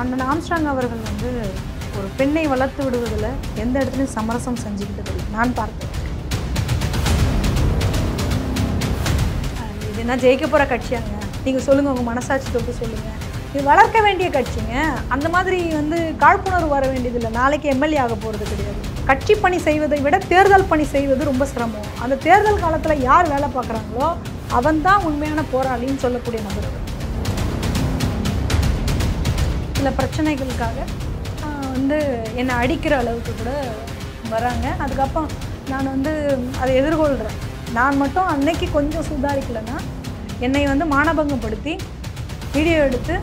அண்ணன் ஆம்ஸ்ட்ராங் அவர்கள் வந்து ஒரு பெண்ணை வளர்த்து விடுவதில் எந்த இடத்துலையும் சமரசம் செஞ்சுக்கிட்டது நான் பார்த்தேன் இது என்ன ஜெயிக்க போகிற கட்சியாங்க நீங்கள் சொல்லுங்கள் உங்கள் மனசாட்சி தொட்டு சொல்லுங்கள் இது வளர்க்க வேண்டிய கட்சிங்க அந்த மாதிரி வந்து காழ்ப்புணர்வு வர வேண்டியதில்லை நாளைக்கு எம்எல்ஏ ஆக போகிறது கிடையாது கட்சி பணி செய்வதை விட தேர்தல் பணி செய்வது ரொம்ப சிரமம் அந்த தேர்தல் காலத்தில் யார் வேலை பார்க்குறாங்களோ அவன் தான் உண்மையான போராளின்னு சொல்லக்கூடிய நபர்கள் சில பிரச்சனைகளுக்காக வந்து என்னை அடிக்கிற அளவுக்கு கூட வராங்க அதுக்கப்புறம் நான் வந்து அதை எதிர்கொள்கிறேன் நான் மட்டும் அன்னைக்கு கொஞ்சம் சுதாரிக்கலைன்னா என்னை வந்து மானபங்கப்படுத்தி வீடியோ எடுத்து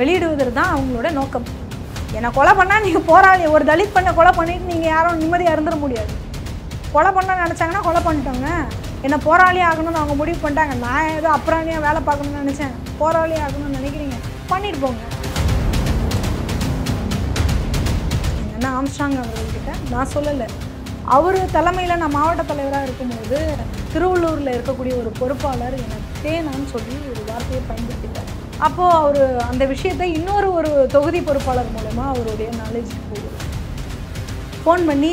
வெளியிடுவதற்கு தான் அவங்களோட நோக்கம் என்னை கொலை பண்ணால் நீங்கள் போராளி ஒரு தலித் பண்ண கொலை பண்ணிட்டு நீங்கள் யாரும் நிம்மதியாக இருந்துட முடியாது கொலை பண்ண நினச்சாங்கன்னா கொலை பண்ணிட்டோங்க என்னை போராளி ஆகணும்னு அவங்க முடிவு பண்ணிட்டாங்க நான் ஏதோ அப்புறாணியாக வேலை பார்க்கணும்னு நினச்சேன் போராளி ஆகணும்னு நினைக்கிறீங்க பண்ணிட்டு போங்க ஆம்ஸ்ட்ராங் அவர்கள்கிட்ட நான் சொல்லலை அவர் தலைமையில் நான் மாவட்ட தலைவராக இருக்கும்போது திருவள்ளூரில் இருக்கக்கூடிய ஒரு பொறுப்பாளர் எனக்கு தேனான்னு சொல்லி ஒரு வார்த்தையை பயன்படுத்திட்டார் அப்போது அவர் அந்த விஷயத்தை இன்னொரு ஒரு தொகுதி பொறுப்பாளர் மூலமாக அவருடைய நாலேஜுக்கு போகுது ஃபோன் பண்ணி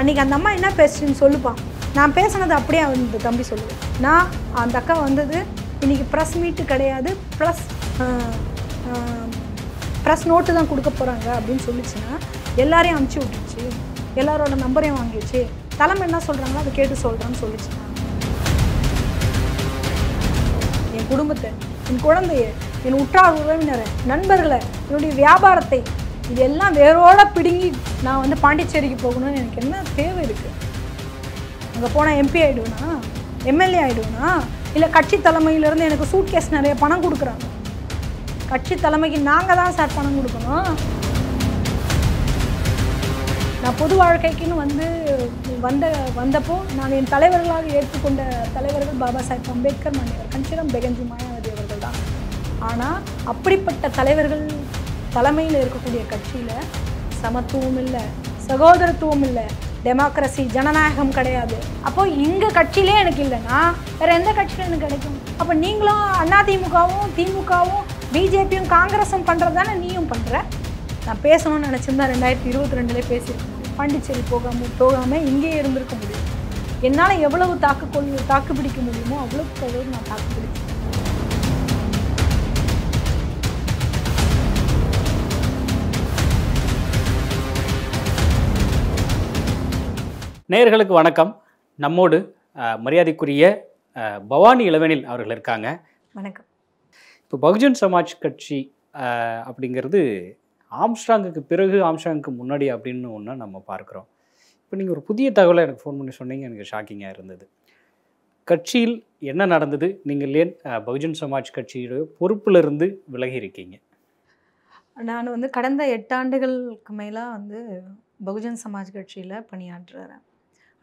அன்றைக்கி அந்த அம்மா என்ன பேசுன்னு சொல்லுப்பான் நான் பேசினது அப்படியே அந்த தம்பி சொல்லுவேன் நான் அந்த அக்கா வந்தது இன்றைக்கி ப்ரெஸ் மீட்டு கிடையாது ப்ளஸ் ப்ரெஸ் நோட்டு தான் கொடுக்க போகிறாங்க அப்படின்னு சொல்லிச்சுன்னா எல்லாரையும் அனுப்பிச்சி விட்டுருச்சு எல்லாரோட நம்பரையும் வாங்கிடுச்சு தலைமை என்ன சொல்கிறாங்களோ அதை கேட்டு சொல்கிறேன்னு சொல்லிச்சு என் குடும்பத்தை என் குழந்தைய என் உற்றார் உறவினரை நண்பர்களை என்னுடைய வியாபாரத்தை இதெல்லாம் வேரோட பிடுங்கி நான் வந்து பாண்டிச்சேரிக்கு போகணும்னு எனக்கு என்ன தேவை இருக்குது அங்கே போனால் எம்பி ஆகிடுவேனா எம்எல்ஏ ஆகிடுவேனா இல்லை கட்சி தலைமையிலேருந்து எனக்கு சூட் கேஸ் நிறைய பணம் கொடுக்குறாங்க கட்சி தலைமைக்கு நாங்கள் தான் சார் பணம் கொடுக்கணும் நான் பொது வாழ்க்கைக்குன்னு வந்து வந்த வந்தப்போ நான் என் தலைவர்களாக ஏற்றுக்கொண்ட தலைவர்கள் பாபா சாஹேப் அம்பேத்கர் மன்னிவர் கஞ்சிரம் பெகஞ்சி மாயாவதி அவர்கள் தான் ஆனால் அப்படிப்பட்ட தலைவர்கள் தலைமையில் இருக்கக்கூடிய கட்சியில் சமத்துவம் இல்லை சகோதரத்துவம் இல்லை டெமோக்ரஸி ஜனநாயகம் கிடையாது அப்போ எங்கள் கட்சியிலே எனக்கு இல்லைன்னா வேறு எந்த கட்சியிலும் எனக்கு கிடைக்கும் அப்போ நீங்களும் அதிமுகவும் திமுகவும் பிஜேபியும் காங்கிரஸும் பண்ணுறது தானே நீயும் பண்ணுற நான் பேசணும்னு நினச்சிருந்தா ரெண்டாயிரத்தி இருபத்தி ரெண்டுலேயே பேசியிருக்கேன் பாண்டிச்சேரி போகாமல் போகாமல் இங்கேயே இருந்திருக்க முடியும் என்னால் எவ்வளவு தாக்கு கொள் தாக்கு பிடிக்க முடியுமோ அவ்வளோ அளவு நான் தாக்கு பிடிச்சேன் நேர்களுக்கு வணக்கம் நம்மோடு மரியாதைக்குரிய பவானி இளவனில் அவர்கள் இருக்காங்க வணக்கம் இப்போ பகுஜன் சமாஜ் கட்சி அப்படிங்கிறது ஆம்ஸ்ட்ராங்குக்கு பிறகு ஆம்ஸ்ட்ராங்குக்கு முன்னாடி அப்படின்னு ஒன்று நம்ம பார்க்குறோம் இப்போ நீங்கள் ஒரு புதிய தகவலை எனக்கு ஃபோன் பண்ணி சொன்னீங்க எனக்கு ஷாக்கிங்காக இருந்தது கட்சியில் என்ன நடந்தது நீங்கள் ஏன் பகுஜன் சமாஜ் கட்சியுடைய பொறுப்பிலிருந்து விலகி இருக்கீங்க நான் வந்து கடந்த எட்டாண்டுகளுக்கு மேலாக வந்து பகுஜன் சமாஜ் கட்சியில் பணியாற்றுறேன்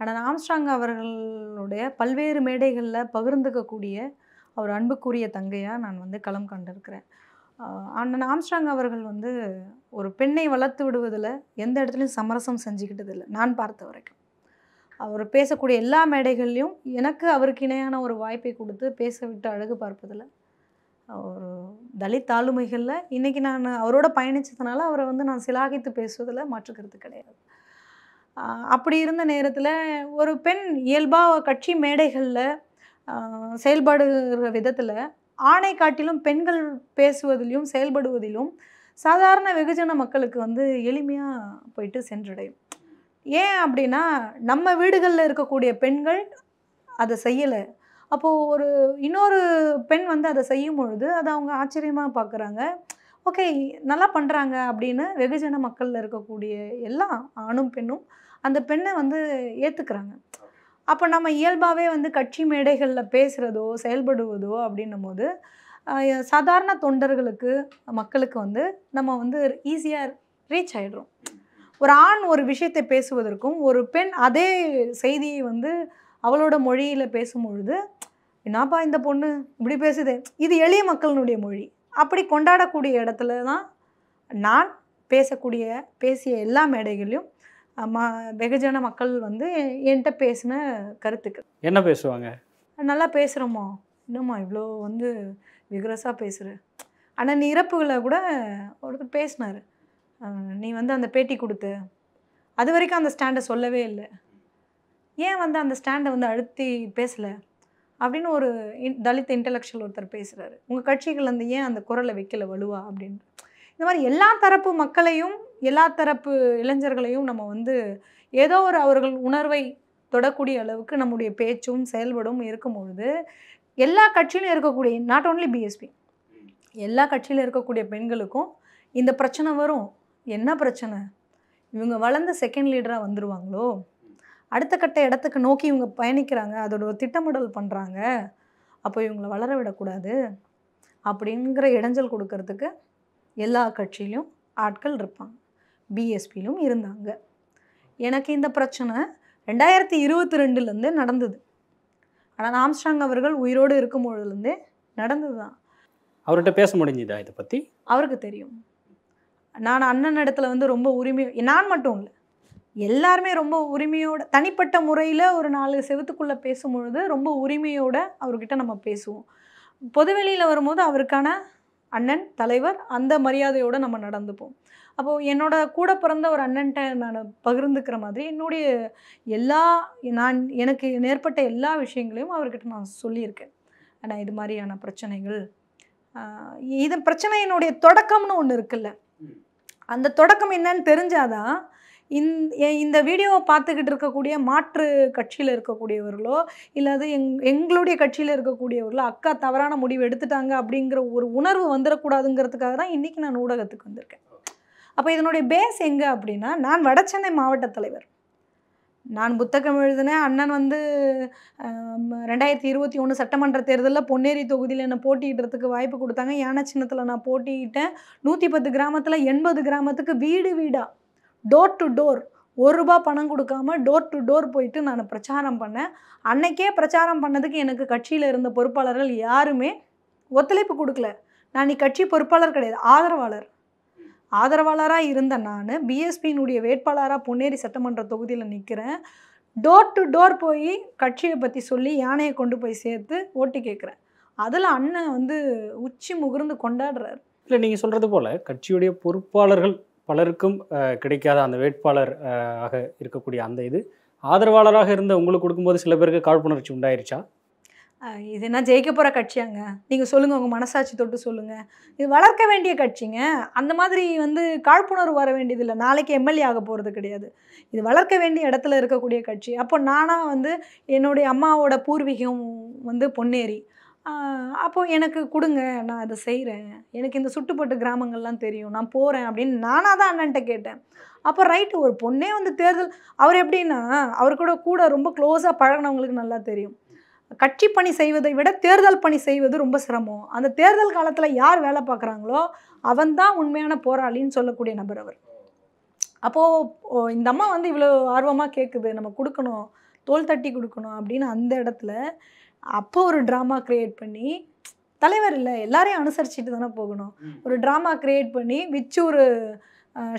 ஆனால் ஆம்ஸ்ட்ராங் அவர்களுடைய பல்வேறு மேடைகளில் பகிர்ந்துக்கக்கூடிய அவர் அன்புக்குரிய தங்கையாக நான் வந்து களம் கண்டிருக்கிறேன் அண்ணன் ஆம்ஸ்ட்ராங் அவர்கள் வந்து ஒரு பெண்ணை வளர்த்து விடுவதில் எந்த இடத்துலையும் சமரசம் செஞ்சுக்கிட்டது இல்லை நான் பார்த்த வரைக்கும் அவர் பேசக்கூடிய எல்லா மேடைகள்லையும் எனக்கு அவருக்கு இணையான ஒரு வாய்ப்பை கொடுத்து பேச விட்டு அழகு பார்ப்பதில் ஒரு தலித் ஆளுமைகளில் இன்றைக்கி நான் அவரோட பயணித்ததுனால அவரை வந்து நான் சிலாகித்து பேசுவதில் மாற்றுக்கிறது கிடையாது அப்படி இருந்த நேரத்தில் ஒரு பெண் இயல்பாக கட்சி மேடைகளில் செயல்பாடுகிற விதத்தில் ஆணை காட்டிலும் பெண்கள் பேசுவதிலும் செயல்படுவதிலும் சாதாரண வெகுஜன மக்களுக்கு வந்து எளிமையாக போயிட்டு சென்றடையும் ஏன் அப்படின்னா நம்ம வீடுகளில் இருக்கக்கூடிய பெண்கள் அதை செய்யலை அப்போது ஒரு இன்னொரு பெண் வந்து அதை செய்யும் பொழுது அதை அவங்க ஆச்சரியமாக பார்க்குறாங்க ஓகே நல்லா பண்ணுறாங்க அப்படின்னு வெகுஜன மக்களில் இருக்கக்கூடிய எல்லா ஆணும் பெண்ணும் அந்த பெண்ணை வந்து ஏற்றுக்கிறாங்க அப்போ நம்ம இயல்பாகவே வந்து கட்சி மேடைகளில் பேசுகிறதோ செயல்படுவதோ அப்படின்னும் போது சாதாரண தொண்டர்களுக்கு மக்களுக்கு வந்து நம்ம வந்து ஈஸியாக ரீச் ஆகிடுறோம் ஒரு ஆண் ஒரு விஷயத்தை பேசுவதற்கும் ஒரு பெண் அதே செய்தியை வந்து அவளோட மொழியில் பேசும்பொழுது என்னப்பா இந்த பொண்ணு இப்படி பேசுதே இது எளிய மக்களினுடைய மொழி அப்படி கொண்டாடக்கூடிய இடத்துல தான் நான் பேசக்கூடிய பேசிய எல்லா மேடைகளையும் ம வெகுஜன மக்கள் வந்து என்கிட்ட பேசின கருத்துக்கு என்ன பேசுவாங்க நல்லா பேசுகிறோமா என்னம்மா இவ்வளோ வந்து விகரஸாக பேசுகிற ஆனால் நீ இறப்புகளை கூட ஒருத்தர் பேசினார் நீ வந்து அந்த பேட்டி கொடுத்து அது வரைக்கும் அந்த ஸ்டாண்டை சொல்லவே இல்லை ஏன் வந்து அந்த ஸ்டாண்டை வந்து அழுத்தி பேசலை அப்படின்னு ஒரு தலித் இன்டலெக்சுவல் ஒருத்தர் பேசுகிறாரு உங்கள் கட்சிகள் வந்து ஏன் அந்த குரலை வைக்கல வலுவா அப்படின்னு இந்த மாதிரி எல்லா தரப்பு மக்களையும் எல்லா தரப்பு இளைஞர்களையும் நம்ம வந்து ஏதோ ஒரு அவர்கள் உணர்வை தொடக்கூடிய அளவுக்கு நம்முடைய பேச்சும் செயல்படும் இருக்கும் பொழுது எல்லா கட்சியிலும் இருக்கக்கூடிய நாட் ஓன்லி பிஎஸ்பி எல்லா கட்சியிலும் இருக்கக்கூடிய பெண்களுக்கும் இந்த பிரச்சனை வரும் என்ன பிரச்சனை இவங்க வளர்ந்த செகண்ட் லீடராக வந்துடுவாங்களோ அடுத்த கட்ட இடத்துக்கு நோக்கி இவங்க பயணிக்கிறாங்க அதோட திட்டமிடல் பண்ணுறாங்க அப்போ இவங்களை வளர விடக்கூடாது அப்படிங்கிற இடைஞ்சல் கொடுக்கறதுக்கு எல்லா கட்சியிலும் ஆட்கள் இருப்பாங்க பிஎஸ்பியிலும் இருந்தாங்க எனக்கு இந்த பிரச்சனை ரெண்டாயிரத்தி இருபத்தி ரெண்டுலேருந்து நடந்தது ஆனால் ஆம்ஸ்ட்ராங் அவர்கள் உயிரோடு இருக்கும் பொழுதுலேருந்தே நடந்தது தான் அவர்கிட்ட பேச முடிஞ்சுதா இதை பற்றி அவருக்கு தெரியும் நான் அண்ணன் இடத்துல வந்து ரொம்ப உரிமை நான் மட்டும் இல்லை எல்லாருமே ரொம்ப உரிமையோட தனிப்பட்ட முறையில் ஒரு நாலு செவத்துக்குள்ளே பேசும் பொழுது ரொம்ப உரிமையோடு அவர்கிட்ட நம்ம பேசுவோம் பொதுவெளியில் வரும்போது அவருக்கான அண்ணன் தலைவர் அந்த மரியாதையோடு நம்ம நடந்துப்போம் அப்போது என்னோட கூட பிறந்த ஒரு அண்ணன்ட்ட நான் பகிர்ந்துக்கிற மாதிரி என்னுடைய எல்லா நான் எனக்கு நேர்பட்ட எல்லா விஷயங்களையும் அவர்கிட்ட நான் சொல்லியிருக்கேன் ஆனால் இது மாதிரியான பிரச்சனைகள் இது பிரச்சனையினுடைய தொடக்கம்னு ஒன்று இருக்குல்ல அந்த தொடக்கம் என்னன்னு தெரிஞ்சாதான் இந்த வீடியோவை பார்த்துக்கிட்டு இருக்கக்கூடிய மாற்று கட்சியில் இருக்கக்கூடியவர்களோ இல்லாது எங் எங்களுடைய கட்சியில் இருக்கக்கூடியவர்களோ அக்கா தவறான முடிவு எடுத்துட்டாங்க அப்படிங்கிற ஒரு உணர்வு வந்துடக்கூடாதுங்கிறதுக்காக தான் இன்றைக்கி நான் ஊடகத்துக்கு வந்திருக்கேன் அப்போ இதனுடைய பேஸ் எங்கே அப்படின்னா நான் வடசென்னை மாவட்ட தலைவர் நான் புத்தகம் எழுதினேன் அண்ணன் வந்து ரெண்டாயிரத்தி இருபத்தி ஒன்று சட்டமன்ற தேர்தலில் பொன்னேரி தொகுதியில் என்னை போட்டியிடுறதுக்கு வாய்ப்பு கொடுத்தாங்க யானை சின்னத்தில் நான் போட்டியிட்டேன் நூற்றி பத்து கிராமத்தில் எண்பது கிராமத்துக்கு வீடு வீடாக டோர் டு டோர் ஒரு ரூபா பணம் கொடுக்காம டோர் டு டோர் போயிட்டு நான் பிரச்சாரம் பண்ணேன் அன்னைக்கே பிரச்சாரம் பண்ணதுக்கு எனக்கு கட்சியில் இருந்த பொறுப்பாளர்கள் யாருமே ஒத்துழைப்பு கொடுக்கல நான் நீ கட்சி பொறுப்பாளர் கிடையாது ஆதரவாளர் ஆதரவாளராக இருந்த நான் பிஎஸ்பியினுடைய வேட்பாளராக பொன்னேரி சட்டமன்ற தொகுதியில் நிற்கிறேன் டோர் டு டோர் போய் கட்சியை பற்றி சொல்லி யானையை கொண்டு போய் சேர்த்து ஓட்டு கேட்குறேன் அதில் அண்ணன் வந்து உச்சி முகர்ந்து கொண்டாடுறாரு இல்லை நீங்கள் சொல்கிறது போல் கட்சியுடைய பொறுப்பாளர்கள் பலருக்கும் கிடைக்காத அந்த வேட்பாளர் ஆக இருக்கக்கூடிய அந்த இது ஆதரவாளராக இருந்த உங்களுக்கு கொடுக்கும்போது சில பேருக்கு காழ்ப்புணர்ச்சி உண்டாயிருச்சா இது என்ன ஜெயிக்க போகிற கட்சியாங்க நீங்கள் சொல்லுங்கள் உங்கள் மனசாட்சி தொட்டு சொல்லுங்கள் இது வளர்க்க வேண்டிய கட்சிங்க அந்த மாதிரி வந்து காழ்ப்புணர்வு வர வேண்டியதில்லை நாளைக்கு எம்எல்ஏ ஆக போகிறது கிடையாது இது வளர்க்க வேண்டிய இடத்துல இருக்கக்கூடிய கட்சி அப்போ நானாக வந்து என்னுடைய அம்மாவோட பூர்வீகம் வந்து பொன்னேறி அப்போது எனக்கு கொடுங்க நான் அதை செய்கிறேன் எனக்கு இந்த சுட்டுப்பட்டு கிராமங்கள்லாம் தெரியும் நான் போகிறேன் அப்படின்னு நானாக தான் அண்ணன்ட்ட கேட்டேன் அப்போ ரைட்டு ஒரு பொண்ணே வந்து தேர்தல் அவர் எப்படின்னா அவர் கூட கூட ரொம்ப க்ளோஸாக பழகினவங்களுக்கு நல்லா தெரியும் கட்சி பணி செய்வதை விட தேர்தல் பணி செய்வது ரொம்ப சிரமம் அந்த தேர்தல் காலத்தில் யார் வேலை பார்க்குறாங்களோ அவன் தான் உண்மையான போராளின்னு சொல்லக்கூடிய நபர் அவர் அப்போது இந்த அம்மா வந்து இவ்வளோ ஆர்வமாக கேட்குது நம்ம கொடுக்கணும் தோல் தட்டி கொடுக்கணும் அப்படின்னு அந்த இடத்துல அப்போ ஒரு ட்ராமா க்ரியேட் பண்ணி தலைவர் இல்லை எல்லாரையும் அனுசரிச்சுட்டு தானே போகணும் ஒரு ட்ராமா க்ரியேட் பண்ணி விச்சு ஒரு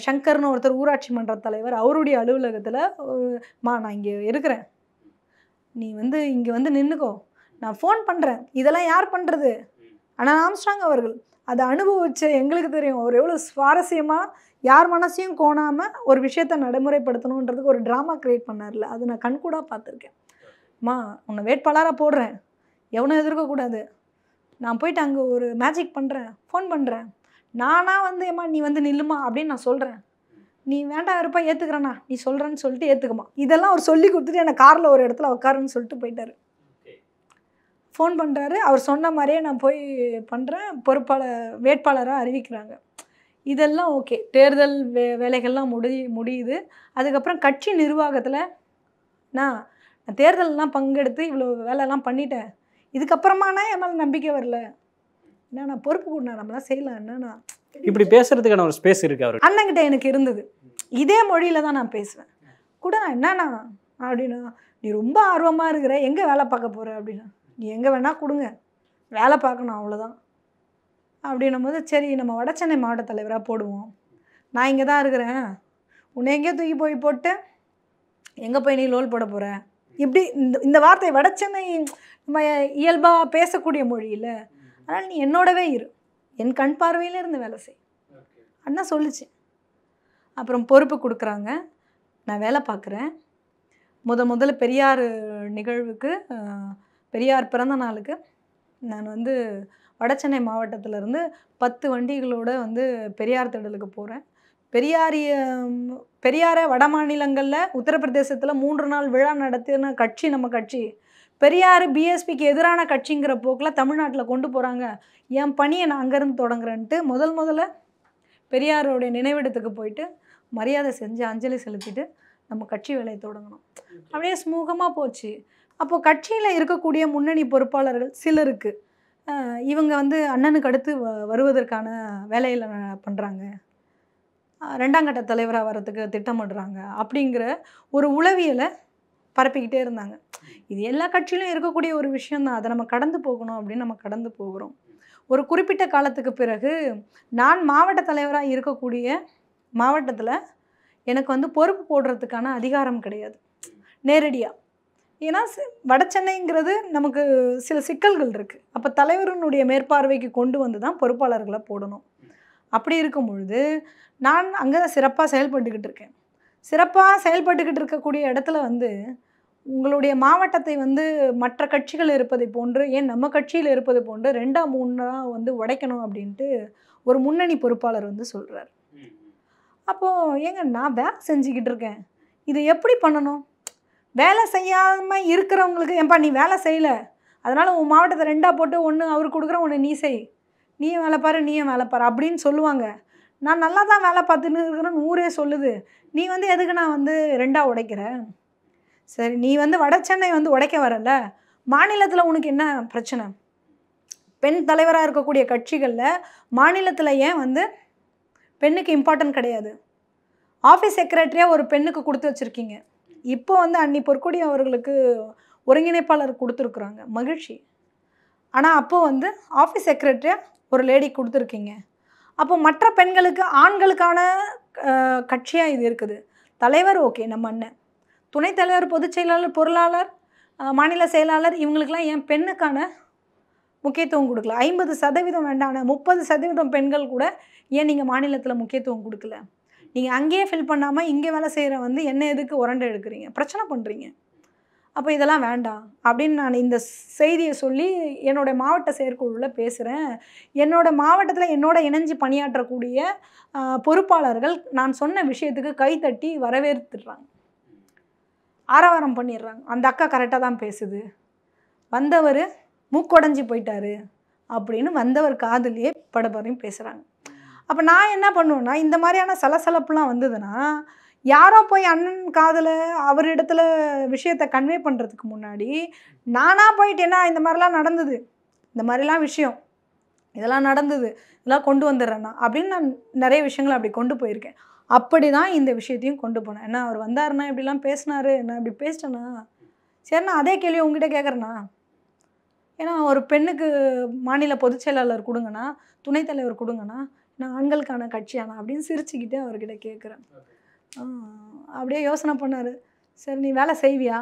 சங்கர்னு ஒருத்தர் ஊராட்சி மன்ற தலைவர் அவருடைய அலுவலகத்தில் மா நான் இங்கே இருக்கிறேன் நீ வந்து இங்கே வந்து நின்றுக்கோ நான் ஃபோன் பண்ணுறேன் இதெல்லாம் யார் பண்ணுறது ஆனால் ஆம்ஸ்டாங் அவர்கள் அதை அனுபவிச்சு எங்களுக்கு தெரியும் ஒரு எவ்வளோ சுவாரஸ்யமாக யார் மனசையும் கோணாமல் ஒரு விஷயத்த நடைமுறைப்படுத்தணுன்றதுக்கு ஒரு ட்ராமா க்ரியேட் பண்ணார்ல அது நான் கண்கூடாக பார்த்துருக்கேன் அம்மா உன்னை வேட்பாளராக போடுறேன் எவனும் எதிர்க்கக்கூடாது நான் போயிட்டு அங்கே ஒரு மேஜிக் பண்ணுறேன் ஃபோன் பண்ணுறேன் நானாக வந்து ஏம்மா நீ வந்து நில்லுமா அப்படின்னு நான் சொல்கிறேன் நீ வேண்டாம் இருப்பா ஏற்றுக்கிறேண்ணா நீ சொல்கிறேன்னு சொல்லிட்டு ஏற்றுக்குமா இதெல்லாம் அவர் சொல்லி கொடுத்துட்டு என்னை காரில் ஒரு இடத்துல உட்காருன்னு சொல்லிட்டு போயிட்டார் ஃபோன் பண்ணுறாரு அவர் சொன்ன மாதிரியே நான் போய் பண்ணுறேன் பொறுப்பாளர் வேட்பாளராக அறிவிக்கிறாங்க இதெல்லாம் ஓகே தேர்தல் வே வேலைகள்லாம் முடி முடியுது அதுக்கப்புறம் கட்சி நிர்வாகத்தில் நான் நான் தேர்தலெலாம் பங்கெடுத்து இவ்வளோ வேலைலாம் பண்ணிட்டேன் இதுக்கப்புறமானா என் மேலே நம்பிக்கை வரல என்ன நான் பொறுப்பு கூடனா நம்மளாம் செய்யலாம் என்னன்னா இப்படி பேசுறதுக்கான ஒரு ஸ்பேஸ் இருக்கு அவர் அண்ணங்கிட்ட எனக்கு இருந்தது இதே மொழியில் தான் நான் பேசுவேன் கூட நான் என்னண்ணா அப்படின்னா நீ ரொம்ப ஆர்வமாக இருக்கிற எங்கே வேலை பார்க்க போகிற அப்படின்னா நீ எங்கே வேணால் கொடுங்க வேலை பார்க்கணும் அவ்வளோதான் அப்படின்னும் போது சரி நம்ம வடசென்னை மாவட்ட தலைவராக போடுவோம் நான் இங்கே தான் இருக்கிறேன் உன்னை எங்கேயோ தூக்கி போய் போட்டு எங்கே போய் நீ லோல் போட போகிற இப்படி இந்த இந்த வார்த்தை வடச்சென்னை நம்ம இயல்பாக பேசக்கூடிய மொழியில் அதனால் நீ என்னோடவே இரு என் கண் பார்வையிலேருந்து வேலை செய் அண்ணா சொல்லிச்சு அப்புறம் பொறுப்பு கொடுக்குறாங்க நான் வேலை பார்க்குறேன் முத முதல்ல பெரியார் நிகழ்வுக்கு பெரியார் பிறந்த நாளுக்கு நான் வந்து வடசென்னை மாவட்டத்திலேருந்து பத்து வண்டிகளோடு வந்து பெரியார் திடலுக்கு போகிறேன் பெரியாரிய பெரியாரை வட மாநிலங்களில் உத்தரப்பிரதேசத்தில் மூன்று நாள் விழா நடத்தின கட்சி நம்ம கட்சி பெரியார் பிஎஸ்பிக்கு எதிரான கட்சிங்கிற போக்கில் தமிழ்நாட்டில் கொண்டு போகிறாங்க என் பணியை நான் அங்கேருந்து தொடங்குறேன்ட்டு முதல் முதல்ல பெரியாரோடைய நினைவிடத்துக்கு போயிட்டு மரியாதை செஞ்சு அஞ்சலி செலுத்திட்டு நம்ம கட்சி வேலையை தொடங்கணும் அப்படியே சுமூகமாக போச்சு அப்போது கட்சியில் இருக்கக்கூடிய முன்னணி பொறுப்பாளர்கள் சிலருக்கு இவங்க வந்து அண்ணனுக்கு அடுத்து வருவதற்கான வேலையில் பண்ணுறாங்க ரெண்டாம் கட்ட தலைவராக வர்றதுக்கு திட்டமிடுறாங்க அப்படிங்கிற ஒரு உளவியலை பரப்பிக்கிட்டே இருந்தாங்க இது எல்லா கட்சியிலும் இருக்கக்கூடிய ஒரு விஷயந்தான் அதை நம்ம கடந்து போகணும் அப்படின்னு நம்ம கடந்து போகிறோம் ஒரு குறிப்பிட்ட காலத்துக்கு பிறகு நான் மாவட்ட தலைவராக இருக்கக்கூடிய மாவட்டத்தில் எனக்கு வந்து பொறுப்பு போடுறதுக்கான அதிகாரம் கிடையாது நேரடியாக ஏன்னா வட சென்னைங்கிறது நமக்கு சில சிக்கல்கள் இருக்குது அப்போ தலைவருனுடைய மேற்பார்வைக்கு கொண்டு வந்து தான் பொறுப்பாளர்களை போடணும் அப்படி இருக்கும் பொழுது நான் அங்கே தான் சிறப்பாக செயல்பட்டுக்கிட்டு இருக்கேன் சிறப்பாக செயல்பட்டுக்கிட்டு இருக்கக்கூடிய இடத்துல வந்து உங்களுடைய மாவட்டத்தை வந்து மற்ற கட்சிகள் இருப்பதை போன்று ஏன் நம்ம கட்சியில் இருப்பது போன்று ரெண்டாம் மூணாக வந்து உடைக்கணும் அப்படின்ட்டு ஒரு முன்னணி பொறுப்பாளர் வந்து சொல்கிறார் அப்போது ஏங்க நான் வேலை செஞ்சுக்கிட்டு இருக்கேன் இதை எப்படி பண்ணணும் வேலை செய்யாமல் இருக்கிறவங்களுக்கு ஏன்பா நீ வேலை செய்யலை அதனால் உன் மாவட்டத்தை ரெண்டாக போட்டு ஒன்று அவர் கொடுக்குற ஒன்று நீ செய் நீயும் வேலை பாரு நீயும் வேலை பாரு அப்படின்னு சொல்லுவாங்க நான் நல்லா தான் வேலை பார்த்துன்னு இருக்கிறேன்னு ஊரே சொல்லுது நீ வந்து எதுக்கு நான் வந்து ரெண்டாக உடைக்கிற சரி நீ வந்து வட சென்னை வந்து உடைக்க வரல மாநிலத்தில் உனக்கு என்ன பிரச்சனை பெண் தலைவராக இருக்கக்கூடிய கட்சிகளில் மாநிலத்தில் ஏன் வந்து பெண்ணுக்கு இம்பார்ட்டன்ட் கிடையாது ஆஃபீஸ் செக்ரட்டரியாக ஒரு பெண்ணுக்கு கொடுத்து வச்சுருக்கீங்க இப்போ வந்து அன்னி பொற்கொடி அவர்களுக்கு ஒருங்கிணைப்பாளர் கொடுத்துருக்குறாங்க மகிழ்ச்சி ஆனால் அப்போது வந்து ஆஃபீஸ் செக்ரட்டரியாக ஒரு லேடி கொடுத்துருக்கீங்க அப்போ மற்ற பெண்களுக்கு ஆண்களுக்கான கட்சியாக இது இருக்குது தலைவர் ஓகே நம்ம அண்ணன் துணைத் தலைவர் பொதுச் செயலாளர் பொருளாளர் மாநில செயலாளர் இவங்களுக்கெல்லாம் என் பெண்ணுக்கான முக்கியத்துவம் கொடுக்கல ஐம்பது சதவீதம் வேண்டான முப்பது சதவீதம் பெண்கள் கூட ஏன் நீங்கள் மாநிலத்தில் முக்கியத்துவம் கொடுக்கல நீங்கள் அங்கேயே ஃபில் பண்ணாமல் இங்கே வேலை செய்கிற வந்து என்ன எதுக்கு உரண்டை எடுக்கிறீங்க பிரச்சனை பண்ணுறீங்க அப்போ இதெல்லாம் வேண்டாம் அப்படின்னு நான் இந்த செய்தியை சொல்லி என்னோடய மாவட்ட செயற்குழுவில் பேசுகிறேன் என்னோடய மாவட்டத்தில் என்னோட இணைஞ்சு பணியாற்றக்கூடிய பொறுப்பாளர்கள் நான் சொன்ன விஷயத்துக்கு கைத்தட்டி வரவேற்றுறாங்க ஆரவாரம் பண்ணிடுறாங்க அந்த அக்கா கரெக்டாக தான் பேசுது வந்தவர் மூக்கொடைஞ்சி போயிட்டாரு அப்படின்னு வந்தவர் காதலியே படபரையும் பேசுகிறாங்க அப்போ நான் என்ன பண்ணுவேன்னா இந்த மாதிரியான சலசலப்புலாம் வந்ததுன்னா யாரோ போய் அண்ணன் காதில் அவர் இடத்துல விஷயத்த கன்வே பண்ணுறதுக்கு முன்னாடி நானாக என்ன இந்த மாதிரிலாம் நடந்தது இந்த மாதிரிலாம் விஷயம் இதெல்லாம் நடந்தது இதெல்லாம் கொண்டு வந்துடுறேன்னா அப்படின்னு நான் நிறைய விஷயங்களை அப்படி கொண்டு போயிருக்கேன் அப்படி தான் இந்த விஷயத்தையும் கொண்டு போனேன் ஏன்னா அவர் வந்தாருன்னா இப்படிலாம் பேசினாரு நான் இப்படி பேசிட்டேன்னா சரிண்ணா அதே கேள்வி உங்ககிட்ட கேட்குறேண்ணா ஏன்னா ஒரு பெண்ணுக்கு மாநில பொதுச்செயலாளர் கொடுங்கண்ணா துணைத்தலைவர் கொடுங்கண்ணா நான் ஆண்களுக்கான கட்சியானா அப்படின்னு சிரிச்சுக்கிட்டே அவர்கிட்ட கேட்குறேன் அப்படியே யோசனை பண்ணார் சரி நீ வேலை செய்வியா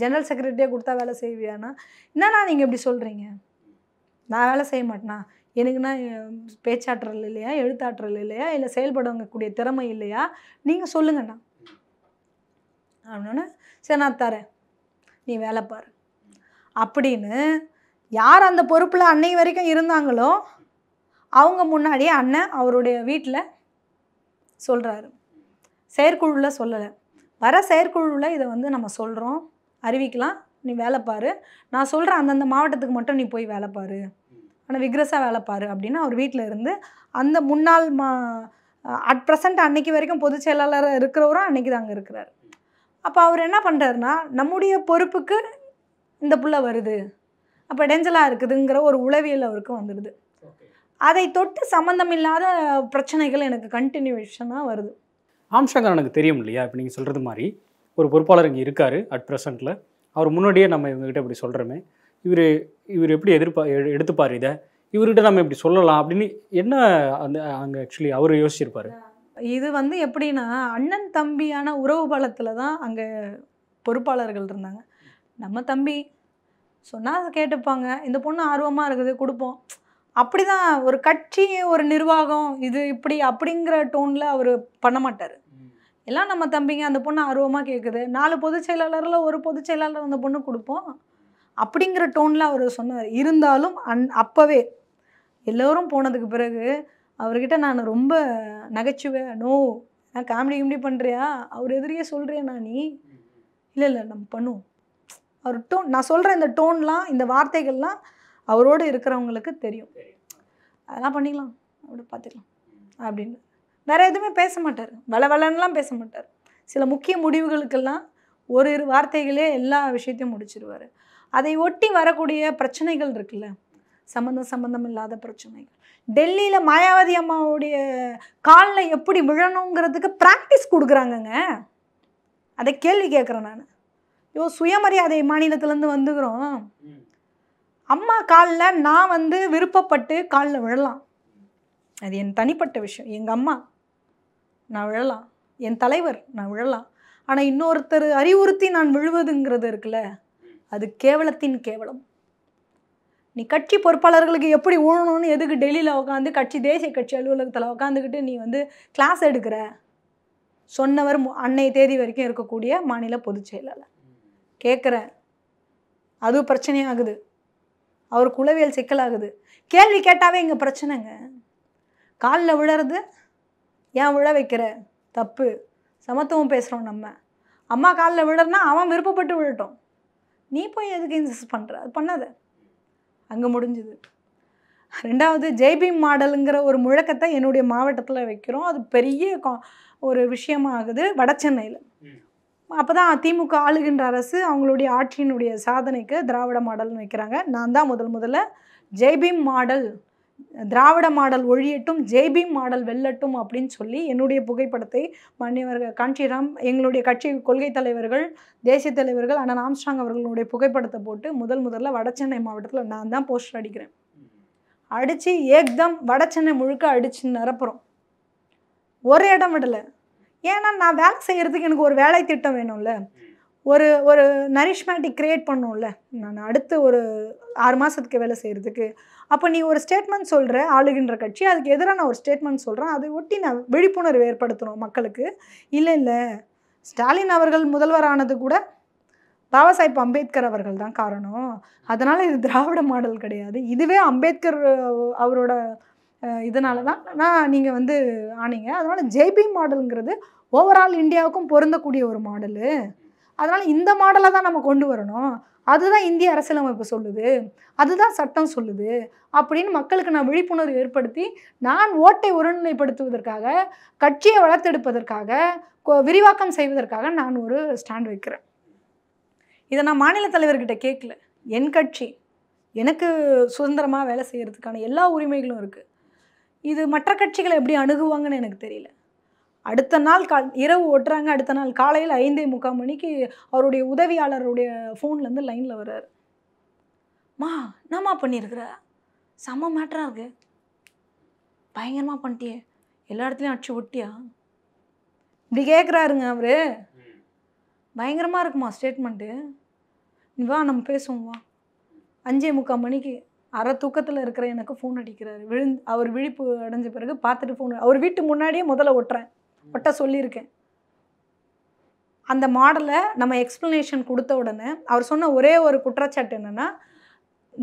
ஜெனரல் செக்ரட்டரியே கொடுத்தா வேலை செய்வியானா என்னண்ணா நீங்கள் இப்படி சொல்கிறீங்க நான் வேலை செய்ய மாட்டேனா எனக்குன்னா பேச்சாற்றல் இல்லையா எழுத்தாற்றல் இல்லையா இல்லை செயல்படக்கூடிய திறமை இல்லையா நீங்கள் சொல்லுங்கண்ணா அப்படின்னா சரி நான் தரேன் நீ வேலை பாரு அப்படின்னு யார் அந்த பொறுப்பில் அன்னை வரைக்கும் இருந்தாங்களோ அவங்க முன்னாடியே அண்ணன் அவருடைய வீட்டில் சொல்கிறாரு செயற்குழுவில் சொல்லலை வர செயற்குழுவில் இதை வந்து நம்ம சொல்கிறோம் அறிவிக்கலாம் நீ வேலை பாரு நான் சொல்கிற அந்தந்த மாவட்டத்துக்கு மட்டும் நீ போய் வேலை பாரு ஆனால் விக்ரஸாக வேலை பாரு அப்படின்னு அவர் வீட்டில் இருந்து அந்த முன்னாள் மா அட் ப்ரெசண்ட் அன்னைக்கு வரைக்கும் பொதுச் செயலாளராக இருக்கிறவரும் அன்னைக்கு தான் அங்கே இருக்கிறார் அப்போ அவர் என்ன பண்ணுறாருனா நம்முடைய பொறுப்புக்கு இந்த புள்ள வருது அப்போ டெஞ்சலாக இருக்குதுங்கிற ஒரு உளவியல் அவருக்கு வந்துடுது அதை தொட்டு சம்மந்தமில்லாத பிரச்சனைகள் எனக்கு கண்டினியூஷனாக வருது ஆம்சங்கர் எனக்கு தெரியும் இல்லையா இப்போ நீங்கள் சொல்கிறது மாதிரி ஒரு பொறுப்பாளர் இங்கே இருக்கார் அட் ப்ரெசண்ட்டில் அவர் முன்னாடியே நம்ம இவங்ககிட்ட இப்படி சொல்கிறோமே இவர் இவர் எப்படி எதிர்பா எடுத்துப்பார் இதை இவர்கிட்ட நம்ம இப்படி சொல்லலாம் அப்படின்னு என்ன அந்த அங்கே ஆக்சுவலி அவர் யோசிச்சிருப்பார் இது வந்து எப்படின்னா அண்ணன் தம்பியான உறவு பலத்தில் தான் அங்கே பொறுப்பாளர்கள் இருந்தாங்க நம்ம தம்பி சொன்னால் அதை கேட்டுப்பாங்க இந்த பொண்ணு ஆர்வமாக இருக்குது கொடுப்போம் அப்படி தான் ஒரு கட்சி ஒரு நிர்வாகம் இது இப்படி அப்படிங்கிற டோனில் அவர் பண்ண மாட்டார் எல்லாம் நம்ம தம்பிங்க அந்த பொண்ணு ஆர்வமாக கேட்குது நாலு பொதுச் செயலாளரில் ஒரு பொதுச் செயலாளர் அந்த பொண்ணு கொடுப்போம் அப்படிங்கிற டோனில் அவர் சொன்னார் இருந்தாலும் அன் அப்போவே எல்லோரும் போனதுக்கு பிறகு அவர்கிட்ட நான் ரொம்ப நகைச்சுவேன் நோ நான் காமெடி கிமெடி பண்ணுறியா அவர் எதிரியே சொல்கிறியா நான் நீ இல்லை இல்லை நம்ம பண்ணுவோம் அவர் டோன் நான் சொல்கிற இந்த டோன்லாம் இந்த வார்த்தைகள்லாம் அவரோடு இருக்கிறவங்களுக்கு தெரியும் அதெல்லாம் பண்ணிக்கலாம் அப்படி பார்த்துக்கலாம் அப்படின்னு வேறு எதுவுமே பேச மாட்டார் வள பேச மாட்டார் சில முக்கிய முடிவுகளுக்கெல்லாம் ஒரு இரு வார்த்தைகளே எல்லா விஷயத்தையும் முடிச்சிருவார் அதை ஒட்டி வரக்கூடிய பிரச்சனைகள் இருக்குல்ல சம்மந்தம் சம்மந்தம் இல்லாத பிரச்சனைகள் டெல்லியில் மாயாவதி அம்மாவுடைய காலில் எப்படி விழணுங்கிறதுக்கு ப்ராக்டிஸ் கொடுக்குறாங்கங்க அதை கேள்வி கேட்குறேன் நான் ஐயோ சுயமரியாதை மாநிலத்துலேருந்து வந்துக்கிறோம் அம்மா காலில் நான் வந்து விருப்பப்பட்டு காலில் விழலாம் அது என் தனிப்பட்ட விஷயம் எங்கள் அம்மா நான் விழலாம் என் தலைவர் நான் விழலாம் ஆனால் இன்னொருத்தர் அறிவுறுத்தி நான் விழுவதுங்கிறது இருக்குல்ல அது கேவலத்தின் கேவலம் நீ கட்சி பொறுப்பாளர்களுக்கு எப்படி ஊழணும்னு எதுக்கு டெல்லியில் உட்காந்து கட்சி தேசிய கட்சி அலுவலகத்தில் உட்காந்துக்கிட்டு நீ வந்து கிளாஸ் எடுக்கிற சொன்னவர் அன்னை தேதி வரைக்கும் இருக்கக்கூடிய மாநில பொதுச் செயலாளர் கேட்குறேன் அதுவும் பிரச்சனையாகுது அவர் குளவியல் சிக்கலாகுது கேள்வி கேட்டாவே இங்கே பிரச்சனைங்க காலில் விழறது ஏன் விழ வைக்கிற தப்பு சமத்துவம் பேசுகிறோம் நம்ம அம்மா காலில் விழறனா அவன் விருப்பப்பட்டு விழட்டும் நீ போய் எதுக்கு இன்சஸ் பண்ணுற அது பண்ணாத அங்கே முடிஞ்சுது ரெண்டாவது ஜெய்பி மாடலுங்கிற ஒரு முழக்கத்தை என்னுடைய மாவட்டத்தில் வைக்கிறோம் அது பெரிய ஒரு விஷயமாகுது வட சென்னையில் அப்போ தான் திமுக ஆளுகின்ற அரசு அவங்களுடைய ஆட்சியினுடைய சாதனைக்கு திராவிட மாடல்னு வைக்கிறாங்க நான் தான் முதல் முதல்ல ஜெய்பீம் மாடல் திராவிட மாடல் ஒழியட்டும் ஜெய்பீம் மாடல் வெல்லட்டும் அப்படின்னு சொல்லி என்னுடைய புகைப்படத்தை மாநியவர்கள் காஞ்சிராம் எங்களுடைய கட்சி கொள்கை தலைவர்கள் தேசிய தலைவர்கள் அண்ணன் ஆம்ஸ்ட்ராங் அவர்களுடைய புகைப்படத்தை போட்டு முதல் முதல்ல வடசென்னை மாவட்டத்தில் நான் தான் போஸ்டர் அடிக்கிறேன் அடித்து ஏக்தம் வடசென்னை முழுக்க அடித்து நிரப்புறோம் ஒரு இடம் விடலை ஏன்னா நான் வேலை செய்கிறதுக்கு எனக்கு ஒரு வேலை திட்டம் வேணும்ல ஒரு ஒரு நரிஷ்மெண்ட்டி க்ரியேட் பண்ணும்ல நான் அடுத்து ஒரு ஆறு மாதத்துக்கு வேலை செய்கிறதுக்கு அப்போ நீ ஒரு ஸ்டேட்மெண்ட் சொல்கிற ஆளுகின்ற கட்சி அதுக்கு எதிராக நான் ஒரு ஸ்டேட்மெண்ட் சொல்கிறேன் அதை ஒட்டி நான் விழிப்புணர்வு ஏற்படுத்தணும் மக்களுக்கு இல்லை இல்லை ஸ்டாலின் அவர்கள் முதல்வரானது கூட பாபா சாஹிப் அம்பேத்கர் அவர்கள் தான் காரணம் அதனால் இது திராவிட மாடல் கிடையாது இதுவே அம்பேத்கர் அவரோட இதனால தான் நான் நீங்கள் வந்து ஆனீங்க அதனால் ஜேபி மாடலுங்கிறது ஓவரால் இந்தியாவுக்கும் பொருந்தக்கூடிய ஒரு மாடலு அதனால் இந்த மாடலை தான் நம்ம கொண்டு வரணும் அதுதான் இந்திய அரசியலமைப்பு சொல்லுது அதுதான் சட்டம் சொல்லுது அப்படின்னு மக்களுக்கு நான் விழிப்புணர்வு ஏற்படுத்தி நான் ஓட்டை ஒருநிலைப்படுத்துவதற்காக கட்சியை வளர்த்தெடுப்பதற்காக விரிவாக்கம் செய்வதற்காக நான் ஒரு ஸ்டாண்ட் வைக்கிறேன் இதை நான் மாநில தலைவர்கிட்ட கேட்கல என் கட்சி எனக்கு சுதந்திரமாக வேலை செய்கிறதுக்கான எல்லா உரிமைகளும் இருக்குது இது மற்ற கட்சிகளை எப்படி அணுகுவாங்கன்னு எனக்கு தெரியல அடுத்த நாள் கா இரவு ஓட்டுறாங்க அடுத்த நாள் காலையில் ஐந்தே முக்கால் மணிக்கு அவருடைய உதவியாளருடைய ஃபோன்லேருந்து லைனில் வர்றார் மா என்னம்மா பண்ணியிருக்கிற செம்ம மேட்டராக இருக்கு பயங்கரமாக பண்ணிட்டியே எல்லா இடத்துலையும் அடிச்சு ஒட்டியா இப்படி கேட்குறாருங்க அவர் பயங்கரமாக இருக்குமா ஸ்டேட்மெண்ட்டு வா நம்ம பேசுவோம் வா அஞ்சே முக்கால் மணிக்கு அரை தூக்கத்தில் இருக்கிற எனக்கு ஃபோன் அடிக்கிறாரு விழுந்து அவர் விழிப்பு அடைஞ்ச பிறகு பார்த்துட்டு ஃபோன் அவர் வீட்டு முன்னாடியே முதல்ல ஒட்டுறேன் ஒட்ட சொல்லியிருக்கேன் அந்த மாடலை நம்ம எக்ஸ்ப்ளனேஷன் கொடுத்த உடனே அவர் சொன்ன ஒரே ஒரு குற்றச்சாட்டு என்னென்னா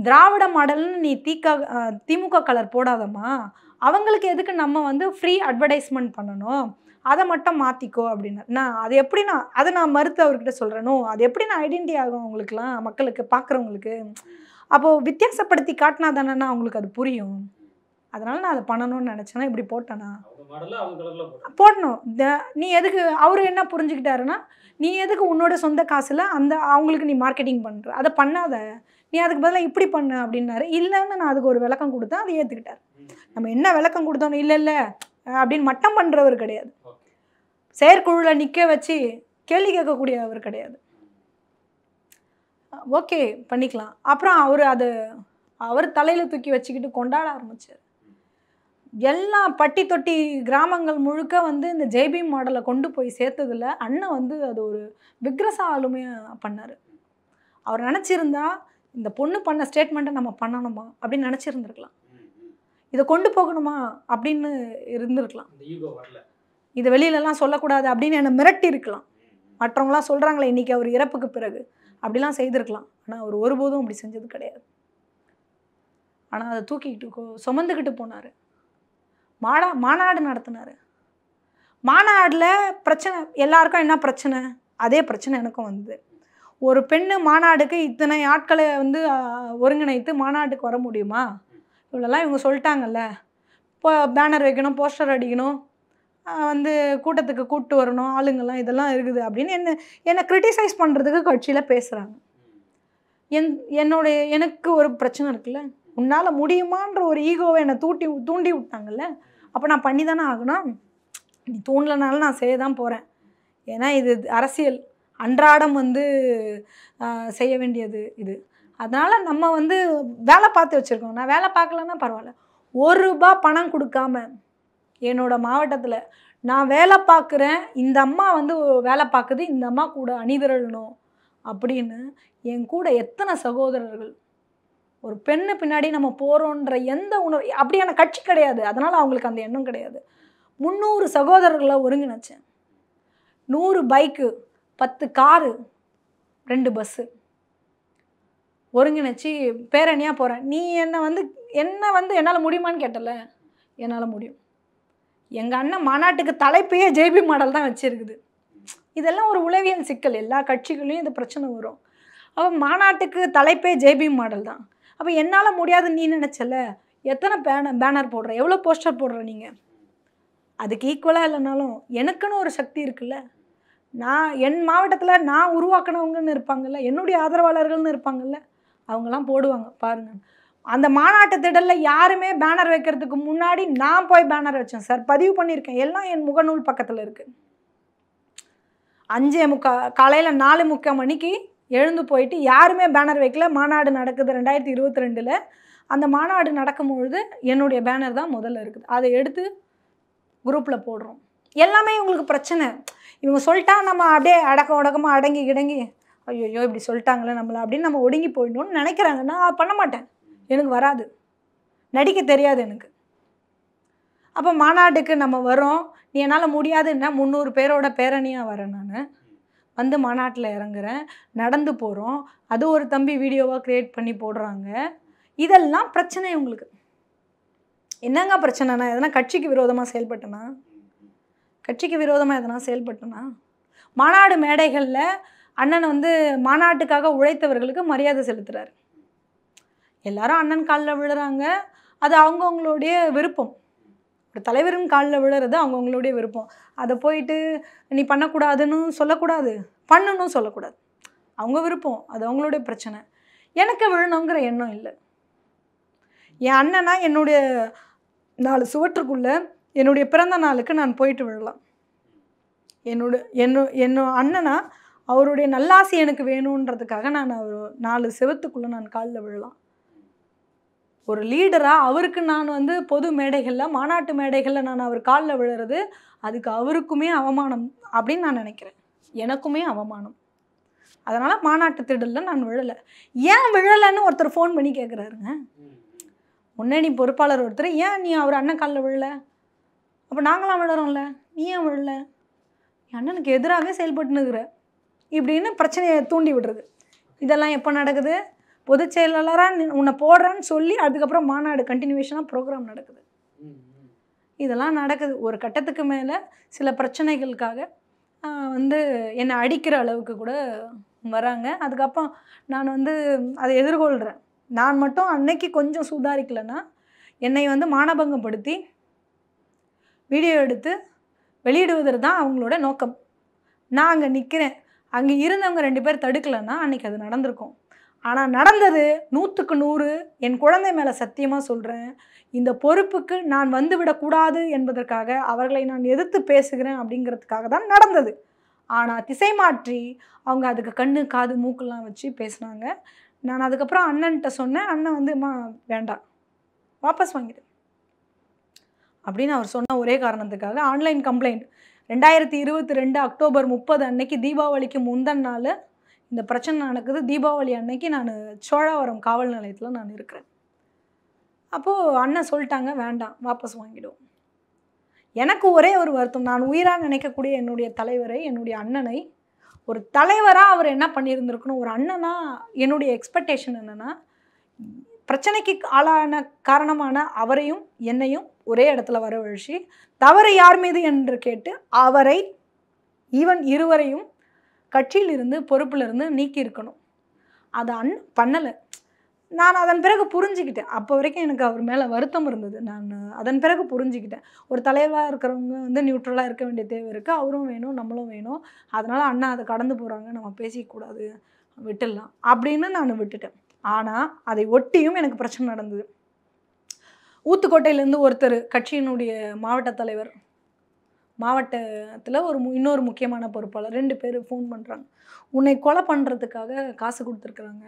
திராவிட மாடல்னு நீ தீக்க திமுக கலர் போடாதம்மா அவங்களுக்கு எதுக்கு நம்ம வந்து ஃப்ரீ அட்வர்டைஸ்மெண்ட் பண்ணணும் அதை மட்டும் மாற்றிக்கோ அப்படின்னு நான் அது எப்படி நான் அதை நான் மறுத்து அவர்கிட்ட சொல்கிறேனோ அது எப்படி நான் ஐடென்டி ஆகும் அவங்களுக்குலாம் மக்களுக்கு பார்க்குறவங்களுக்கு அப்போது வித்தியாசப்படுத்தி காட்டினா தானேண்ணா அவங்களுக்கு அது புரியும் அதனால் நான் அதை பண்ணணும்னு நினச்சேன்னா இப்படி போட்டேனா போடணும் நீ எதுக்கு அவர் என்ன புரிஞ்சுக்கிட்டாருன்னா நீ எதுக்கு உன்னோட சொந்த காசில் அந்த அவங்களுக்கு நீ மார்க்கெட்டிங் பண்ணுற அதை பண்ணாத நீ அதுக்கு பதிலாக இப்படி பண்ண அப்படின்னாரு இல்லைன்னு நான் அதுக்கு ஒரு விளக்கம் கொடுத்தேன் அதை ஏற்றுக்கிட்டார் நம்ம என்ன விளக்கம் கொடுத்தோம் இல்லை இல்லை அப்படின்னு மட்டம் பண்ணுறவர் கிடையாது செயற்குழுவில் நிற்க வச்சு கேள்வி கேட்கக்கூடியவர் கிடையாது ஓகே பண்ணிக்கலாம் அப்புறம் அவர் அது அவர் தலையில் தூக்கி வச்சுக்கிட்டு கொண்டாட ஆரம்பித்தார் எல்லா பட்டி தொட்டி கிராமங்கள் முழுக்க வந்து இந்த ஜெய்பி மாடலை கொண்டு போய் சேர்த்ததில் அண்ணன் வந்து அது ஒரு விக்ரச ஆளுமையாக பண்ணார் அவர் நினச்சிருந்தா இந்த பொண்ணு பண்ண ஸ்டேட்மெண்ட்டை நம்ம பண்ணணுமா அப்படின்னு நினச்சிருந்துருக்கலாம் இதை கொண்டு போகணுமா அப்படின்னு இருந்திருக்கலாம் இதை வெளியிலலாம் சொல்லக்கூடாது அப்படின்னு என்னை மிரட்டி இருக்கலாம் மற்றவங்களாம் சொல்கிறாங்களே இன்றைக்கி அவர் இறப்புக்கு பிறகு அப்படிலாம் செய்திருக்கலாம் ஆனால் அவர் ஒருபோதும் அப்படி செஞ்சது கிடையாது ஆனால் அதை தூக்கிக்கிட்டு சுமந்துக்கிட்டு போனார் மாடா மாநாடு நடத்தினார் மாநாடில் பிரச்சனை எல்லாருக்கும் என்ன பிரச்சனை அதே பிரச்சனை எனக்கும் வந்தது ஒரு பெண்ணு மாநாடுக்கு இத்தனை ஆட்களை வந்து ஒருங்கிணைத்து மாநாட்டுக்கு வர முடியுமா இவ்வளோலாம் இவங்க சொல்லிட்டாங்கல்ல இப்போ பேனர் வைக்கணும் போஸ்டர் அடிக்கணும் வந்து கூட்டத்துக்கு கூப்பிட்டு வரணும் ஆளுங்கள்லாம் இதெல்லாம் இருக்குது அப்படின்னு என்ன என்னை கிரிட்டிசைஸ் பண்ணுறதுக்கு கட்சியில் பேசுகிறாங்க என் என்னுடைய எனக்கு ஒரு பிரச்சனை இருக்குல்ல உன்னால் முடியுமான்ற ஒரு ஈகோவை என்னை தூட்டி தூண்டி விட்டாங்கல்ல அப்போ நான் பண்ணி தானே ஆகணும் நீ தூண்டலனாலும் நான் செய்ய தான் போகிறேன் ஏன்னா இது அரசியல் அன்றாடம் வந்து செய்ய வேண்டியது இது அதனால் நம்ம வந்து வேலை பார்த்து வச்சுருக்கோம் நான் வேலை பார்க்கலன்னா பரவாயில்ல ஒரு ரூபா பணம் கொடுக்காம என்னோடய மாவட்டத்தில் நான் வேலை பார்க்குறேன் இந்த அம்மா வந்து வேலை பார்க்குது இந்த அம்மா கூட அணிதிரளணும் அப்படின்னு என் கூட எத்தனை சகோதரர்கள் ஒரு பெண்ணு பின்னாடி நம்ம போகிறோன்ற எந்த உணவு அப்படியான கட்சி கிடையாது அதனால் அவங்களுக்கு அந்த எண்ணம் கிடையாது முந்நூறு சகோதரர்களை ஒருங்கிணைச்சேன் நூறு பைக்கு பத்து காரு ரெண்டு பஸ்ஸு ஒருங்கிணைச்சி பேரணியாக போகிறேன் நீ என்னை வந்து என்ன வந்து என்னால் முடியுமான்னு கேட்டல என்னால் முடியும் எங்கள் அண்ணன் மாநாட்டுக்கு தலைப்பையே ஜேபி மாடல் தான் வச்சுருக்குது இதெல்லாம் ஒரு உளவியல் சிக்கல் எல்லா கட்சிகளையும் இந்த பிரச்சனை வரும் அப்போ மாநாட்டுக்கு தலைப்பே ஜேபி மாடல் தான் அப்போ என்னால் முடியாது நீ நினச்சல எத்தனை பேனர் பேனர் போடுற எவ்வளோ போஸ்டர் போடுற நீங்கள் அதுக்கு ஈக்குவலாக இல்லைனாலும் எனக்குன்னு ஒரு சக்தி இருக்குல்ல நான் என் மாவட்டத்தில் நான் உருவாக்கினவங்கன்னு இருப்பாங்கல்ல என்னுடைய ஆதரவாளர்கள்னு இருப்பாங்கல்ல அவங்கெல்லாம் போடுவாங்க பாருங்கள் அந்த மாநாட்டு திடலில் யாருமே பேனர் வைக்கிறதுக்கு முன்னாடி நான் போய் பேனர் வச்சேன் சார் பதிவு பண்ணியிருக்கேன் எல்லாம் என் முகநூல் பக்கத்தில் இருக்குது அஞ்சே முக்கா காலையில் நாலு முக்கால் மணிக்கு எழுந்து போயிட்டு யாருமே பேனர் வைக்கல மாநாடு நடக்குது ரெண்டாயிரத்தி இருபத்தி ரெண்டில் அந்த மாநாடு நடக்கும்பொழுது என்னுடைய பேனர் தான் முதல்ல இருக்குது அதை எடுத்து குரூப்பில் போடுறோம் எல்லாமே இவங்களுக்கு பிரச்சனை இவங்க சொல்லிட்டா நம்ம அப்படியே அடக்க உடக்கமாக அடங்கி கிடங்கி ஐயோ இப்படி சொல்லிட்டாங்களே நம்மளை அப்படின்னு நம்ம ஒடுங்கி போயிடணும்னு நினைக்கிறாங்க நான் பண்ண மாட்டேன் எனக்கு வராது நடிக்க தெரியாது எனக்கு அப்போ மாநாட்டுக்கு நம்ம வரோம் நீ என்னால் முடியாதுன்னா முந்நூறு பேரோட பேரணியாக வரேன் நான் வந்து மாநாட்டில் இறங்குறேன் நடந்து போகிறோம் அது ஒரு தம்பி வீடியோவாக க்ரியேட் பண்ணி போடுறாங்க இதெல்லாம் பிரச்சனை உங்களுக்கு என்னங்க பிரச்சனைனா எதனா கட்சிக்கு விரோதமாக செயல்பட்டனா கட்சிக்கு விரோதமாக எதனா செயல்பட்டனா மாநாடு மேடைகளில் அண்ணன் வந்து மாநாட்டுக்காக உழைத்தவர்களுக்கு மரியாதை செலுத்துகிறார் எல்லாரும் அண்ணன் காலில் விழுறாங்க அது அவங்கவுங்களுடைய விருப்பம் ஒரு தலைவரின் காலில் விழுறது அவங்கவுங்களுடைய விருப்பம் அதை போயிட்டு நீ பண்ணக்கூடாதுன்னு சொல்லக்கூடாது பண்ணணும் சொல்லக்கூடாது அவங்க விருப்பம் அது அவங்களுடைய பிரச்சனை எனக்கு விழணுங்கிற எண்ணம் இல்லை என் அண்ணனா என்னுடைய நாலு சுவற்றுக்குள்ளே என்னுடைய பிறந்த நாளுக்கு நான் போயிட்டு விழலாம் என்னோட என்னோட என்னோ அண்ணனா அவருடைய நல்லாசி எனக்கு வேணுன்றதுக்காக நான் அவர் நாலு செவத்துக்குள்ளே நான் காலில் விழலாம் ஒரு லீடராக அவருக்கு நான் வந்து பொது மேடைகளில் மாநாட்டு மேடைகளில் நான் அவர் காலில் விழுறது அதுக்கு அவருக்குமே அவமானம் அப்படின்னு நான் நினைக்கிறேன் எனக்குமே அவமானம் அதனால் மாநாட்டு திடலில் நான் விழலை ஏன் விழலைன்னு ஒருத்தர் ஃபோன் பண்ணி கேட்குறாருங்க முன்னணி பொறுப்பாளர் ஒருத்தர் ஏன் நீ அவர் அண்ணன் காலில் விழல அப்போ நாங்களாம் விழுறோம்ல நீ ஏன் விழல என் அண்ணனுக்கு எதிராக செயல்பட்டுனுக்குற இப்படின்னு பிரச்சனையை தூண்டி விடுறது இதெல்லாம் எப்போ நடக்குது பொதுச் செயலாளராக உன்னை போடுறேன்னு சொல்லி அதுக்கப்புறம் மாநாடு கண்டினியூவேஷனாக ப்ரோக்ராம் நடக்குது இதெல்லாம் நடக்குது ஒரு கட்டத்துக்கு மேலே சில பிரச்சனைகளுக்காக வந்து என்னை அடிக்கிற அளவுக்கு கூட வராங்க அதுக்கப்புறம் நான் வந்து அதை எதிர்கொள்கிறேன் நான் மட்டும் அன்னைக்கு கொஞ்சம் சுதாரிக்கலைன்னா என்னை வந்து மானபங்கப்படுத்தி வீடியோ எடுத்து வெளியிடுவதற்கு தான் அவங்களோட நோக்கம் நான் அங்கே நிற்கிறேன் அங்கே இருந்தவங்க ரெண்டு பேர் தடுக்கலைன்னா அன்றைக்கி அது நடந்திருக்கும் ஆனால் நடந்தது நூற்றுக்கு நூறு என் குழந்தை மேலே சத்தியமாக சொல்கிறேன் இந்த பொறுப்புக்கு நான் வந்துவிடக்கூடாது என்பதற்காக அவர்களை நான் எதிர்த்து பேசுகிறேன் அப்படிங்கிறதுக்காக தான் நடந்தது ஆனால் திசை மாற்றி அவங்க அதுக்கு கண்ணு காது மூக்கெல்லாம் வச்சு பேசினாங்க நான் அதுக்கப்புறம் அண்ணன்ட்ட சொன்னேன் அண்ணன் வந்து அம்மா வேண்டாம் வாபஸ் வாங்கிடு அப்படின்னு அவர் சொன்ன ஒரே காரணத்துக்காக ஆன்லைன் கம்ப்ளைண்ட் ரெண்டாயிரத்தி இருபத்தி ரெண்டு அக்டோபர் முப்பது அன்னைக்கு தீபாவளிக்கு முந்தன் நாள் இந்த பிரச்சனை நடக்குது தீபாவளி அன்னைக்கு நான் சோழாவரம் காவல் நிலையத்தில் நான் இருக்கிறேன் அப்போது அண்ணன் சொல்லிட்டாங்க வேண்டாம் வாபஸ் வாங்கிடுவோம் எனக்கு ஒரே ஒரு வருத்தம் நான் உயிராக நினைக்கக்கூடிய என்னுடைய தலைவரை என்னுடைய அண்ணனை ஒரு தலைவராக அவர் என்ன பண்ணியிருந்திருக்கணும் ஒரு அண்ணனாக என்னுடைய எக்ஸ்பெக்டேஷன் என்னென்னா பிரச்சனைக்கு ஆளான காரணமான அவரையும் என்னையும் ஒரே இடத்துல வரவழைச்சி தவறு யார் மீது என்று கேட்டு அவரை ஈவன் இருவரையும் கட்சியிலிருந்து பொறுப்பிலிருந்து நீக்கி இருக்கணும் அதை அன் பண்ணலை நான் அதன் பிறகு புரிஞ்சுக்கிட்டேன் அப்போ வரைக்கும் எனக்கு அவர் மேலே வருத்தம் இருந்தது நான் அதன் பிறகு புரிஞ்சுக்கிட்டேன் ஒரு தலைவராக இருக்கிறவங்க வந்து நியூட்ரலாக இருக்க வேண்டிய தேவை இருக்குது அவரும் வேணும் நம்மளும் வேணும் அதனால் அண்ணா அதை கடந்து போகிறாங்க நம்ம பேசிக்கூடாது விட்டுடலாம் அப்படின்னு நான் விட்டுட்டேன் ஆனால் அதை ஒட்டியும் எனக்கு பிரச்சனை நடந்தது ஊத்துக்கோட்டையிலேருந்து ஒருத்தர் கட்சியினுடைய மாவட்ட தலைவர் மாவட்டத்தில் ஒரு இன்னொரு முக்கியமான பொறுப்பாளர் ரெண்டு பேர் ஃபோன் பண்ணுறாங்க உன்னை கொலை பண்ணுறதுக்காக காசு கொடுத்துருக்குறாங்க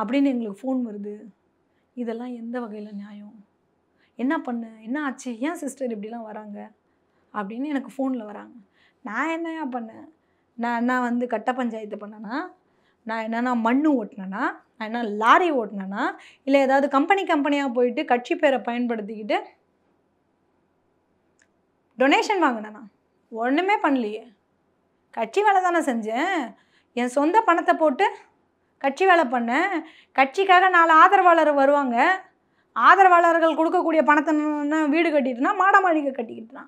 அப்படின்னு எங்களுக்கு ஃபோன் வருது இதெல்லாம் எந்த வகையில் நியாயம் என்ன பண்ணு என்ன ஆச்சு ஏன் சிஸ்டர் இப்படிலாம் வராங்க அப்படின்னு எனக்கு ஃபோனில் வராங்க நான் என்னையா பண்ணேன் நான் என்ன வந்து கட்ட பஞ்சாயத்து பண்ணேன்னா நான் என்னென்னா மண்ணு ஓட்டினேன்னா நான் என்ன லாரி ஓட்டினேன்னா இல்லை ஏதாவது கம்பெனி கம்பெனியாக போயிட்டு கட்சி பேரை பயன்படுத்திக்கிட்டு டொனேஷன் வாங்கினேண்ணா ஒன்றுமே பண்ணலையே கட்சி வேலை தானே செஞ்சேன் என் சொந்த பணத்தை போட்டு கட்சி வேலை பண்ணேன் கட்சிக்காக நாலு ஆதரவாளர் வருவாங்க ஆதரவாளர்கள் கொடுக்கக்கூடிய பணத்தை வீடு கட்டிட்டுனா மாட மாளிகை கட்டிக்கிட்டுனா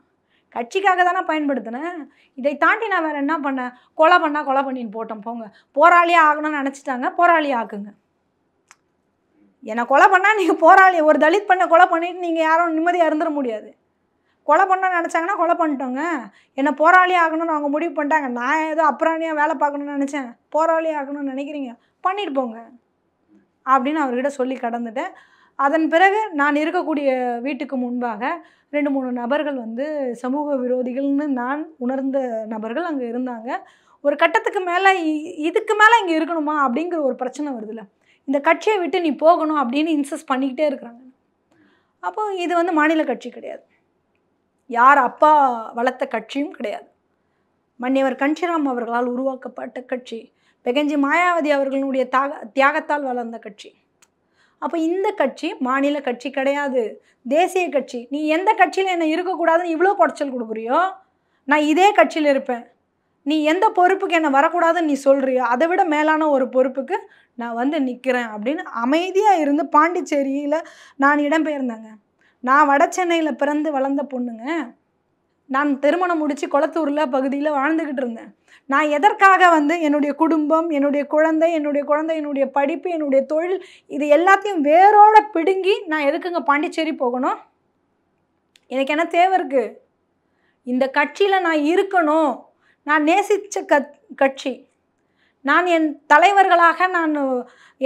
கட்சிக்காக தானே பயன்படுத்தினேன் இதை தாண்டி நான் வேறு என்ன பண்ணேன் கொலை பண்ணால் கொலை பண்ணின்னு போட்டோம் போங்க போராளியாக ஆகணும்னு நினச்சிட்டாங்க போராளியாக ஆக்குங்க என்னை கொலை பண்ணால் நீங்கள் போராளி ஒரு தலித் பண்ண கொலை பண்ணிட்டு நீங்கள் யாரும் நிம்மதியாக இருந்துட முடியாது கொலை பண்ண நினச்சாங்கன்னா கொலை பண்ணிட்டோங்க என்னை போராளி ஆகணும்னு அவங்க முடிவு பண்ணிட்டாங்க நான் ஏதோ அப்புறாணியாக வேலை பார்க்கணும்னு நினச்சேன் போராளி ஆகணும்னு நினைக்கிறீங்க பண்ணிட்டு போங்க அப்படின்னு அவர்கிட்ட சொல்லி கடந்துட்டேன் அதன் பிறகு நான் இருக்கக்கூடிய வீட்டுக்கு முன்பாக ரெண்டு மூணு நபர்கள் வந்து சமூக விரோதிகள்னு நான் உணர்ந்த நபர்கள் அங்கே இருந்தாங்க ஒரு கட்டத்துக்கு மேலே இதுக்கு மேலே இங்கே இருக்கணுமா அப்படிங்கிற ஒரு பிரச்சனை வருதுல்ல இந்த கட்சியை விட்டு நீ போகணும் அப்படின்னு இன்சஸ் பண்ணிக்கிட்டே இருக்கிறாங்க அப்போ இது வந்து மாநில கட்சி கிடையாது யார் அப்பா வளர்த்த கட்சியும் கிடையாது மன்னியவர் கன்ஷிராம் அவர்களால் உருவாக்கப்பட்ட கட்சி பெகஞ்சி மாயாவதி அவர்களுடைய தாக தியாகத்தால் வளர்ந்த கட்சி அப்போ இந்த கட்சி மாநில கட்சி கிடையாது தேசிய கட்சி நீ எந்த கட்சியில் என்னை இருக்கக்கூடாதுன்னு இவ்வளோ குடைச்சல் கொடுக்குறியோ நான் இதே கட்சியில் இருப்பேன் நீ எந்த பொறுப்புக்கு என்னை வரக்கூடாதுன்னு நீ சொல்கிறியோ அதை விட மேலான ஒரு பொறுப்புக்கு நான் வந்து நிற்கிறேன் அப்படின்னு அமைதியாக இருந்து பாண்டிச்சேரியில் நான் இடம்பெயர்ந்தேங்க நான் வட சென்னையில் பிறந்து வளர்ந்த பொண்ணுங்க நான் திருமணம் முடித்து குளத்தூரில் பகுதியில் வாழ்ந்துக்கிட்டு இருந்தேன் நான் எதற்காக வந்து என்னுடைய குடும்பம் என்னுடைய குழந்தை என்னுடைய குழந்தை என்னுடைய படிப்பு என்னுடைய தொழில் இது எல்லாத்தையும் வேரோட பிடுங்கி நான் எதுக்குங்க பாண்டிச்சேரி போகணும் எனக்கு என்ன தேவை இருக்குது இந்த கட்சியில் நான் இருக்கணும் நான் நேசித்த கத் கட்சி நான் என் தலைவர்களாக நான்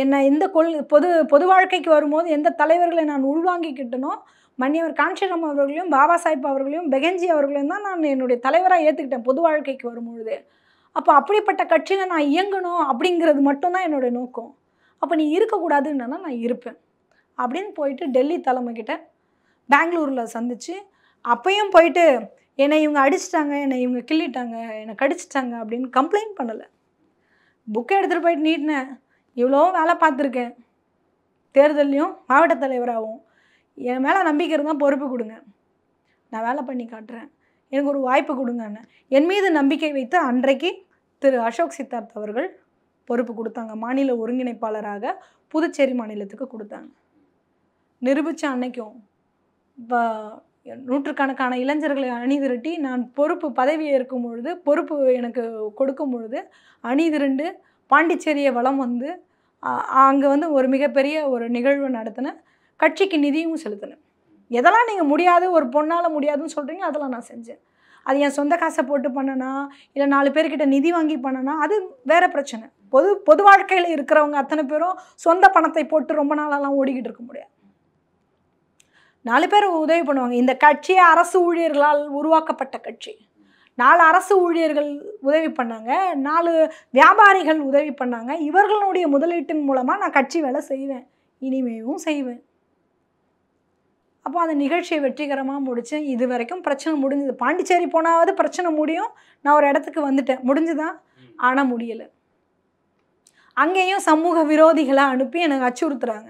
என்னை இந்த கொள் பொது பொது வாழ்க்கைக்கு வரும்போது எந்த தலைவர்களை நான் உள்வாங்கிக்கிட்டனோ மன்னியவர் காஞ்சிராம் அவர்களையும் பாபா சாஹிப் அவர்களையும் பெகஞ்சி அவர்களையும் தான் நான் என்னுடைய தலைவராக ஏற்றுக்கிட்டேன் பொது வாழ்க்கைக்கு வரும்பொழுது அப்போ அப்படிப்பட்ட கட்சியில் நான் இயங்கணும் அப்படிங்கிறது மட்டும்தான் என்னோடய நோக்கம் அப்போ நீ இருக்கக்கூடாதுன்னா நான் இருப்பேன் அப்படின்னு போயிட்டு டெல்லி தலைமைக்கிட்ட பெங்களூரில் சந்தித்து அப்பையும் போயிட்டு என்னை இவங்க அடிச்சிட்டாங்க என்னை இவங்க கிள்ளிட்டாங்க என்னை கடிச்சிட்டாங்க அப்படின்னு கம்ப்ளைண்ட் பண்ணலை புக்கை எடுத்துகிட்டு போயிட்டு நீட்டினேன் இவ்வளோ வேலை பார்த்துருக்கேன் தேர்தல்லையும் மாவட்ட தலைவராகவும் என் மேலே நம்பிக்கை இருந்தால் பொறுப்பு கொடுங்க நான் வேலை பண்ணி காட்டுறேன் எனக்கு ஒரு வாய்ப்பு கொடுங்கன்னு என் மீது நம்பிக்கை வைத்து அன்றைக்கு திரு அசோக் சித்தார்த் அவர்கள் பொறுப்பு கொடுத்தாங்க மாநில ஒருங்கிணைப்பாளராக புதுச்சேரி மாநிலத்துக்கு கொடுத்தாங்க நிரூபித்த அன்னைக்கும் இப்போ நூற்றுக்கணக்கான இளைஞர்களை அணி திரட்டி நான் பொறுப்பு பதவியை இருக்கும் பொழுது பொறுப்பு எனக்கு கொடுக்கும் பொழுது அணி திரண்டு பாண்டிச்சேரியை வளம் வந்து அங்கே வந்து ஒரு மிகப்பெரிய ஒரு நிகழ்வு நடத்தின கட்சிக்கு நிதியும் செலுத்தினேன் எதெல்லாம் நீங்கள் முடியாது ஒரு பொண்ணால் முடியாதுன்னு சொல்கிறீங்க அதெல்லாம் நான் செஞ்சேன் அது என் சொந்த காசை போட்டு பண்ணனா இல்லை நாலு பேர்கிட்ட நிதி வாங்கி பண்ணனா அது வேறு பிரச்சனை பொது பொது வாழ்க்கையில் இருக்கிறவங்க அத்தனை பேரும் சொந்த பணத்தை போட்டு ரொம்ப நாளெல்லாம் ஓடிக்கிட்டு இருக்க முடியாது நாலு பேர் உதவி பண்ணுவாங்க இந்த கட்சியை அரசு ஊழியர்களால் உருவாக்கப்பட்ட கட்சி நாலு அரசு ஊழியர்கள் உதவி பண்ணாங்க நாலு வியாபாரிகள் உதவி பண்ணாங்க இவர்களுடைய முதலீட்டின் மூலமாக நான் கட்சி வேலை செய்வேன் இனிமேவும் செய்வேன் அப்போ அந்த நிகழ்ச்சியை வெற்றிகரமாக முடித்தேன் இது வரைக்கும் பிரச்சனை முடிஞ்சது பாண்டிச்சேரி போனாவது பிரச்சனை முடியும் நான் ஒரு இடத்துக்கு வந்துட்டேன் முடிஞ்சுதான் ஆனால் முடியலை அங்கேயும் சமூக விரோதிகளாக அனுப்பி எனக்கு அச்சுறுத்துறாங்க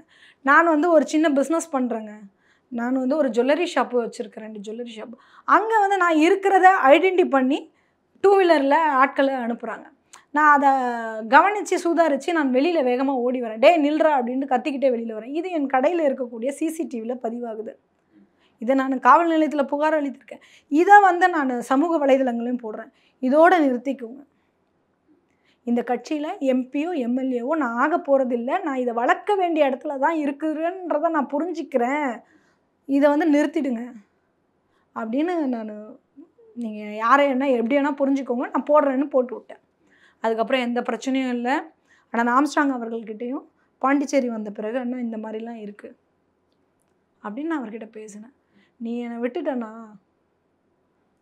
நான் வந்து ஒரு சின்ன பிஸ்னஸ் பண்ணுறேங்க நான் வந்து ஒரு ஜுவல்லரி ஷாப்பு வச்சுருக்கிறேன் ரெண்டு ஜுவல்லரி ஷாப்பு அங்கே வந்து நான் இருக்கிறத ஐடென்டி பண்ணி டூ வீலரில் ஆட்களை அனுப்புகிறாங்க நான் அதை கவனித்து சுதாரித்து நான் வெளியில் வேகமாக ஓடி வரேன் டே நில்றா அப்படின்ட்டு கத்திக்கிட்டே வெளியில் வரேன் இது என் கடையில் இருக்கக்கூடிய சிசிடிவியில் பதிவாகுது இதை நான் காவல் நிலையத்தில் புகார் அளித்திருக்கேன் இதை வந்து நான் சமூக வலைதளங்களையும் போடுறேன் இதோடு நிறுத்திக்குங்க இந்த கட்சியில் எம்பியோ எம்எல்ஏவோ நான் ஆக போகிறதில்ல நான் இதை வளர்க்க வேண்டிய இடத்துல தான் இருக்குறேன்றதை நான் புரிஞ்சிக்கிறேன் இதை வந்து நிறுத்திடுங்க அப்படின்னு நான் நீங்கள் யாரை என்ன எப்படி வேணால் புரிஞ்சுக்கோங்க நான் போடுறேன்னு போட்டு விட்டேன் அதுக்கப்புறம் எந்த பிரச்சனையும் இல்லை ஆனால் ஆம்ஸ்டாங் அவர்கள்கிட்டேயும் பாண்டிச்சேரி வந்த பிறகு இன்னும் இந்த மாதிரிலாம் இருக்குது அப்படின்னு நான் அவர்கிட்ட பேசினேன் நீ என்னை விட்டுட்டனா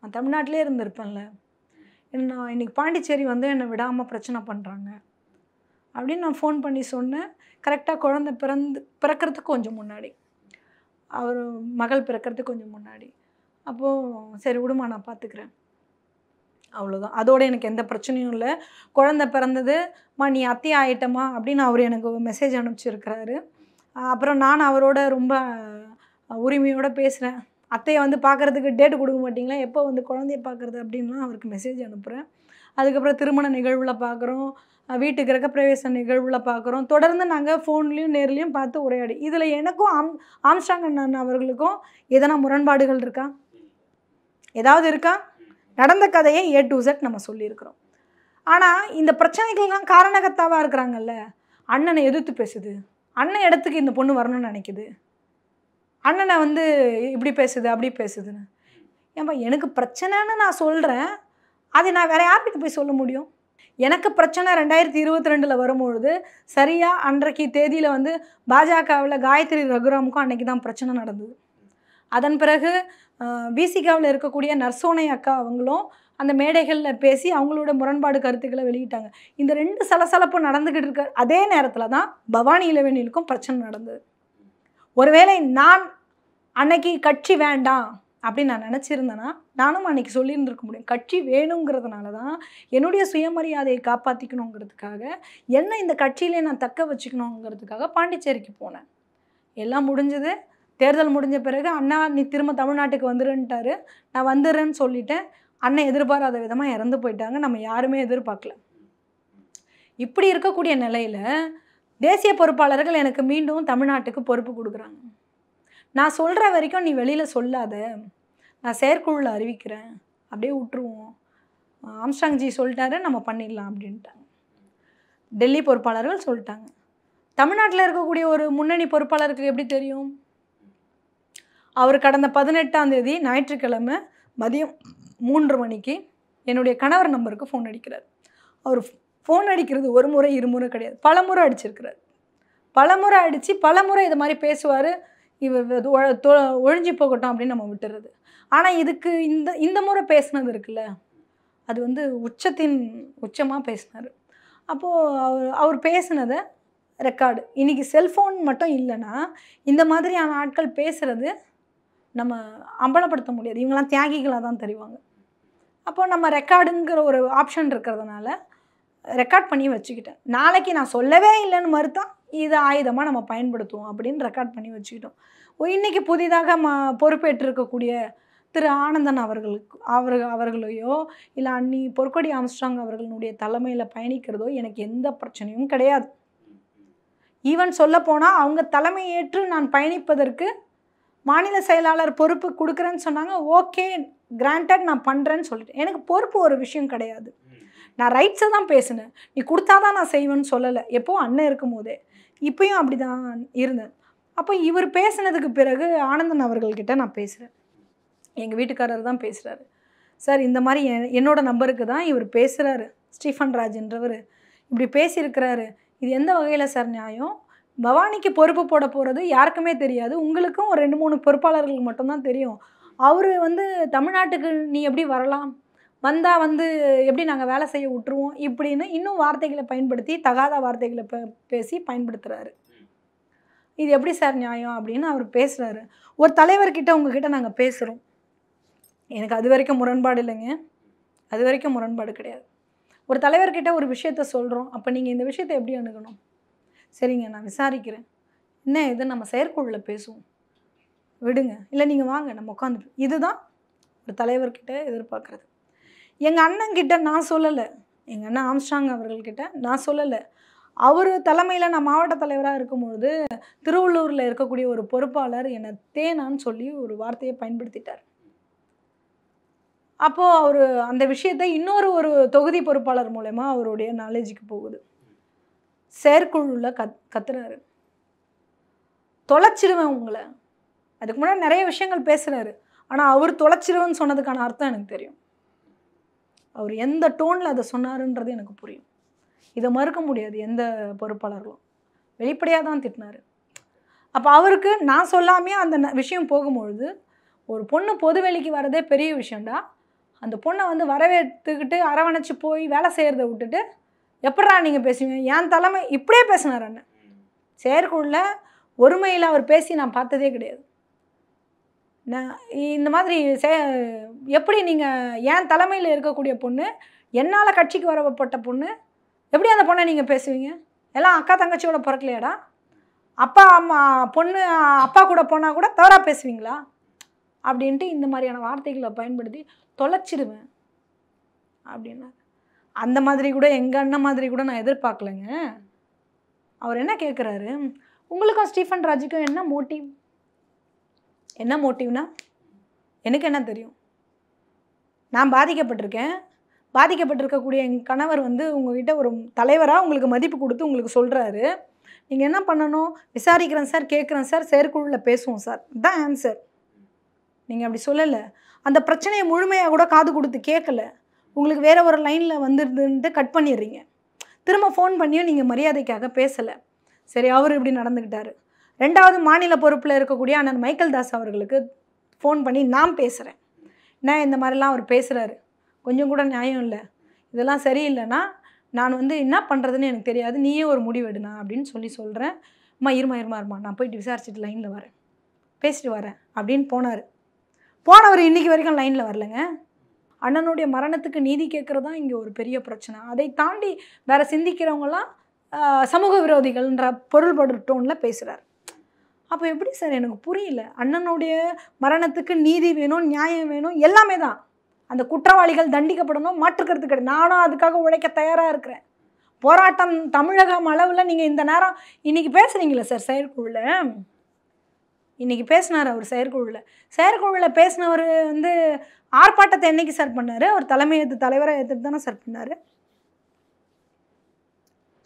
நான் தமிழ்நாட்டிலே இருந்திருப்பேன்ல என்ன இன்றைக்கி பாண்டிச்சேரி வந்து என்னை விடாமல் பிரச்சனை பண்ணுறாங்க அப்படின்னு நான் ஃபோன் பண்ணி சொன்னேன் கரெக்டாக குழந்த பிறந்து பிறக்கிறதுக்கு கொஞ்சம் முன்னாடி அவர் மகள் பிறக்கிறதுக்கு கொஞ்சம் முன்னாடி அப்போது சரி விடுமா நான் பார்த்துக்கிறேன் அவ்வளோதான் அதோடு எனக்கு எந்த பிரச்சனையும் இல்லை குழந்த பிறந்தது மா நீ அத்தி ஆகிட்டமா அப்படின்னு அவர் எனக்கு மெசேஜ் அனுப்பிச்சிருக்கிறாரு அப்புறம் நான் அவரோட ரொம்ப உரிமையோடு பேசுகிறேன் அத்தையை வந்து பார்க்குறதுக்கு டேட்டு கொடுக்க மாட்டிங்களா எப்போ வந்து குழந்தைய பார்க்குறது அப்படின்லாம் அவருக்கு மெசேஜ் அனுப்புகிறேன் அதுக்கப்புறம் திருமண நிகழ்வில் பார்க்குறோம் வீட்டுக்கு இருக்க பிரவேச நிகழ்வில் பார்க்குறோம் தொடர்ந்து நாங்கள் ஃபோன்லேயும் நேர்லேயும் பார்த்து உரையாடி இதில் எனக்கும் ஆம் ஆம்ஸ்டாங் அண்ணன் அவர்களுக்கும் எதனா முரண்பாடுகள் இருக்கா ஏதாவது இருக்கா நடந்த கதையை ஏ டு செட் நம்ம சொல்லியிருக்கிறோம் ஆனால் இந்த பிரச்சனைகள்லாம் காரணகத்தாவாக இருக்கிறாங்கல்ல அண்ணனை எதிர்த்து பேசுது அண்ணன் இடத்துக்கு இந்த பொண்ணு வரணும்னு நினைக்குது அண்ணனை வந்து இப்படி பேசுது அப்படி பேசுதுன்னு ஏன்பா எனக்கு பிரச்சனைன்னு நான் சொல்கிறேன் அதை நான் வேறு யார்கிட்ட போய் சொல்ல முடியும் எனக்கு பிரச்சனை ரெண்டாயிரத்தி இருபத்தி ரெண்டில் வரும்பொழுது சரியாக அன்றைக்கு தேதியில் வந்து பாஜகவில் காயத்ரி ரகுராமுக்கும் அன்றைக்கி தான் பிரச்சனை நடந்தது அதன் பிறகு பிசிகாவில் இருக்கக்கூடிய நர்சோனை அக்கா அவங்களும் அந்த மேடைகளில் பேசி அவங்களோட முரண்பாடு கருத்துக்களை வெளியிட்டாங்க இந்த ரெண்டு சலசலப்பு நடந்துக்கிட்டு இருக்க அதே நேரத்தில் தான் பவானி இளவேணிலுக்கும் பிரச்சனை நடந்தது ஒருவேளை நான் அன்னைக்கு கட்சி வேண்டாம் அப்படின்னு நான் நினச்சிருந்தேன்னா நானும் அன்னைக்கு சொல்லியிருந்துருக்க முடியும் கட்சி வேணுங்கிறதுனால தான் என்னுடைய சுயமரியாதையை காப்பாற்றிக்கணுங்கிறதுக்காக என்ன இந்த கட்சியிலே நான் தக்க வச்சுக்கணுங்கிறதுக்காக பாண்டிச்சேரிக்கு போனேன் எல்லாம் முடிஞ்சது தேர்தல் முடிஞ்ச பிறகு அண்ணா நீ திரும்ப தமிழ்நாட்டுக்கு வந்துருன்ட்டாரு நான் வந்துடுறேன்னு சொல்லிட்டேன் அண்ணன் எதிர்பாராத விதமாக இறந்து போயிட்டாங்க நம்ம யாருமே எதிர்பார்க்கல இப்படி இருக்கக்கூடிய நிலையில் தேசிய பொறுப்பாளர்கள் எனக்கு மீண்டும் தமிழ்நாட்டுக்கு பொறுப்பு கொடுக்குறாங்க நான் சொல்கிற வரைக்கும் நீ வெளியில் சொல்லாத நான் செயற்குழுவில் அறிவிக்கிறேன் அப்படியே விட்டுருவோம் ஆம்ஸ்டாங்ஜி சொல்லிட்டாரு நம்ம பண்ணிடலாம் அப்படின்ட்டாங்க டெல்லி பொறுப்பாளர்கள் சொல்லிட்டாங்க தமிழ்நாட்டில் இருக்கக்கூடிய ஒரு முன்னணி பொறுப்பாளருக்கு எப்படி தெரியும் அவர் கடந்த பதினெட்டாம் தேதி ஞாயிற்றுக்கிழமை மதியம் மூன்று மணிக்கு என்னுடைய கணவர் நம்பருக்கு ஃபோன் அடிக்கிறார் அவர் ஃபோன் அடிக்கிறது ஒரு முறை இருமுறை கிடையாது பல முறை அடிச்சிருக்கிறார் பல முறை அடித்து பல முறை இது மாதிரி பேசுவார் இவர் ஒழிஞ்சு போகட்டும் அப்படின்னு நம்ம விட்டுறது ஆனால் இதுக்கு இந்த இந்த முறை பேசினது இருக்குல்ல அது வந்து உச்சத்தின் உச்சமாக பேசினார் அப்போது அவர் அவர் பேசினதை ரெக்கார்டு இன்றைக்கி செல்ஃபோன் மட்டும் இல்லைன்னா இந்த மாதிரியான ஆட்கள் பேசுகிறது நம்ம அம்பலப்படுத்த முடியாது இவங்களாம் தியாகிகளாக தான் தெரிவாங்க அப்போ நம்ம ரெக்கார்டுங்கிற ஒரு ஆப்ஷன் இருக்கிறதுனால ரெக்கார்ட் பண்ணி வச்சுக்கிட்டேன் நாளைக்கு நான் சொல்லவே இல்லைன்னு மறுத்தான் இது ஆயுதமாக நம்ம பயன்படுத்துவோம் அப்படின்னு ரெக்கார்ட் பண்ணி வச்சுக்கிட்டோம் இன்றைக்கி புதிதாக ம பொறுப்பேற்றிருக்கக்கூடிய திரு ஆனந்தன் அவர்களுக்கு அவர் அவர்களையோ இல்லை அன்னி பொற்கொடி ஆம்ஸ்ட்ராங் அவர்களுடைய தலைமையில் பயணிக்கிறதோ எனக்கு எந்த பிரச்சனையும் கிடையாது ஈவன் சொல்லப்போனால் அவங்க தலைமையேற்று நான் பயணிப்பதற்கு மாநில செயலாளர் பொறுப்பு கொடுக்குறேன்னு சொன்னாங்க ஓகே கிராண்டட் நான் பண்ணுறேன்னு சொல்லிட்டேன் எனக்கு பொறுப்பு ஒரு விஷயம் கிடையாது நான் ரைட்ஸை தான் பேசினேன் நீ கொடுத்தா நான் செய்வேன்னு சொல்லலை எப்போது அண்ணன் இருக்கும் போதே இப்பயும் அப்படி தான் இருந்தேன் அப்போ இவர் பேசினதுக்கு பிறகு ஆனந்தன் அவர்கள்கிட்ட நான் பேசுகிறேன் எங்கள் வீட்டுக்காரர் தான் பேசுகிறாரு சார் இந்த மாதிரி என் என்னோடய நம்பருக்கு தான் இவர் பேசுகிறாரு ஸ்டீஃபன் ராஜ்ன்றவர் இப்படி பேசியிருக்கிறாரு இது எந்த வகையில் சார் நியாயம் பவானிக்கு பொறுப்பு போட போகிறது யாருக்குமே தெரியாது உங்களுக்கும் ஒரு ரெண்டு மூணு பொறுப்பாளர்களுக்கு மட்டும்தான் தெரியும் அவர் வந்து தமிழ்நாட்டுக்கு நீ எப்படி வரலாம் வந்தால் வந்து எப்படி நாங்கள் வேலை செய்ய விட்டுருவோம் இப்படின்னு இன்னும் வார்த்தைகளை பயன்படுத்தி தகாத வார்த்தைகளை பேசி பயன்படுத்துகிறாரு இது எப்படி சார் நியாயம் அப்படின்னு அவர் பேசுகிறாரு ஒரு தலைவர்கிட்ட உங்ககிட்ட நாங்கள் பேசுகிறோம் எனக்கு அது வரைக்கும் முரண்பாடு இல்லைங்க அது வரைக்கும் முரண்பாடு கிடையாது ஒரு தலைவர்கிட்ட ஒரு விஷயத்த சொல்கிறோம் அப்போ நீங்கள் இந்த விஷயத்தை எப்படி அணுகணும் சரிங்க நான் விசாரிக்கிறேன் என்ன இது நம்ம செயற்குழுவில் பேசுவோம் விடுங்க இல்லை நீங்கள் வாங்க நம்ம உட்காந்து இதுதான் ஒரு தலைவர்கிட்ட எதிர்பார்க்குறது எங்கள் அண்ணங்கிட்ட நான் சொல்லலை எங்கள் அண்ணன் ஆம்ஸ்டாங் அவர்கள்கிட்ட நான் சொல்லலை அவர் தலைமையில் நான் மாவட்ட தலைவராக இருக்கும்பொழுது திருவள்ளூரில் இருக்கக்கூடிய ஒரு பொறுப்பாளர் என்னை தேனான்னு சொல்லி ஒரு வார்த்தையை பயன்படுத்திட்டார் அப்போது அவர் அந்த விஷயத்தை இன்னொரு ஒரு தொகுதி பொறுப்பாளர் மூலயமா அவருடைய நாலேஜுக்கு போகுது செயற்குழுவில் கத் கத்துனாரு தொலைச்சிடுவேன் உங்களை அதுக்கு முன்னாடி நிறைய விஷயங்கள் பேசுகிறாரு ஆனால் அவர் தொலைச்சிடுவேன்னு சொன்னதுக்கான அர்த்தம் எனக்கு தெரியும் அவர் எந்த டோனில் அதை சொன்னாருன்றது எனக்கு புரியும் இதை மறுக்க முடியாது எந்த பொறுப்பாளர்களும் வெளிப்படையாக தான் திட்டினார் அப்போ அவருக்கு நான் சொல்லாமே அந்த விஷயம் போகும்பொழுது ஒரு பொண்ணு பொது வேலைக்கு வரதே பெரிய விஷயம்டா அந்த பொண்ணை வந்து வரவேற்றுக்கிட்டு அரவணைச்சி போய் வேலை செய்கிறத விட்டுட்டு எப்படா நீங்கள் பேசுவீங்க என் தலைமை இப்படியே பேசினார் அண்ணன் செயற்குள்ள ஒருமையில் அவர் பேசி நான் பார்த்ததே கிடையாது நான் இந்த மாதிரி சே எப்படி நீங்கள் என் தலைமையில் இருக்கக்கூடிய பொண்ணு என்னால் கட்சிக்கு வரப்பட்ட பொண்ணு எப்படி அந்த பொண்ணை நீங்கள் பேசுவீங்க எல்லாம் அக்கா தங்கச்சியோட பிறக்கலையாடா அப்பா அம்மா பொண்ணு அப்பா கூட போனால் கூட தவறாக பேசுவீங்களா அப்படின்ட்டு இந்த மாதிரியான வார்த்தைகளை பயன்படுத்தி தொலைச்சிடுவேன் அப்படின்னா அந்த மாதிரி கூட எங்கள் அண்ணன் மாதிரி கூட நான் எதிர்பார்க்கலைங்க அவர் என்ன கேட்குறாரு உங்களுக்கும் ஸ்டீஃபன் ராஜுக்கும் என்ன மோட்டிவ் என்ன மோட்டிவ்னா எனக்கு என்ன தெரியும் நான் பாதிக்கப்பட்டிருக்கேன் பாதிக்கப்பட்டிருக்கக்கூடிய என் கணவர் வந்து உங்ககிட்ட ஒரு தலைவராக உங்களுக்கு மதிப்பு கொடுத்து உங்களுக்கு சொல்கிறாரு நீங்கள் என்ன பண்ணணும் விசாரிக்கிறேன் சார் கேட்குறேன் சார் செயற்குழுவில் பேசுவோம் சார் தான் ஆன்சர் நீங்கள் அப்படி சொல்லலை அந்த பிரச்சனையை முழுமையாக கூட காது கொடுத்து கேட்கல உங்களுக்கு வேறு ஒரு லைனில் வந்துருந்துட்டு கட் பண்ணிடுறீங்க திரும்ப ஃபோன் பண்ணியும் நீங்கள் மரியாதைக்காக பேசலை சரி அவர் இப்படி நடந்துக்கிட்டாரு ரெண்டாவது மாநில பொறுப்பில் இருக்கக்கூடிய அண்ணன் மைக்கேல் தாஸ் அவர்களுக்கு ஃபோன் பண்ணி நான் பேசுகிறேன் நான் இந்த மாதிரிலாம் அவர் பேசுகிறாரு கொஞ்சம் கூட நியாயம் இல்லை இதெல்லாம் சரியில்லைன்னா நான் வந்து என்ன பண்ணுறதுன்னு எனக்கு தெரியாது நீயே ஒரு முடிவெடுனா அப்படின்னு சொல்லி சொல்கிறேன் அம்மா இருமா இருமா இருமா நான் போயிட்டு விசாரிச்சுட்டு லைனில் வரேன் பேசிட்டு வரேன் அப்படின்னு போனார் போனவர் இன்றைக்கி வரைக்கும் லைனில் வரலைங்க அண்ணனுடைய மரணத்துக்கு நீதி கேட்குறது தான் இங்கே ஒரு பெரிய பிரச்சனை அதை தாண்டி வேறு சிந்திக்கிறவங்களாம் சமூக விரோதிகள்ன்ற பொருள்படு டோனில் பேசுகிறார் அப்போ எப்படி சார் எனக்கு புரியல அண்ணனுடைய மரணத்துக்கு நீதி வேணும் நியாயம் வேணும் எல்லாமே தான் அந்த குற்றவாளிகள் தண்டிக்கப்படணும் மாற்றுக்கிறது கிடையாது நானும் அதுக்காக உழைக்க தயாராக இருக்கிறேன் போராட்டம் தமிழகம் அளவில் நீங்கள் இந்த நேரம் இன்றைக்கி பேசுகிறீங்களே சார் செயற்குழுவில் இன்றைக்கி பேசினார் அவர் செயற்குழுவில் செயற்குழுவில் பேசினவர் வந்து ஆர்ப்பாட்டத்தை என்றைக்கு சார் பண்ணார் அவர் தலைமை ஏற்று தலைவரை ஏற்றுட்டு தானே சார் பண்ணார்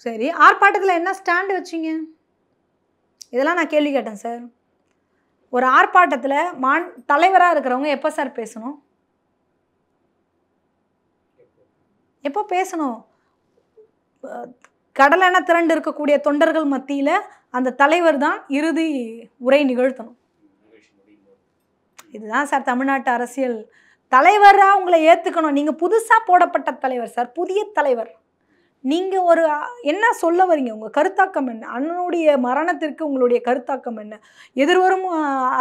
சரி ஆர்ப்பாட்டத்தில் என்ன ஸ்டாண்டு வச்சிங்க இதெல்லாம் நான் கேள்வி கேட்டேன் சார் ஒரு ஆர்ப்பாட்டத்தில் மான் தலைவராக இருக்கிறவங்க எப்போ சார் பேசணும் எப்போ பேசணும் கடலென திரண்டு இருக்கக்கூடிய தொண்டர்கள் மத்தியில் அந்த தலைவர் தான் இறுதி உரை நிகழ்த்தணும் இதுதான் சார் தமிழ்நாட்டு அரசியல் தலைவராக உங்களை ஏற்றுக்கணும் நீங்கள் புதுசாக போடப்பட்ட தலைவர் சார் புதிய தலைவர் நீங்கள் ஒரு என்ன சொல்ல வரீங்க உங்கள் கருத்தாக்கம் என்ன அண்ணனுடைய மரணத்திற்கு உங்களுடைய கருத்தாக்கம் என்ன எதிர்வரும்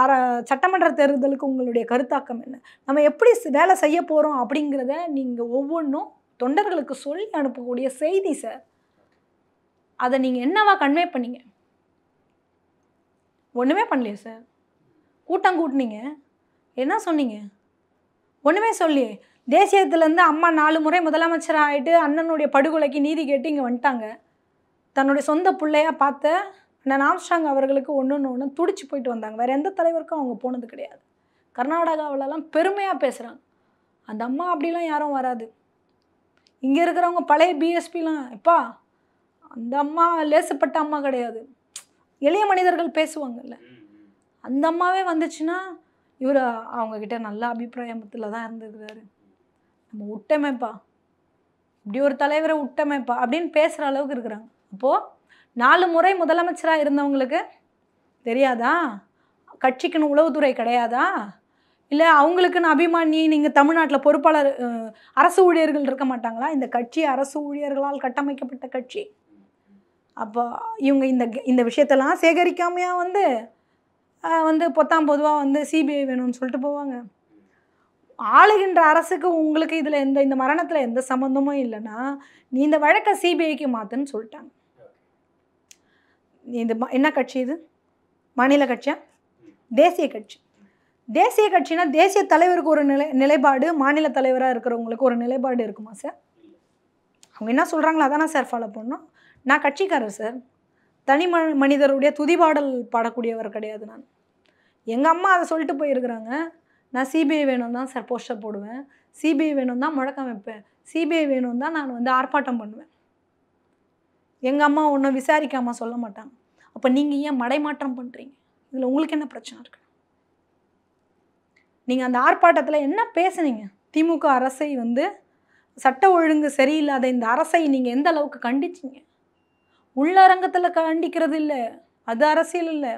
அர சட்டமன்ற தேர்தலுக்கு உங்களுடைய கருத்தாக்கம் என்ன நம்ம எப்படி வேலை செய்ய போகிறோம் அப்படிங்கிறத நீங்கள் ஒவ்வொன்றும் தொண்டர்களுக்கு சொல்லி அனுப்பக்கூடிய செய்தி சார் அதை நீங்கள் என்னவா கன்வே பண்ணீங்க ஒன்றுமே பண்ணலையே சார் கூட்டம் கூட்டினீங்க என்ன சொன்னீங்க ஒன்றுமே சொல்லியே தேசியத்துலேருந்து அம்மா நாலு முறை முதலமைச்சர் ஆகிட்டு அண்ணனுடைய படுகொலைக்கு நீதி கேட்டு இங்கே வந்துட்டாங்க தன்னுடைய சொந்த பிள்ளையாக பார்த்த அண்ணன் ஆம்ஸ்டாங் அவர்களுக்கு ஒன்று ஒன்று ஒன்று துடிச்சு போயிட்டு வந்தாங்க வேறு எந்த தலைவருக்கும் அவங்க போனது கிடையாது கர்நாடகாவிலலாம் பெருமையாக பேசுகிறாங்க அந்த அம்மா அப்படிலாம் யாரும் வராது இங்கே இருக்கிறவங்க பழைய பிஎஸ்பிலாம் எப்பா அந்த அம்மா லேசுப்பட்ட அம்மா கிடையாது எளிய மனிதர்கள் பேசுவாங்கல்ல அந்த அம்மாவே வந்துச்சுன்னா இவர் அவங்கக்கிட்ட நல்ல அபிப்பிராயத்தில் தான் இருந்துருக்கிறாரு நம்ம விட்டமைப்பா இப்படி ஒரு தலைவரை விட்டமைப்பா அப்படின்னு பேசுகிற அளவுக்கு இருக்கிறாங்க அப்போது நாலு முறை முதலமைச்சராக இருந்தவங்களுக்கு தெரியாதா கட்சிக்குன்னு உளவுத்துறை கிடையாதா இல்லை அவங்களுக்குன்னு அபிமானி நீங்கள் தமிழ்நாட்டில் பொறுப்பாளர் அரசு ஊழியர்கள் இருக்க மாட்டாங்களா இந்த கட்சி அரசு ஊழியர்களால் கட்டமைக்கப்பட்ட கட்சி அப்போ இவங்க இந்த இந்த விஷயத்தெல்லாம் சேகரிக்காமையாக வந்து வந்து பொத்தாம் பொதுவாக வந்து சிபிஐ வேணும்னு சொல்லிட்டு போவாங்க ஆளுகின்ற அரசுக்கு உங்களுக்கு இதில் எந்த இந்த மரணத்தில் எந்த சம்மந்தமும் இல்லைன்னா நீ இந்த வழக்கை சிபிஐக்கு மாற்றுன்னு சொல்லிட்டாங்க இந்த என்ன கட்சி இது மாநில கட்சியா தேசிய கட்சி தேசிய கட்சினா தேசிய தலைவருக்கு ஒரு நிலை நிலைப்பாடு மாநில தலைவராக இருக்கிறவங்களுக்கு ஒரு நிலைப்பாடு இருக்குமா சார் அவங்க என்ன சொல்கிறாங்களோ அதானே சார் ஃபாலோ பண்ணோம் நான் கட்சிக்காரர் சார் தனி ம மனிதருடைய துதிபாடல் பாடக்கூடியவர் கிடையாது நான் எங்கள் அம்மா அதை சொல்லிட்டு போயிருக்கிறாங்க நான் சிபிஐ வேணும் தான் சார் போஸ்டர் போடுவேன் சிபிஐ வேணும் தான் முழக்கம் வைப்பேன் சிபிஐ வேணும் தான் நான் வந்து ஆர்ப்பாட்டம் பண்ணுவேன் எங்கள் அம்மா ஒன்றும் விசாரிக்காமல் சொல்ல மாட்டாங்க அப்போ நீங்கள் ஏன் மடைமாற்றம் பண்ணுறீங்க இதில் உங்களுக்கு என்ன பிரச்சனை இருக்கு நீங்கள் அந்த ஆர்ப்பாட்டத்தில் என்ன பேசுனீங்க திமுக அரசை வந்து சட்ட ஒழுங்கு சரியில்லாத இந்த அரசை நீங்கள் எந்த அளவுக்கு கண்டிச்சிங்க உள்ளரங்கத்தில் கண்டிக்கிறது இல்லை அது அரசியல் இல்லை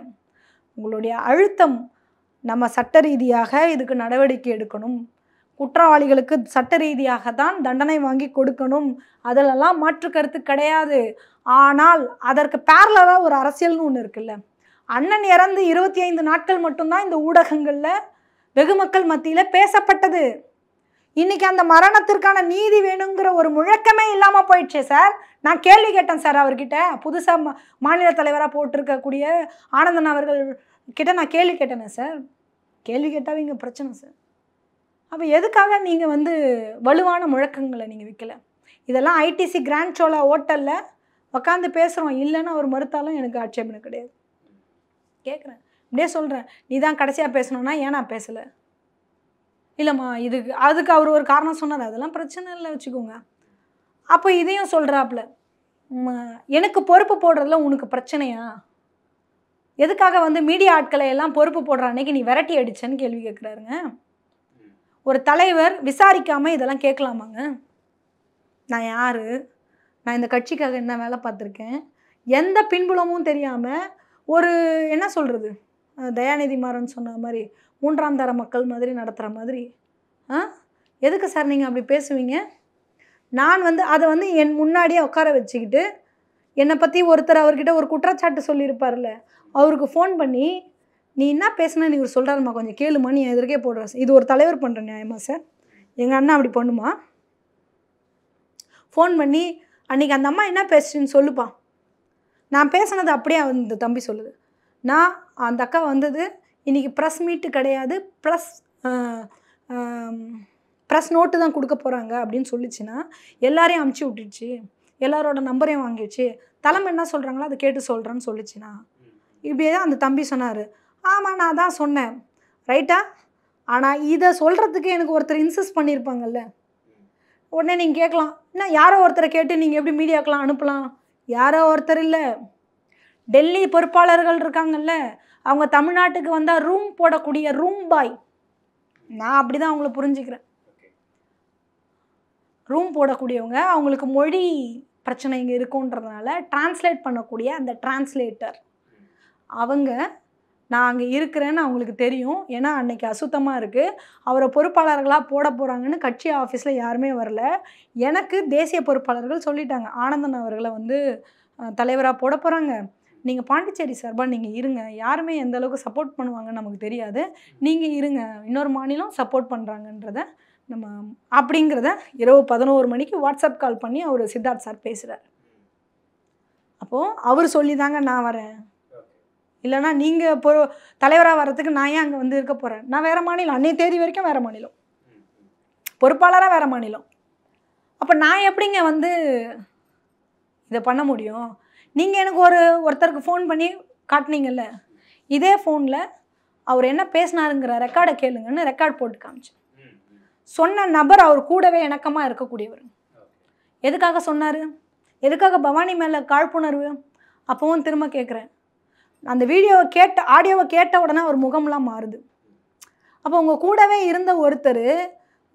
உங்களுடைய அழுத்தம் நம்ம சட்ட ரீதியாக இதுக்கு நடவடிக்கை எடுக்கணும் குற்றவாளிகளுக்கு சட்ட ரீதியாக தான் தண்டனை வாங்கி கொடுக்கணும் அதிலெல்லாம் மாற்று கருத்து கிடையாது ஆனால் அதற்கு பேரலாக ஒரு அரசியல்னு ஒன்று இருக்குல்ல அண்ணன் இறந்து இருபத்தி ஐந்து நாட்கள் மட்டும்தான் இந்த ஊடகங்களில் வெகு மக்கள் மத்தியில் பேசப்பட்டது இன்னைக்கு அந்த மரணத்திற்கான நீதி வேணுங்கிற ஒரு முழக்கமே இல்லாமல் போயிடுச்சு சார் நான் கேள்வி கேட்டேன் சார் அவர்கிட்ட புதுசாக மாநில தலைவராக போட்டிருக்கக்கூடிய ஆனந்தன் அவர்கள் கிட்ட நான் கேள்வி கேட்டேனே சார் கேள்வி கேட்டாவே இங்கே பிரச்சனை சார் அப்போ எதுக்காக நீங்கள் வந்து வலுவான முழக்கங்களை நீங்கள் விற்கலை இதெல்லாம் ஐடிசி கிராண்ட் சோலா ஹோட்டலில் உக்காந்து பேசுகிறோம் இல்லைன்னு அவர் மறுத்தாலும் எனக்கு ஆட்சேபனை கிடையாது கேட்குறேன் அப்படியே சொல்கிறேன் நீ தான் கடைசியாக பேசணும்னா ஏன் நான் பேசலை இல்லைம்மா இது அதுக்கு அவர் ஒரு காரணம் சொன்னார் அதெல்லாம் பிரச்சனை இல்லை வச்சுக்கோங்க அப்போ இதையும் சொல்கிறாப்புல எனக்கு பொறுப்பு போடுறதுல உனக்கு பிரச்சனையா எதுக்காக வந்து மீடியா ஆட்களை எல்லாம் பொறுப்பு போடுற அன்னைக்கு நீ விரட்டி அடிச்சேன்னு கேள்வி கேட்குறாருங்க ஒரு தலைவர் விசாரிக்காமல் இதெல்லாம் கேட்கலாமாங்க நான் யார் நான் இந்த கட்சிக்காக என்ன வேலை பார்த்துருக்கேன் எந்த பின்புலமும் தெரியாமல் ஒரு என்ன சொல்கிறது தயாநிதி மாறன் சொன்ன மாதிரி மூன்றாம் தர மக்கள் மாதிரி நடத்துகிற மாதிரி ஆ எதுக்கு சார் நீங்கள் அப்படி பேசுவீங்க நான் வந்து அதை வந்து என் முன்னாடியே உட்கார வச்சுக்கிட்டு என்னை பற்றி ஒருத்தர் அவர்கிட்ட ஒரு குற்றச்சாட்டு சொல்லியிருப்பார்ல அவருக்கு ஃபோன் பண்ணி நீ என்ன பேசுனா ஒரு சொல்கிறாருமா கொஞ்சம் கேளுமா நீ எதிர்க்கே போடுற இது ஒரு தலைவர் பண்ணுற நியாயமா சார் எங்கள் அண்ணா அப்படி பண்ணுமா ஃபோன் பண்ணி அன்றைக்கி அந்த அம்மா என்ன பேசுச்சுன்னு சொல்லுப்பான் நான் பேசுனது அப்படியே அந்த தம்பி சொல்லுது நான் அந்த அக்கா வந்தது இன்றைக்கி ப்ரெஸ் மீட்டு கிடையாது ப்ரெஸ் ப்ரெஸ் நோட்டு தான் கொடுக்க போகிறாங்க அப்படின்னு சொல்லிச்சுன்னா எல்லாரையும் அமுச்சு விட்டுடுச்சு எல்லாரோட நம்பரையும் வாங்கிடுச்சு தலைமை என்ன சொல்கிறாங்களோ அதை கேட்டு சொல்கிறேன்னு சொல்லிச்சுன்னா இப்படியே தான் அந்த தம்பி சொன்னார் ஆமாம் நான் தான் சொன்னேன் ரைட்டா ஆனால் இதை சொல்கிறதுக்கு எனக்கு ஒருத்தர் இன்சஸ் பண்ணியிருப்பாங்கல்ல உடனே நீங்கள் கேட்கலாம் என்ன யாரோ ஒருத்தரை கேட்டு நீங்கள் எப்படி மீடியாக்கெலாம் அனுப்பலாம் யாரோ ஒருத்தர் இல்லை டெல்லி பொறுப்பாளர்கள் இருக்காங்கல்ல அவங்க தமிழ்நாட்டுக்கு வந்தால் ரூம் போடக்கூடிய ரூம் பாய் நான் அப்படி தான் அவங்கள புரிஞ்சுக்கிறேன் ரூம் போடக்கூடியவங்க அவங்களுக்கு மொழி பிரச்சனை இங்கே இருக்குன்றதுனால டிரான்ஸ்லேட் பண்ணக்கூடிய அந்த டிரான்ஸ்லேட்டர் அவங்க நான் அங்கே இருக்கிறேன்னு அவங்களுக்கு தெரியும் ஏன்னா அன்னைக்கு அசுத்தமாக இருக்குது அவரை பொறுப்பாளர்களாக போட போகிறாங்கன்னு கட்சி ஆஃபீஸில் யாருமே வரல எனக்கு தேசிய பொறுப்பாளர்கள் சொல்லிட்டாங்க ஆனந்தன் அவர்களை வந்து தலைவராக போட போகிறாங்க நீங்கள் பாண்டிச்சேரி சார்பாக நீங்கள் இருங்க யாருமே எந்த அளவுக்கு சப்போர்ட் பண்ணுவாங்கன்னு நமக்கு தெரியாது நீங்கள் இருங்க இன்னொரு மாநிலம் சப்போர்ட் பண்ணுறாங்கன்றத நம்ம அப்படிங்கிறத இரவு பதினோரு மணிக்கு வாட்ஸ்அப் கால் பண்ணி அவர் சித்தார்த் சார் பேசுகிறார் அப்போது அவர் சொல்லி தாங்க நான் வரேன் இல்லைனா நீங்கள் இப்போ தலைவராக வர்றதுக்கு நான் ஏன் அங்கே வந்து இருக்க போகிறேன் நான் வேறு மாநிலம் அன்னைய தேதி வரைக்கும் வேறு மாநிலம் பொறுப்பாளராக வேறு மாநிலம் அப்போ நான் எப்படிங்க வந்து இதை பண்ண முடியும் நீங்கள் எனக்கு ஒரு ஒருத்தருக்கு ஃபோன் பண்ணி காட்டினீங்கல்ல இதே ஃபோனில் அவர் என்ன பேசினாருங்கிற ரெக்கார்டை கேளுங்கன்னு ரெக்கார்ட் போட்டு காமிச்சு சொன்ன நபர் அவர் கூடவே இணக்கமாக இருக்கக்கூடியவர் எதுக்காக சொன்னார் எதுக்காக பவானி மேலே காழ்ப்புணர்வு அப்போவும் திரும்ப கேட்குறேன் அந்த வீடியோவை கேட்ட ஆடியோவை கேட்ட உடனே அவர் முகம்லாம் மாறுது அப்போ உங்கள் கூடவே இருந்த ஒருத்தர்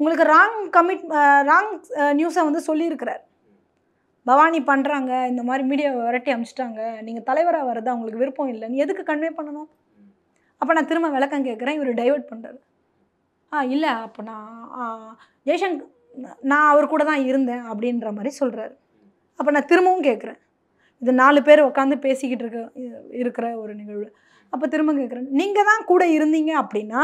உங்களுக்கு ராங் கமிட் ராங் நியூஸை வந்து சொல்லியிருக்கிறார் பவானி பண்ணுறாங்க இந்த மாதிரி மீடியாவை விரட்டி அமிச்சிட்டாங்க நீங்கள் தலைவராக வர்றது அவங்களுக்கு விருப்பம் இல்லைன்னு எதுக்கு கன்வே பண்ணணும் அப்போ நான் திரும்ப விளக்கம் கேட்குறேன் இவர் டைவெர்ட் பண்ணுறாரு ஆ இல்லை அப்போ நான் ஜெய்சங்க் நான் அவர் கூட தான் இருந்தேன் அப்படின்ற மாதிரி சொல்கிறாரு அப்போ நான் திரும்பவும் கேட்குறேன் இது நாலு பேர் உட்காந்து பேசிக்கிட்டு இருக்க இருக்கிற ஒரு நிகழ்வு அப்போ திரும்ப கேட்குறேன் நீங்கள் தான் கூட இருந்தீங்க அப்படின்னா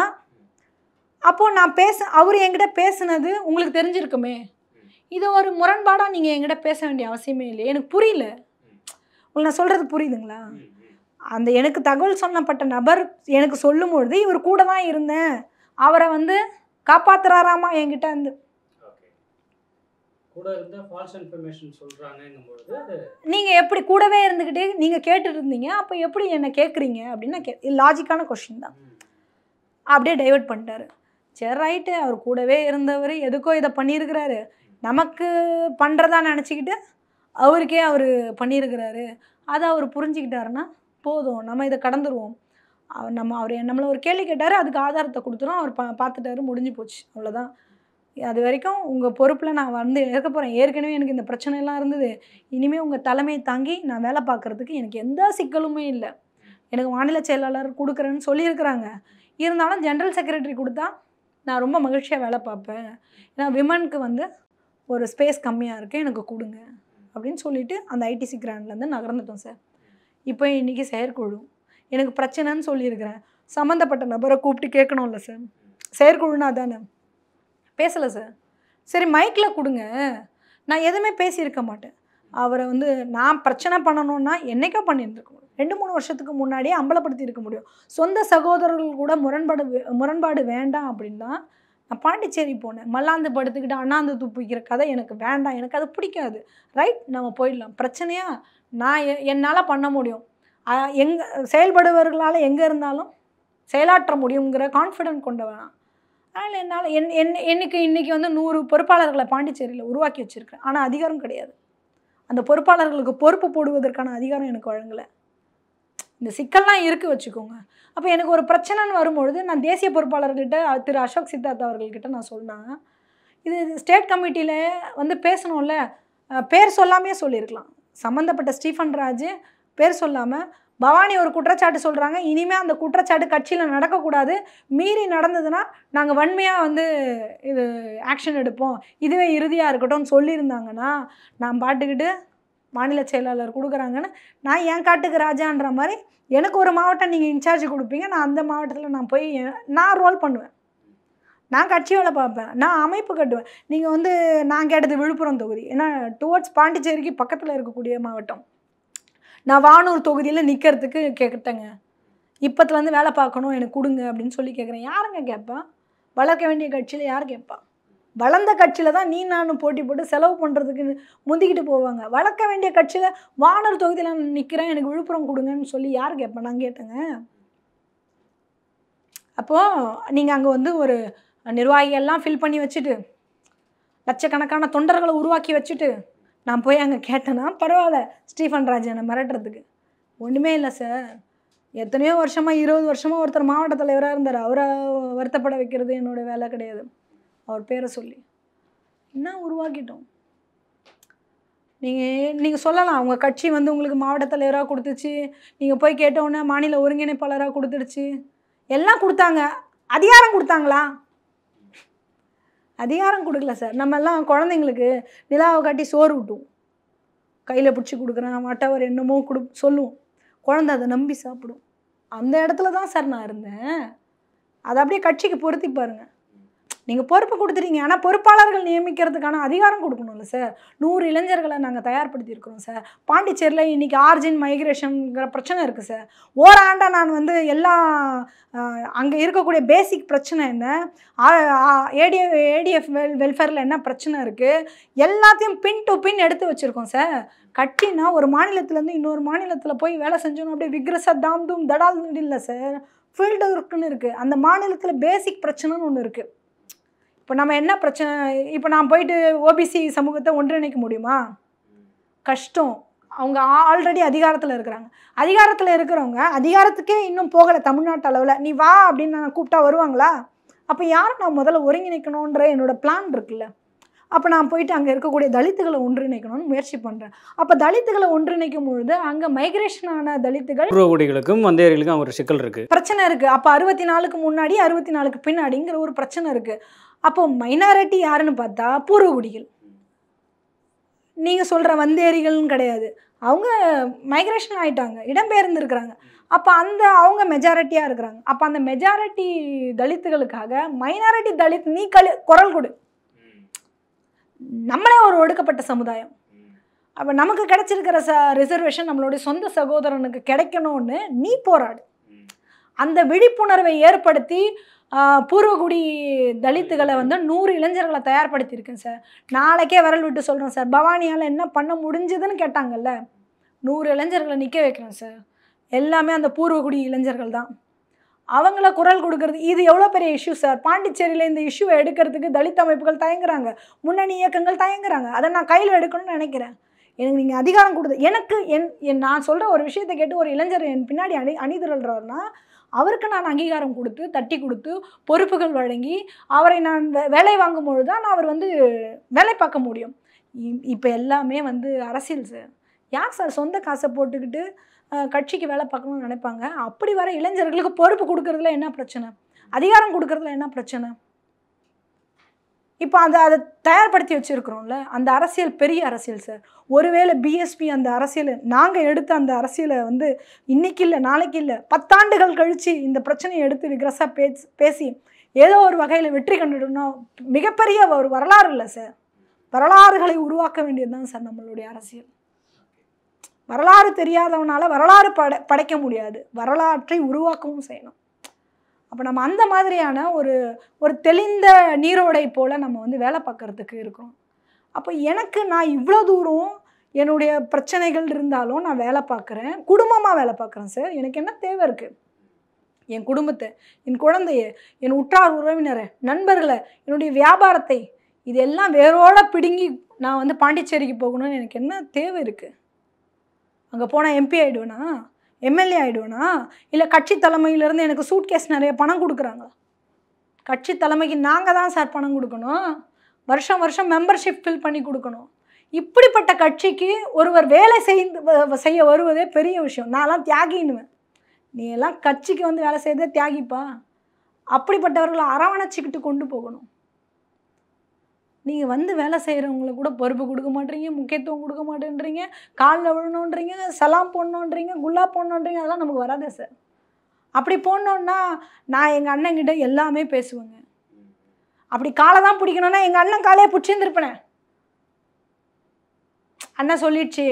அப்போது நான் பேச அவர் என்கிட்ட பேசுனது உங்களுக்கு தெரிஞ்சிருக்குமே இதை ஒரு முரண்பாடாக நீங்கள் எங்கிட்ட பேச வேண்டிய அவசியமே இல்லை எனக்கு புரியல உங்களுக்கு நான் சொல்கிறது புரியுதுங்களா அந்த எனக்கு தகவல் சொன்னப்பட்ட நபர் எனக்கு சொல்லும் பொழுது இவர் கூட தான் இருந்தேன் அவரை வந்து காப்பாத்துறாராமா என்கிட்ட வந்து நீங்கள் எப்படி கூடவே இருந்துக்கிட்டே நீங்கள் கேட்டுட்டு இருந்தீங்க அப்போ எப்படி என்னை கேட்குறீங்க அப்படின்னா கே லாஜிக்கான கொஷின் தான் அப்படியே டைவெர்ட் பண்ணிட்டாரு சரி ரைட்டு அவர் கூடவே இருந்தவர் எதுக்கோ இதை பண்ணியிருக்கிறாரு நமக்கு பண்ணுறதா நினச்சிக்கிட்டு அவருக்கே அவர் பண்ணியிருக்கிறாரு அதை அவர் புரிஞ்சுக்கிட்டாருன்னா போதும் நம்ம இதை கடந்துருவோம் அவர் நம்ம அவர் நம்மளை ஒரு கேள்வி கேட்டார் அதுக்கு ஆதாரத்தை கொடுத்துரும் அவர் பா பார்த்துட்டாரு முடிஞ்சு போச்சு அவ்வளோதான் அது வரைக்கும் உங்கள் பொறுப்பில் நான் வந்து இருக்க போகிறேன் ஏற்கனவே எனக்கு இந்த பிரச்சனையெல்லாம் இருந்தது இனிமேல் உங்கள் தலைமையை தாங்கி நான் வேலை பார்க்குறதுக்கு எனக்கு எந்த சிக்கலுமே இல்லை எனக்கு மாநில செயலாளர் கொடுக்குறேன்னு சொல்லியிருக்கிறாங்க இருந்தாலும் ஜென்ரல் செக்ரட்டரி கொடுத்தா நான் ரொம்ப மகிழ்ச்சியாக வேலை பார்ப்பேன் ஏன்னா விமனுக்கு வந்து ஒரு ஸ்பேஸ் கம்மியாக இருக்குது எனக்கு கொடுங்க அப்படின்னு சொல்லிவிட்டு அந்த ஐடிசி கிராண்ட்லேருந்து நகர்ந்துட்டோம் சார் இப்போ இன்றைக்கி செயற்குழு எனக்கு பிரச்சனைன்னு சொல்லியிருக்கிறேன் சம்மந்தப்பட்ட நபரை கூப்பிட்டு கேட்கணும்ல சார் செயற்குழுனா தானே பேசலை சார் சரி மைக்கில் கொடுங்க நான் எதுவுமே பேசியிருக்க மாட்டேன் அவரை வந்து நான் பிரச்சனை பண்ணணும்னா என்றைக்கோ பண்ணியிருந்துருக்கோம் ரெண்டு மூணு வருஷத்துக்கு முன்னாடியே அம்பலப்படுத்தி இருக்க முடியும் சொந்த சகோதரர்கள் கூட முரண்பாடு முரண்பாடு வேண்டாம் அப்படின்னா நான் பாண்டிச்சேரி போனேன் மல்லாந்து படுத்துக்கிட்டு அண்ணாந்து துப்பிக்கிற கதை எனக்கு வேண்டாம் எனக்கு அது பிடிக்காது ரைட் நம்ம போயிடலாம் பிரச்சனையா நான் என்னால் பண்ண முடியும் எங்க செயல்படுபவர்களால் எங்கே இருந்தாலும் செயலாற்ற முடியுங்கிற கான்ஃபிடென்ட் கொண்டு அதனால் என்னால் என் என் என்னைக்கு இன்றைக்கி வந்து நூறு பொறுப்பாளர்களை பாண்டிச்சேரியில் உருவாக்கி வச்சுருக்கேன் ஆனால் அதிகாரம் கிடையாது அந்த பொறுப்பாளர்களுக்கு பொறுப்பு போடுவதற்கான அதிகாரம் எனக்கு வழங்கலை இந்த சிக்கல்லாம் இருக்குது வச்சுக்கோங்க அப்போ எனக்கு ஒரு பிரச்சனைன்னு வரும்பொழுது நான் தேசிய பொறுப்பாளர்கிட்ட திரு அசோக் சித்தார்த் அவர்கள்கிட்ட நான் சொன்னேன் இது ஸ்டேட் கமிட்டியில் வந்து பேசணும்ல பேர் சொல்லாமே சொல்லியிருக்கலாம் சம்மந்தப்பட்ட ஸ்டீஃபன் ராஜ் பேர் சொல்லாமல் பவானி ஒரு குற்றச்சாட்டு சொல்கிறாங்க இனிமேல் அந்த குற்றச்சாட்டு கட்சியில் நடக்கக்கூடாது மீறி நடந்ததுன்னா நாங்கள் வன்மையாக வந்து இது ஆக்ஷன் எடுப்போம் இதுவே இறுதியாக இருக்கட்டும்னு சொல்லியிருந்தாங்கன்னா நான் பாட்டுக்கிட்டு மாநில செயலாளர் கொடுக்குறாங்கன்னு நான் என் காட்டுக்கு ராஜான்ற மாதிரி எனக்கு ஒரு மாவட்டம் நீங்கள் இன்சார்ஜ் கொடுப்பீங்க நான் அந்த மாவட்டத்தில் நான் போய் நான் ரோல் பண்ணுவேன் நான் கட்சி வேலை பார்ப்பேன் நான் அமைப்பு கட்டுவேன் நீங்கள் வந்து நான் கேட்டது விழுப்புரம் தொகுதி ஏன்னா டுவோர்ட்ஸ் பாண்டிச்சேரிக்கு பக்கத்தில் இருக்கக்கூடிய மாவட்டம் நான் வானூர் தொகுதியில் நிற்கிறதுக்கு கேட்டேங்க இப்போத்துலேருந்து வேலை பார்க்கணும் எனக்கு கொடுங்க அப்படின்னு சொல்லி கேட்குறேன் யாருங்க கேட்பா வளர்க்க வேண்டிய கட்சியில் யார் கேட்பா வளர்ந்த கட்சியில் தான் நீ நானும் போட்டி போட்டு செலவு பண்ணுறதுக்கு முந்திக்கிட்டு போவாங்க வளர்க்க வேண்டிய கட்சியில் வானர் தொகுதியில் நான் நிற்கிறேன் எனக்கு விழுப்புரம் கொடுங்கன்னு சொல்லி யார் கேட்பேன் நான் கேட்டேங்க அப்போது நீங்கள் அங்கே வந்து ஒரு நிர்வாகிகள்லாம் ஃபில் பண்ணி வச்சுட்டு லட்சக்கணக்கான தொண்டர்களை உருவாக்கி வச்சுட்டு நான் போய் அங்கே கேட்டேன்னா பரவாயில்ல ஸ்டீஃபன் ராஜனை மிரட்டுறதுக்கு ஒன்றுமே இல்லை சார் எத்தனையோ வருஷமாக இருபது வருஷமாக ஒருத்தர் மாவட்ட தலைவராக இருந்தார் அவரை வருத்தப்பட வைக்கிறது என்னோடய வேலை கிடையாது அவர் பேரை சொல்லி என்ன உருவாக்கிட்டோம் நீங்கள் நீங்கள் சொல்லலாம் அவங்க கட்சி வந்து உங்களுக்கு மாவட்ட தலைவராக கொடுத்துச்சு நீங்கள் போய் கேட்டவுடனே மாநில ஒருங்கிணைப்பாளராக கொடுத்துருச்சு எல்லாம் கொடுத்தாங்க அதிகாரம் கொடுத்தாங்களா அதிகாரம் கொடுக்கல சார் நம்ம எல்லாம் குழந்தைங்களுக்கு நிலாவை காட்டி சோறு விட்டுவோம் கையில் பிடிச்சி கொடுக்குறேன் வாட்டவர் என்னமோ கொடு சொல்லுவோம் குழந்த அதை நம்பி சாப்பிடும் அந்த இடத்துல தான் சார் நான் இருந்தேன் அதை அப்படியே கட்சிக்கு பொருத்தி பாருங்கள் நீங்கள் பொறுப்பு கொடுத்துறீங்க ஆனால் பொறுப்பாளர்கள் நியமிக்கிறதுக்கான அதிகாரம் கொடுக்கணும்ல சார் நூறு இளைஞர்களை நாங்கள் தயார்படுத்தியிருக்கிறோம் சார் பாண்டிச்சேரியில் இன்றைக்கி ஆர்ஜின் மைக்ரேஷனுங்கிற பிரச்சனை இருக்குது சார் ஓராண்டாக நான் வந்து எல்லா அங்கே இருக்கக்கூடிய பேசிக் பிரச்சனை என்ன ஏடிஎஃப் ஏடிஎஃப் வெல் வெல்ஃபேரில் என்ன பிரச்சனை இருக்குது எல்லாத்தையும் பின் டு பின் எடுத்து வச்சுருக்கோம் சார் கட்டினா ஒரு மாநிலத்துலேருந்து இன்னொரு மாநிலத்தில் போய் வேலை செஞ்சோம் அப்படியே விக்ரச தாம் தடால் இல்லை சார் ஃபீல்டு இருக்குன்னு இருக்குது அந்த மாநிலத்தில் பேசிக் பிரச்சனைன்னு ஒன்று இருக்குது இப்போ நம்ம என்ன பிரச்சனை இப்போ நான் போயிட்டு ஓபிசி சமூகத்தை ஒன்றிணைக்க முடியுமா கஷ்டம் அவங்க ஆல்ரெடி அதிகாரத்தில் இருக்கிறாங்க அதிகாரத்தில் இருக்கிறவங்க அதிகாரத்துக்கே இன்னும் போகலை தமிழ்நாட்டு அளவில் நீ வா அப்படின்னு நான் கூப்பிட்டா வருவாங்களா அப்போ யாரும் நான் முதல்ல ஒருங்கிணைக்கணுன்ற என்னோடய பிளான் இருக்குல்ல அப்போ நான் போயிட்டு அங்கே இருக்கக்கூடிய தலித்துகளை ஒன்றிணைக்கணும்னு முயற்சி பண்ணுறேன் அப்போ தலித்துகளை ஒன்றிணைக்கும் பொழுது அங்கே மைக்ரேஷனான தலித்துகள் பூர்வகுடிகளுக்கும் ஒரு சிக்கல் இருக்குது பிரச்சனை இருக்குது அப்போ அறுபத்தி நாலுக்கு முன்னாடி அறுபத்தி நாலுக்கு பின்னாடிங்கிற ஒரு பிரச்சனை இருக்குது அப்போ மைனாரிட்டி யாருன்னு பார்த்தா பூர்வகுடிகள் நீங்கள் சொல்கிற வந்தேரிகள்னு கிடையாது அவங்க மைக்ரேஷன் ஆகிட்டாங்க இருக்கிறாங்க அப்போ அந்த அவங்க மெஜாரிட்டியாக இருக்கிறாங்க அப்போ அந்த மெஜாரிட்டி தலித்துகளுக்காக மைனாரிட்டி தலித் நீ கலி குரல் கொடு நம்மளே ஒரு ஒடுக்கப்பட்ட சமுதாயம் அப்போ நமக்கு கிடைச்சிருக்கிற ச ரிசர்வேஷன் நம்மளுடைய சொந்த சகோதரனுக்கு கிடைக்கணும்னு நீ போராடு அந்த விழிப்புணர்வை ஏற்படுத்தி பூர்வகுடி தலித்துகளை வந்து நூறு இளைஞர்களை தயார்படுத்தியிருக்கேன் சார் நாளைக்கே விரல் விட்டு சொல்கிறேன் சார் பவானியால் என்ன பண்ண முடிஞ்சதுன்னு கேட்டாங்கல்ல நூறு இளைஞர்களை நிற்க வைக்கிறேன் சார் எல்லாமே அந்த பூர்வகுடி இளைஞர்கள் தான் அவங்கள குரல் கொடுக்கறது இது எவ்வளோ பெரிய இஷ்யூ சார் பாண்டிச்சேரியில் இந்த இஷ்யூவை எடுக்கிறதுக்கு தலித் அமைப்புகள் தயங்குறாங்க முன்னணி இயக்கங்கள் தயங்குறாங்க அதை நான் கையில் எடுக்கணும்னு நினைக்கிறேன் எனக்கு நீங்கள் அதிகாரம் கொடுத்து எனக்கு என் என் நான் சொல்கிற ஒரு விஷயத்தை கேட்டு ஒரு இளைஞர் என் பின்னாடி அணி அணிதிரல்றாருன்னா அவருக்கு நான் அங்கீகாரம் கொடுத்து தட்டி கொடுத்து பொறுப்புகள் வழங்கி அவரை நான் வேலை வாங்கும் பொழுது தான் அவர் வந்து வேலை பார்க்க முடியும் இப்போ எல்லாமே வந்து அரசியல் சார் யார் சார் சொந்த காசை போட்டுக்கிட்டு கட்சிக்கு வேலை பார்க்கணும்னு நினைப்பாங்க அப்படி வர இளைஞர்களுக்கு பொறுப்பு கொடுக்குறதுல என்ன பிரச்சனை அதிகாரம் கொடுக்குறதுல என்ன பிரச்சனை இப்போ அந்த அதை தயார்படுத்தி வச்சுருக்குறோம்ல அந்த அரசியல் பெரிய அரசியல் சார் ஒருவேளை பிஎஸ்பி அந்த அரசியல் நாங்கள் எடுத்த அந்த அரசியலை வந்து இன்றைக்கி இல்லை நாளைக்கு இல்லை பத்தாண்டுகள் கழித்து இந்த பிரச்சனையை எடுத்து விக்ரஸாக பேசி பேசி ஏதோ ஒரு வகையில் வெற்றி கண்டுடணும் மிகப்பெரிய ஒரு வரலாறு இல்லை சார் வரலாறுகளை உருவாக்க வேண்டியது தான் சார் நம்மளுடைய அரசியல் வரலாறு தெரியாதவனால் வரலாறு படை படைக்க முடியாது வரலாற்றை உருவாக்கவும் செய்யணும் அப்போ நம்ம அந்த மாதிரியான ஒரு ஒரு தெளிந்த நீரோடை போல் நம்ம வந்து வேலை பார்க்குறதுக்கு இருக்கிறோம் அப்போ எனக்கு நான் இவ்வளோ தூரம் என்னுடைய பிரச்சனைகள் இருந்தாலும் நான் வேலை பார்க்குறேன் குடும்பமாக வேலை பார்க்குறேன் சார் எனக்கு என்ன தேவை இருக்குது என் குடும்பத்தை என் குழந்தைய என் உற்றார் உறவினரை நண்பர்களை என்னுடைய வியாபாரத்தை இதெல்லாம் வேரோட பிடுங்கி நான் வந்து பாண்டிச்சேரிக்கு போகணும்னு எனக்கு என்ன தேவை இருக்குது அங்கே போனால் எம்பி ஆகிடுவேனா எம்எல்ஏ ஆகிடுவேனா இல்லை கட்சி தலைமையிலேருந்து எனக்கு சூட் கேஸ் நிறைய பணம் கொடுக்குறாங்களா கட்சி தலைமைக்கு நாங்கள் தான் சார் பணம் கொடுக்கணும் வருஷம் வருஷம் மெம்பர்ஷிப் ஃபில் பண்ணி கொடுக்கணும் இப்படிப்பட்ட கட்சிக்கு ஒருவர் வேலை செய்து செய்ய வருவதே பெரிய விஷயம் நான்லாம் தியாகின்னுவேன் நீ எல்லாம் கட்சிக்கு வந்து வேலை செய்யறதே தியாகிப்பா அப்படிப்பட்டவர்களை அரவணைச்சிக்கிட்டு கொண்டு போகணும் நீங்கள் வந்து வேலை செய்கிறவங்களுக்கு கூட பொறுப்பு கொடுக்க மாட்டேறீங்க முக்கியத்துவம் கொடுக்க மாட்டேன்றீங்க காலில் விழணுன்றீங்க சலாம் போடணுன்றீங்க குல்லா போடணுன்றீங்க அதெல்லாம் நமக்கு வராதே சார் அப்படி போடணுன்னா நான் எங்கள் அண்ணங்கிட்ட எல்லாமே பேசுவேங்க அப்படி காலை தான் பிடிக்கணும்னா எங்கள் அண்ணன் காலையே பிடிச்சிருந்துருப்பேனே அண்ணன் சொல்லிடுச்சு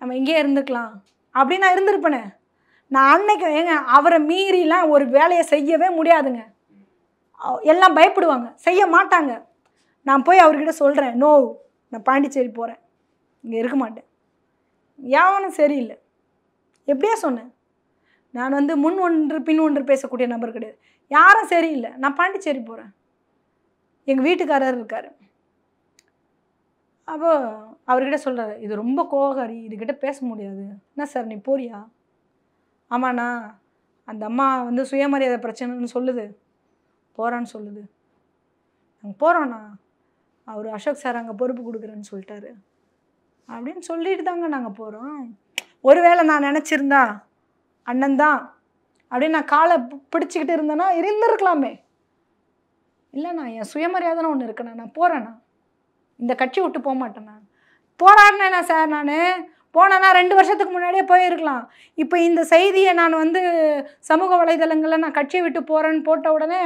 நம்ம இங்கேயே இருந்துக்கலாம் அப்படின்னு நான் இருந்திருப்பேனே நான் அன்னைக்கு ஏங்க அவரை மீறிலாம் ஒரு வேலையை செய்யவே முடியாதுங்க எல்லாம் பயப்படுவாங்க செய்ய மாட்டாங்க நான் போய் அவர்கிட்ட சொல்கிறேன் நோ நான் பாண்டிச்சேரி போகிறேன் இங்கே இருக்க மாட்டேன் யாவனும் சரியில்லை எப்படியா சொன்னேன் நான் வந்து முன் ஒன்று பின் ஒன்று பேசக்கூடிய நபர் கிடையாது யாரும் சரியில்லை நான் பாண்டிச்சேரி போகிறேன் எங்கள் வீட்டுக்காரர் இருக்கார் அப்போ அவர்கிட்ட சொல்கிறார் இது ரொம்ப கோகாரி இதுக்கிட்ட பேச முடியாது என்ன சார் நீ போறியா ஆமாண்ணா அந்த அம்மா வந்து சுயமரியாதை பிரச்சனைன்னு சொல்லுது போகிறான்னு சொல்லுது நாங்கள் போகிறோண்ணா அவர் அசோக் சார் அங்கே பொறுப்பு கொடுக்குறேன்னு சொல்லிட்டாரு அப்படின்னு சொல்லிட்டு தாங்க நாங்கள் போகிறோம் ஒருவேளை நான் நினச்சிருந்தா அண்ணன் தான் அப்படின்னு நான் காலை பிடிச்சிக்கிட்டு இருந்தேன்னா இருந்திருக்கலாமே இல்லை நான் என் சுயமரியாதைன்னு ஒன்று இருக்கேண்ணா நான் போகிறேண்ணா இந்த கட்சி விட்டு போக மாட்டேண்ணா போராடினேண்ணா சார் நான் போனேன்னா ரெண்டு வருஷத்துக்கு முன்னாடியே போயிருக்கலாம் இப்போ இந்த செய்தியை நான் வந்து சமூக வலைதளங்களில் நான் கட்சியை விட்டு போகிறேன்னு போட்ட உடனே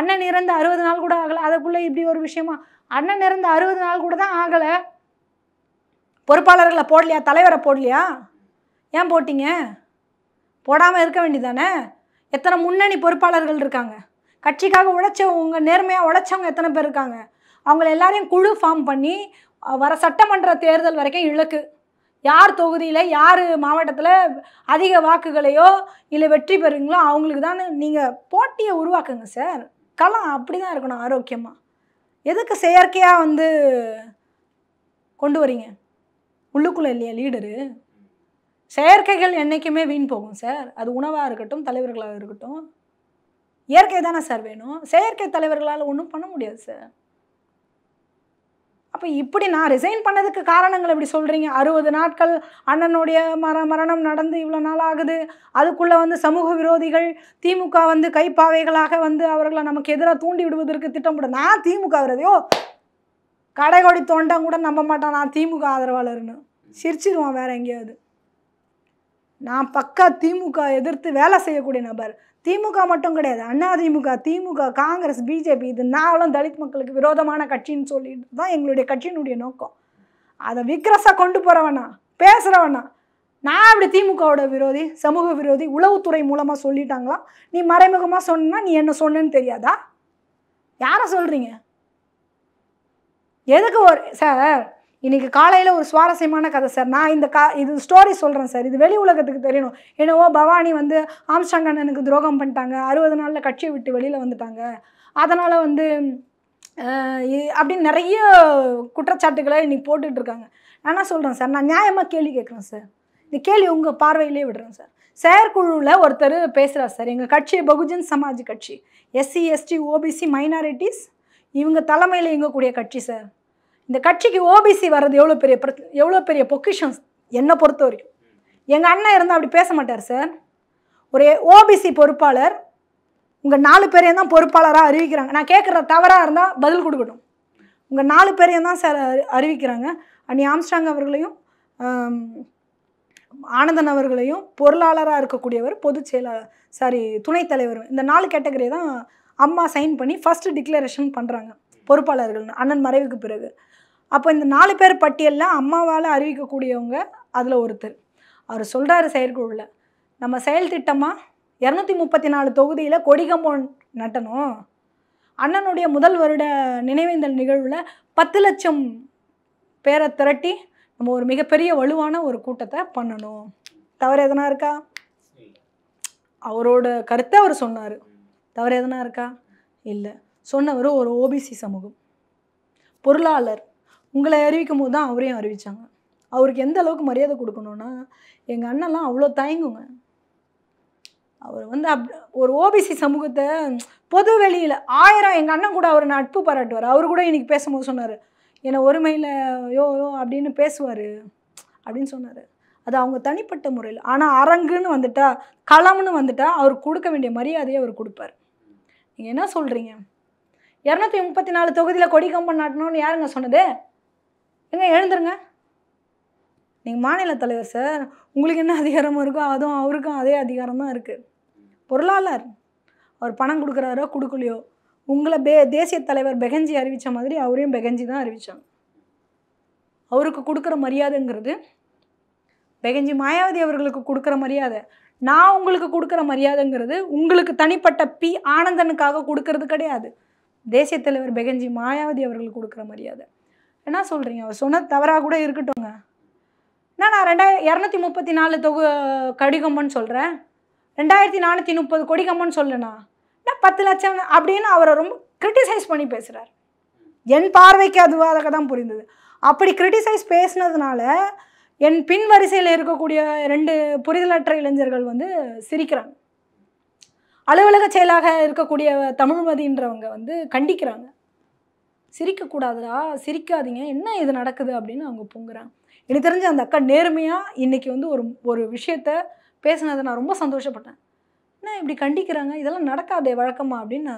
அண்ணன் இறந்து அறுபது நாள் கூட ஆகலை அதுக்குள்ளே இப்படி ஒரு விஷயமா அண்ணன் இருந்த அறுபது நாள் கூட தான் ஆகலை பொறுப்பாளர்களை போடலையா தலைவரை போடலையா ஏன் போட்டிங்க போடாமல் இருக்க வேண்டியதானே எத்தனை முன்னணி பொறுப்பாளர்கள் இருக்காங்க கட்சிக்காக உழைச்சவங்க நேர்மையாக உழைச்சவங்க எத்தனை பேர் இருக்காங்க அவங்கள எல்லாரையும் குழு ஃபார்ம் பண்ணி வர சட்டமன்ற தேர்தல் வரைக்கும் இலக்கு யார் தொகுதியில் யார் மாவட்டத்தில் அதிக வாக்குகளையோ இல்லை வெற்றி பெறுவீங்களோ அவங்களுக்கு தான் நீங்கள் போட்டியை உருவாக்குங்க சார் களம் அப்படி தான் இருக்கணும் ஆரோக்கியமாக எதுக்கு செயற்கையாக வந்து கொண்டு வரீங்க உள்ளுக்குள்ளே இல்லையா லீடரு செயற்கைகள் என்றைக்குமே வீண் போகும் சார் அது உணவாக இருக்கட்டும் தலைவர்களாக இருக்கட்டும் இயற்கை தானே சார் வேணும் செயற்கை தலைவர்களால் ஒன்றும் பண்ண முடியாது சார் அப்போ இப்படி நான் ரிசைன் பண்ணதுக்கு காரணங்கள் இப்படி சொல்கிறீங்க அறுபது நாட்கள் அண்ணனுடைய மர மரணம் நடந்து இவ்வளோ நாள் ஆகுது அதுக்குள்ளே வந்து சமூக விரோதிகள் திமுக வந்து கைப்பாவைகளாக வந்து அவர்களை நமக்கு எதிராக தூண்டி விடுவதற்கு திட்டமிட நான் திமுக வரதையோ கடைகொடி தோண்டம் கூட நம்ப மாட்டான் நான் திமுக ஆதரவாளர்னு சிரிச்சிருவான் வேற எங்கேயாவது நான் பக்கா திமுக எதிர்த்து வேலை செய்யக்கூடிய நபர் திமுக மட்டும் கிடையாது அண்ணா திமுக திமுக காங்கிரஸ் பிஜேபி இது நாவலும் தலித் மக்களுக்கு விரோதமான கட்சின்னு சொல்லிட்டு தான் எங்களுடைய கட்சியினுடைய நோக்கம் அதை விக்ரஸாக கொண்டு போகிறவனா பேசுகிறவனா நான் அப்படி திமுகவோட விரோதி சமூக விரோதி உளவுத்துறை மூலமாக சொல்லிட்டாங்களா நீ மறைமுகமாக சொன்னா நீ என்ன சொன்னேன்னு தெரியாதா யாரை சொல்கிறீங்க எதுக்கு ஒரு சார் இன்றைக்கி காலையில் ஒரு சுவாரஸ்யமான கதை சார் நான் இந்த கா இது ஸ்டோரி சொல்கிறேன் சார் இது வெளி உலகத்துக்கு தெரியணும் என்னவோ பவானி வந்து ஆம்ஸ்டாங் அண்ணனுக்கு துரோகம் பண்ணிட்டாங்க அறுபது நாளில் கட்சியை விட்டு வெளியில் வந்துட்டாங்க அதனால் வந்து அப்படின்னு நிறைய குற்றச்சாட்டுகளை இன்றைக்கி போட்டுட்ருக்காங்க நான் என்ன சொல்கிறேன் சார் நான் நியாயமாக கேள்வி கேட்குறேன் சார் இந்த கேள்வி உங்கள் பார்வையிலே விடுறேன் சார் செயற்குழுவில் ஒருத்தர் பேசுகிறார் சார் எங்கள் கட்சி பகுஜன் சமாஜ் கட்சி எஸ்சி எஸ்டி ஓபிசி மைனாரிட்டிஸ் இவங்க தலைமையில் இயங்கக்கூடிய கட்சி சார் இந்த கட்சிக்கு ஓபிசி வர்றது எவ்வளோ பெரிய எவ்வளோ பெரிய பொக்கிஷன்ஸ் என்னை பொறுத்த வரைக்கும் எங்கள் அண்ணன் இருந்தால் அப்படி பேச மாட்டார் சார் ஒரு ஓபிசி பொறுப்பாளர் உங்கள் நாலு பேரையும் தான் பொறுப்பாளராக அறிவிக்கிறாங்க நான் கேட்குற தவறாக இருந்தால் பதில் கொடுக்கணும் உங்கள் நாலு பேரையும் தான் சார் அறிவிக்கிறாங்க அன்னி ஆம்ஸ்டாங் அவர்களையும் ஆனந்தன் அவர்களையும் பொருளாளராக இருக்கக்கூடியவர் பொதுச் செயலாளர் சாரி துணைத் தலைவர் இந்த நாலு கேட்டகரியை தான் அம்மா சைன் பண்ணி ஃபஸ்ட்டு டிக்ளரேஷன் பண்ணுறாங்க பொறுப்பாளர்கள் அண்ணன் மறைவுக்கு பிறகு அப்போ இந்த நாலு பேர் பட்டியலில் அம்மாவால் அறிவிக்கக்கூடியவங்க அதில் ஒருத்தர் அவர் சொல்கிறாரு செயற்குழுவில் நம்ம செயல் திட்டமாக இரநூத்தி முப்பத்தி நாலு தொகுதியில் கொடிகம்போன் நட்டணும் அண்ணனுடைய முதல் வருட நினைவேந்தல் நிகழ்வில் பத்து லட்சம் பேரை திரட்டி நம்ம ஒரு மிகப்பெரிய வலுவான ஒரு கூட்டத்தை பண்ணணும் தவறு எதனா இருக்கா அவரோட கருத்தை அவர் சொன்னார் தவறு எதனா இருக்கா இல்லை சொன்னவர் ஒரு ஓபிசி சமூகம் பொருளாளர் உங்களை அறிவிக்கும் போது தான் அவரையும் அறிவித்தாங்க அவருக்கு எந்த அளவுக்கு மரியாதை கொடுக்கணும்னா எங்கள் அண்ணன்லாம் அவ்வளோ தயங்குங்க அவர் வந்து அப் ஒரு ஓபிசி சமூகத்தை பொது வெளியில் ஆயிரம் எங்கள் அண்ணன் கூட அவர் நட்பு பாராட்டுவார் அவர் கூட இன்றைக்கி பேசும்போது சொன்னார் என்னை ஒருமையில் யோ யோ அப்படின்னு பேசுவார் அப்படின்னு சொன்னார் அது அவங்க தனிப்பட்ட முறையில் ஆனால் அரங்குன்னு வந்துட்டா களம்னு வந்துட்டா அவர் கொடுக்க வேண்டிய மரியாதையை அவர் கொடுப்பார் நீங்கள் என்ன சொல்கிறீங்க இரநூத்தி முப்பத்தி நாலு தொகுதியில் கொடி நாட்டணும்னு யாருங்க சொன்னது ஏங்க எழுந்துருங்க நீங்கள் மாநில தலைவர் சார் உங்களுக்கு என்ன அதிகாரமும் இருக்கோ அதுவும் அவருக்கும் அதே அதிகாரம் தான் இருக்குது பொருளாளர் அவர் பணம் கொடுக்குறாரோ கொடுக்கலையோ உங்களை பே தேசிய தலைவர் பெகஞ்சி அறிவித்த மாதிரி அவரையும் பெகஞ்சி தான் அறிவித்தாங்க அவருக்கு கொடுக்குற மரியாதைங்கிறது பெகஞ்சி மாயாவதி அவர்களுக்கு கொடுக்குற மரியாதை நான் உங்களுக்கு கொடுக்குற மரியாதைங்கிறது உங்களுக்கு தனிப்பட்ட பி ஆனந்தனுக்காக கொடுக்கறது கிடையாது தேசிய தலைவர் பெகஞ்சி மாயாவதி அவர்களுக்கு கொடுக்குற மரியாதை என்ன சொல்கிறீங்க அவர் சொன்ன தவறாக கூட இருக்கட்டும்ங்க என்ன நான் ரெண்டாயிரம் இரநூத்தி முப்பத்தி நாலு தொகு கடிகம்னு சொல்கிறேன் ரெண்டாயிரத்தி நானூற்றி முப்பது கொடிகம்பன்னு சொல்லுண்ணா என்ன பத்து லட்சம் அப்படின்னு அவரை ரொம்ப கிரிட்டிசைஸ் பண்ணி பேசுகிறார் என் பார்வைக்கு அதுவாக தான் புரிந்தது அப்படி கிரிட்டிசைஸ் பேசினதுனால என் பின் வரிசையில் இருக்கக்கூடிய ரெண்டு புரிதலற்ற இளைஞர்கள் வந்து சிரிக்கிறாங்க அலுவலக செயலாக இருக்கக்கூடிய தமிழ்மதின்றவங்க வந்து கண்டிக்கிறாங்க சிரிக்கக்கூடாதுடா சிரிக்காதீங்க என்ன இது நடக்குது அப்படின்னு அவங்க பொங்குறாங்க எனக்கு தெரிஞ்ச அந்த அக்கா நேர்மையாக இன்றைக்கி வந்து ஒரு ஒரு விஷயத்த பேசுனதை நான் ரொம்ப சந்தோஷப்பட்டேன் என்ன இப்படி கண்டிக்கிறாங்க இதெல்லாம் நடக்காதே வழக்கமா அப்படின்னு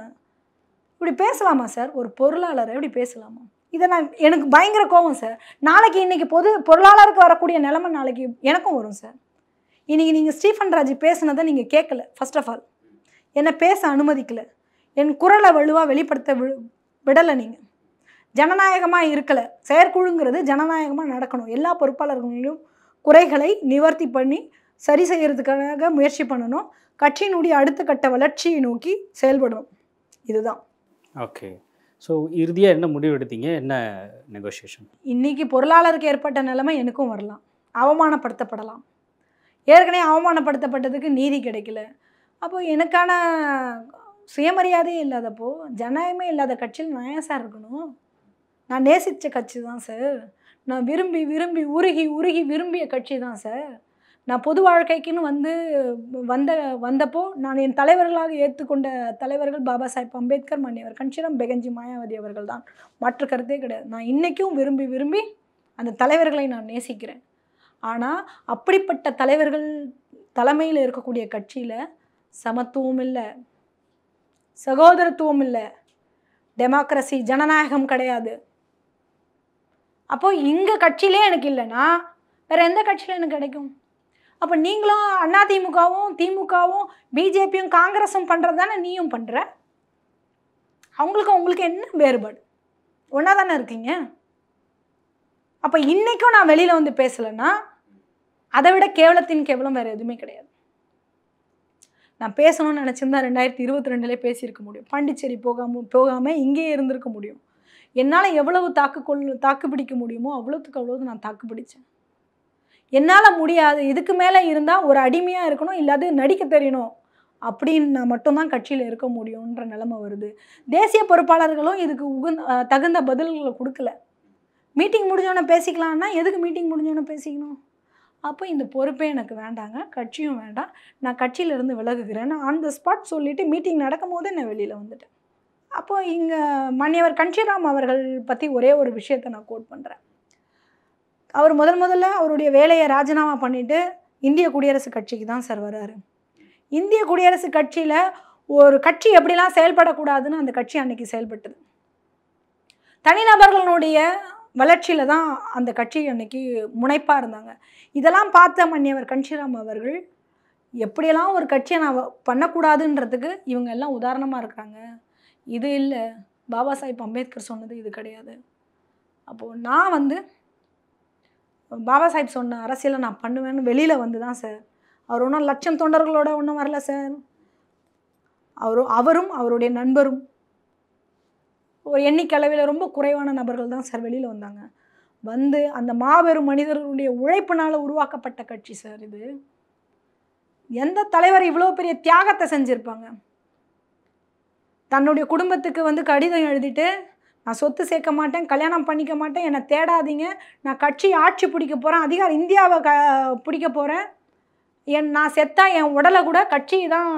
இப்படி பேசலாமா சார் ஒரு பொருளாளரை இப்படி பேசலாமா இதை நான் எனக்கு பயங்கர கோவம் சார் நாளைக்கு இன்றைக்கி பொது பொருளாளருக்கு வரக்கூடிய நிலமை நாளைக்கு எனக்கும் வரும் சார் இன்றைக்கி நீங்கள் ஸ்டீஃபன் ராஜ் பேசுனதை நீங்கள் கேட்கல ஃபர்ஸ்ட் ஆஃப் ஆல் என்னை பேச அனுமதிக்கலை என் குரலை வலுவாக வெளிப்படுத்த விடலை நீங்கள் ஜனநாயகமாக இருக்கலை செயற்குழுங்கிறது ஜனநாயகமாக நடக்கணும் எல்லா பொறுப்பாளர்களையும் குறைகளை நிவர்த்தி பண்ணி சரி செய்கிறதுக்காக முயற்சி பண்ணணும் கட்சியினுடைய அடுத்த கட்ட வளர்ச்சியை நோக்கி செயல்படணும் இதுதான் ஓகே ஸோ இறுதியாக என்ன முடிவு எடுத்தீங்க என்ன நெகோசியேஷன் இன்றைக்கி பொருளாளருக்கு ஏற்பட்ட நிலைமை எனக்கும் வரலாம் அவமானப்படுத்தப்படலாம் ஏற்கனவே அவமானப்படுத்தப்பட்டதுக்கு நீதி கிடைக்கல அப்போ எனக்கான சுயமரியாதையே இல்லாதப்போ ஜனநாயகமே இல்லாத கட்சியில் நான் ஏன் சார் இருக்கணும் நான் நேசித்த கட்சி தான் சார் நான் விரும்பி விரும்பி உருகி உருகி விரும்பிய கட்சி தான் சார் நான் பொது வாழ்க்கைக்குன்னு வந்து வந்த வந்தப்போ நான் என் தலைவர்களாக ஏற்றுக்கொண்ட தலைவர்கள் பாபா சாஹேப் அம்பேத்கர் மன்னியவர் கன்ஷிரம் பெகஞ்சி மாயாவதி அவர்கள் தான் மற்ற கருத்தே கிடையாது நான் இன்றைக்கும் விரும்பி விரும்பி அந்த தலைவர்களை நான் நேசிக்கிறேன் ஆனால் அப்படிப்பட்ட தலைவர்கள் தலைமையில் இருக்கக்கூடிய கட்சியில் சமத்துவம் இல்லை சகோதரத்துவம் இல்லை டெமோக்ரஸி ஜனநாயகம் கிடையாது அப்போது இங்கே கட்சியிலே எனக்கு இல்லைன்னா வேறு எந்த கட்சியில் எனக்கு கிடைக்கும் அப்போ நீங்களும் அதிமுகவும் திமுகவும் பிஜேபியும் காங்கிரஸும் பண்ணுறது தானே நீயும் பண்ணுற அவங்களுக்கும் உங்களுக்கு என்ன வேறுபாடு ஒன்றா தானே இருக்கீங்க அப்போ இன்றைக்கும் நான் வெளியில் வந்து பேசலைன்னா அதை விட கேவலத்தின் கேவலம் வேறு எதுவுமே கிடையாது நான் பேசணும்னு நினச்சிருந்தா ரெண்டாயிரத்தி இருபத்தி ரெண்டுலேயே பேசியிருக்க முடியும் பாண்டிச்சேரி போகாமல் போகாமல் இங்கேயே இருந்திருக்க முடியும் என்னால் எவ்வளவு தாக்கு கொள் தாக்கு பிடிக்க முடியுமோ அவ்வளோத்துக்கு அவ்வளோது நான் தாக்கு பிடிச்சேன் என்னால் முடியாது இதுக்கு மேலே இருந்தால் ஒரு அடிமையாக இருக்கணும் இல்லாது நடிக்க தெரியணும் அப்படின்னு மட்டும்தான் கட்சியில் இருக்க முடியுன்ற நிலைமை வருது தேசிய பொறுப்பாளர்களும் இதுக்கு உகந்த தகுந்த பதில்களை கொடுக்கல மீட்டிங் முடிஞ்சோன்னே பேசிக்கலான்னா எதுக்கு மீட்டிங் முடிஞ்சோன்னே பேசிக்கணும் அப்போ இந்த பொறுப்பே எனக்கு வேண்டாங்க கட்சியும் வேண்டாம் நான் கட்சியிலேருந்து விலகுகிறேன் ஆன் த ஸ்பாட் சொல்லிவிட்டு மீட்டிங் நடக்கும் போதே நான் வெளியில் வந்துட்டேன் அப்போ இங்கே மன்னியவர் கன்ஷிராம் அவர்கள் பற்றி ஒரே ஒரு விஷயத்தை நான் கோட் பண்ணுறேன் அவர் முதல் முதல்ல அவருடைய வேலையை ராஜினாமா பண்ணிவிட்டு இந்திய குடியரசு கட்சிக்கு தான் சார் வர்றார் இந்திய குடியரசு கட்சியில் ஒரு கட்சி எப்படிலாம் செயல்படக்கூடாதுன்னு அந்த கட்சி அன்றைக்கி செயல்பட்டது தனிநபர்களுடைய வளர்ச்சியில் தான் அந்த கட்சி அன்னைக்கு முனைப்பாக இருந்தாங்க இதெல்லாம் பார்த்த மன்னியவர் கன்ஷிராம் அவர்கள் எப்படியெல்லாம் ஒரு கட்சியை நான் பண்ணக்கூடாதுன்றதுக்கு இவங்க எல்லாம் உதாரணமாக இருக்கிறாங்க இது இல்லை பாபா சாஹிப் அம்பேத்கர் சொன்னது இது கிடையாது அப்போது நான் வந்து பாபா சாஹிப் சொன்ன அரசியலை நான் பண்ணுவேன்னு வெளியில் வந்து தான் சார் அவர் ஒன்றும் லட்சம் தொண்டர்களோட ஒன்றும் வரல சார் அவர் அவரும் அவருடைய நண்பரும் ஒரு எண்ணிக்கையளவில் ரொம்ப குறைவான நபர்கள் தான் சார் வெளியில் வந்தாங்க வந்து அந்த மாபெரும் மனிதர்களுடைய உழைப்பினால் உருவாக்கப்பட்ட கட்சி சார் இது எந்த தலைவர் இவ்வளோ பெரிய தியாகத்தை செஞ்சுருப்பாங்க தன்னுடைய குடும்பத்துக்கு வந்து கடிதம் எழுதிட்டு நான் சொத்து சேர்க்க மாட்டேன் கல்யாணம் பண்ணிக்க மாட்டேன் என்னை தேடாதீங்க நான் கட்சி ஆட்சி பிடிக்க போகிறேன் அதிகார இந்தியாவை க பிடிக்க போகிறேன் என் நான் செத்தா என் உடலை கூட கட்சி தான்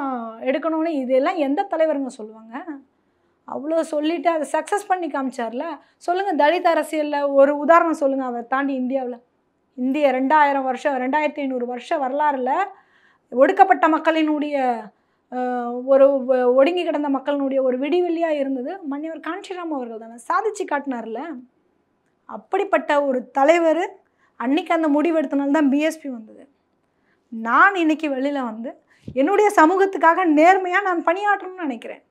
எடுக்கணும்னு இதெல்லாம் எந்த தலைவருங்க சொல்லுவாங்க அவ்வளோ சொல்லிவிட்டு அதை சக்ஸஸ் பண்ணி காமிச்சார்ல சொல்லுங்கள் தலித் அரசியலில் ஒரு உதாரணம் சொல்லுங்கள் அவரை தாண்டி இந்தியாவில் இந்திய ரெண்டாயிரம் வருஷம் ரெண்டாயிரத்தி ஐநூறு வருஷம் வரலாறில் ஒடுக்கப்பட்ட மக்களினுடைய ஒரு ஒடுங்கி கிடந்த மக்களினுடைய ஒரு விடிவெளியாக இருந்தது மன்னியவர் காஞ்சிராம் அவர்கள் தானே சாதிச்சு காட்டினார்ல அப்படிப்பட்ட ஒரு தலைவர் அன்னைக்கு அந்த முடிவு எடுத்தனால்தான் பிஎஸ்பி வந்தது நான் இன்னைக்கு வெளியில் வந்து என்னுடைய சமூகத்துக்காக நேர்மையாக நான் பணியாற்றணும்னு நினைக்கிறேன்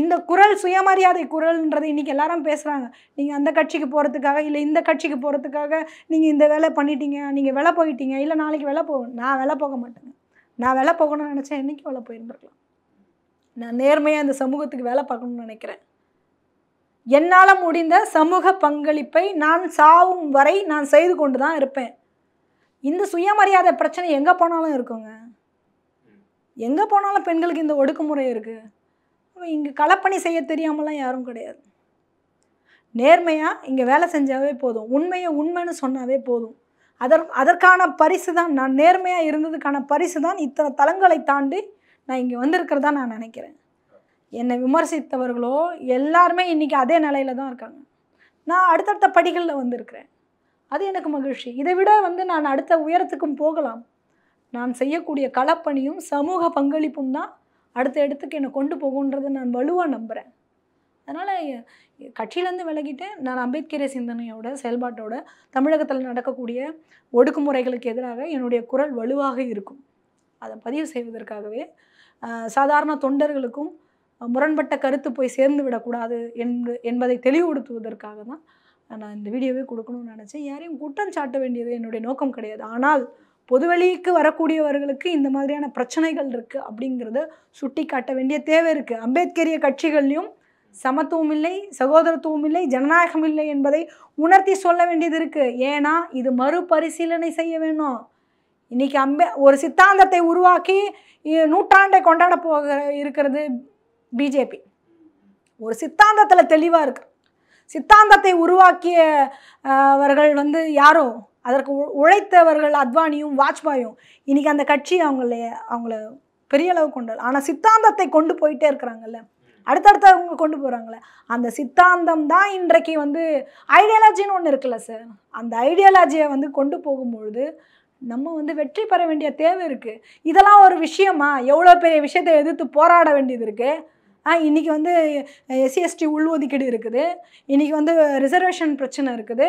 இந்த குரல் சுயமரியாதை குரல்ன்றது இன்னைக்கு எல்லாரும் பேசுகிறாங்க நீங்கள் அந்த கட்சிக்கு போகிறதுக்காக இல்லை இந்த கட்சிக்கு போகிறதுக்காக நீங்கள் இந்த வேலை பண்ணிட்டீங்க நீங்கள் வேலை போயிட்டீங்க இல்லை நாளைக்கு வேலை போக நான் வேலை போக மாட்டேங்க நான் வேலை போகணும்னு நினச்சேன் என்றைக்கு வேலை போயிருந்துருக்கலாம் நான் நேர்மையாக இந்த சமூகத்துக்கு வேலை பார்க்கணும்னு நினைக்கிறேன் என்னால் முடிந்த சமூக பங்களிப்பை நான் சாவும் வரை நான் செய்து கொண்டு தான் இருப்பேன் இந்த சுயமரியாதை பிரச்சனை எங்கே போனாலும் இருக்குங்க எங்கே போனாலும் பெண்களுக்கு இந்த ஒடுக்குமுறை இருக்குது இங்கே களப்பணி செய்ய தெரியாமலாம் யாரும் கிடையாது நேர்மையாக இங்கே வேலை செஞ்சாவே போதும் உண்மையை உண்மைன்னு சொன்னாவே போதும் அதர் அதற்கான பரிசு தான் நான் நேர்மையாக இருந்ததுக்கான பரிசு தான் இத்தனை தளங்களை தாண்டி நான் இங்கே வந்திருக்கிறதா நான் நினைக்கிறேன் என்னை விமர்சித்தவர்களோ எல்லாருமே இன்றைக்கி அதே நிலையில தான் இருக்காங்க நான் அடுத்தடுத்த படிகளில் வந்திருக்கிறேன் அது எனக்கு மகிழ்ச்சி இதை விட வந்து நான் அடுத்த உயரத்துக்கும் போகலாம் நான் செய்யக்கூடிய களப்பணியும் சமூக பங்களிப்பும் தான் அடுத்த இடத்துக்கு என்னை கொண்டு போகுன்றதை நான் வலுவாக நம்புகிறேன் அதனால் கட்சியிலேருந்து விலகிட்டு நான் அம்பேத்கரிய சிந்தனையோட செயல்பாட்டோட தமிழகத்தில் நடக்கக்கூடிய ஒடுக்குமுறைகளுக்கு எதிராக என்னுடைய குரல் வலுவாக இருக்கும் அதை பதிவு செய்வதற்காகவே சாதாரண தொண்டர்களுக்கும் முரண்பட்ட கருத்து போய் சேர்ந்து விடக்கூடாது என்று என்பதை தெளிவுபடுத்துவதற்காக தான் நான் இந்த வீடியோவே கொடுக்கணும்னு நினச்சேன் யாரையும் குற்றம் சாட்ட வேண்டியது என்னுடைய நோக்கம் கிடையாது ஆனால் பொதுவெளிக்கு வரக்கூடியவர்களுக்கு இந்த மாதிரியான பிரச்சனைகள் இருக்குது அப்படிங்கிறத சுட்டி காட்ட வேண்டிய தேவை இருக்குது அம்பேத்கரிய கட்சிகள்லையும் சமத்துவம் இல்லை சகோதரத்துவம் இல்லை ஜனநாயகம் இல்லை என்பதை உணர்த்தி சொல்ல வேண்டியது இருக்குது ஏன்னா இது மறுபரிசீலனை செய்ய வேணும் இன்றைக்கி அம்பே ஒரு சித்தாந்தத்தை உருவாக்கி நூற்றாண்டை கொண்டாட போக இருக்கிறது பிஜேபி ஒரு சித்தாந்தத்தில் தெளிவாக இருக்கு சித்தாந்தத்தை உருவாக்கியவர்கள் வந்து யாரோ அதற்கு உழைத்தவர்கள் அத்வானியும் வாஜ்பாயும் இன்றைக்கி அந்த கட்சி அவங்கள அவங்கள பெரிய அளவு கொண்டாடு ஆனால் சித்தாந்தத்தை கொண்டு போயிட்டே இருக்கிறாங்கல்ல அடுத்தடுத்து அவங்க கொண்டு போகிறாங்களே அந்த சித்தாந்தம் தான் இன்றைக்கு வந்து ஐடியாலஜின்னு ஒன்று இருக்குல்ல சார் அந்த ஐடியாலஜியை வந்து கொண்டு போகும்பொழுது நம்ம வந்து வெற்றி பெற வேண்டிய தேவை இருக்குது இதெல்லாம் ஒரு விஷயமா எவ்வளோ பெரிய விஷயத்தை எதிர்த்து போராட வேண்டியது இருக்குது இன்றைக்கி வந்து எஸ்சிஎஸ்டி உள்ஒதுக்கீடு இருக்குது இன்றைக்கி வந்து ரிசர்வேஷன் பிரச்சனை இருக்குது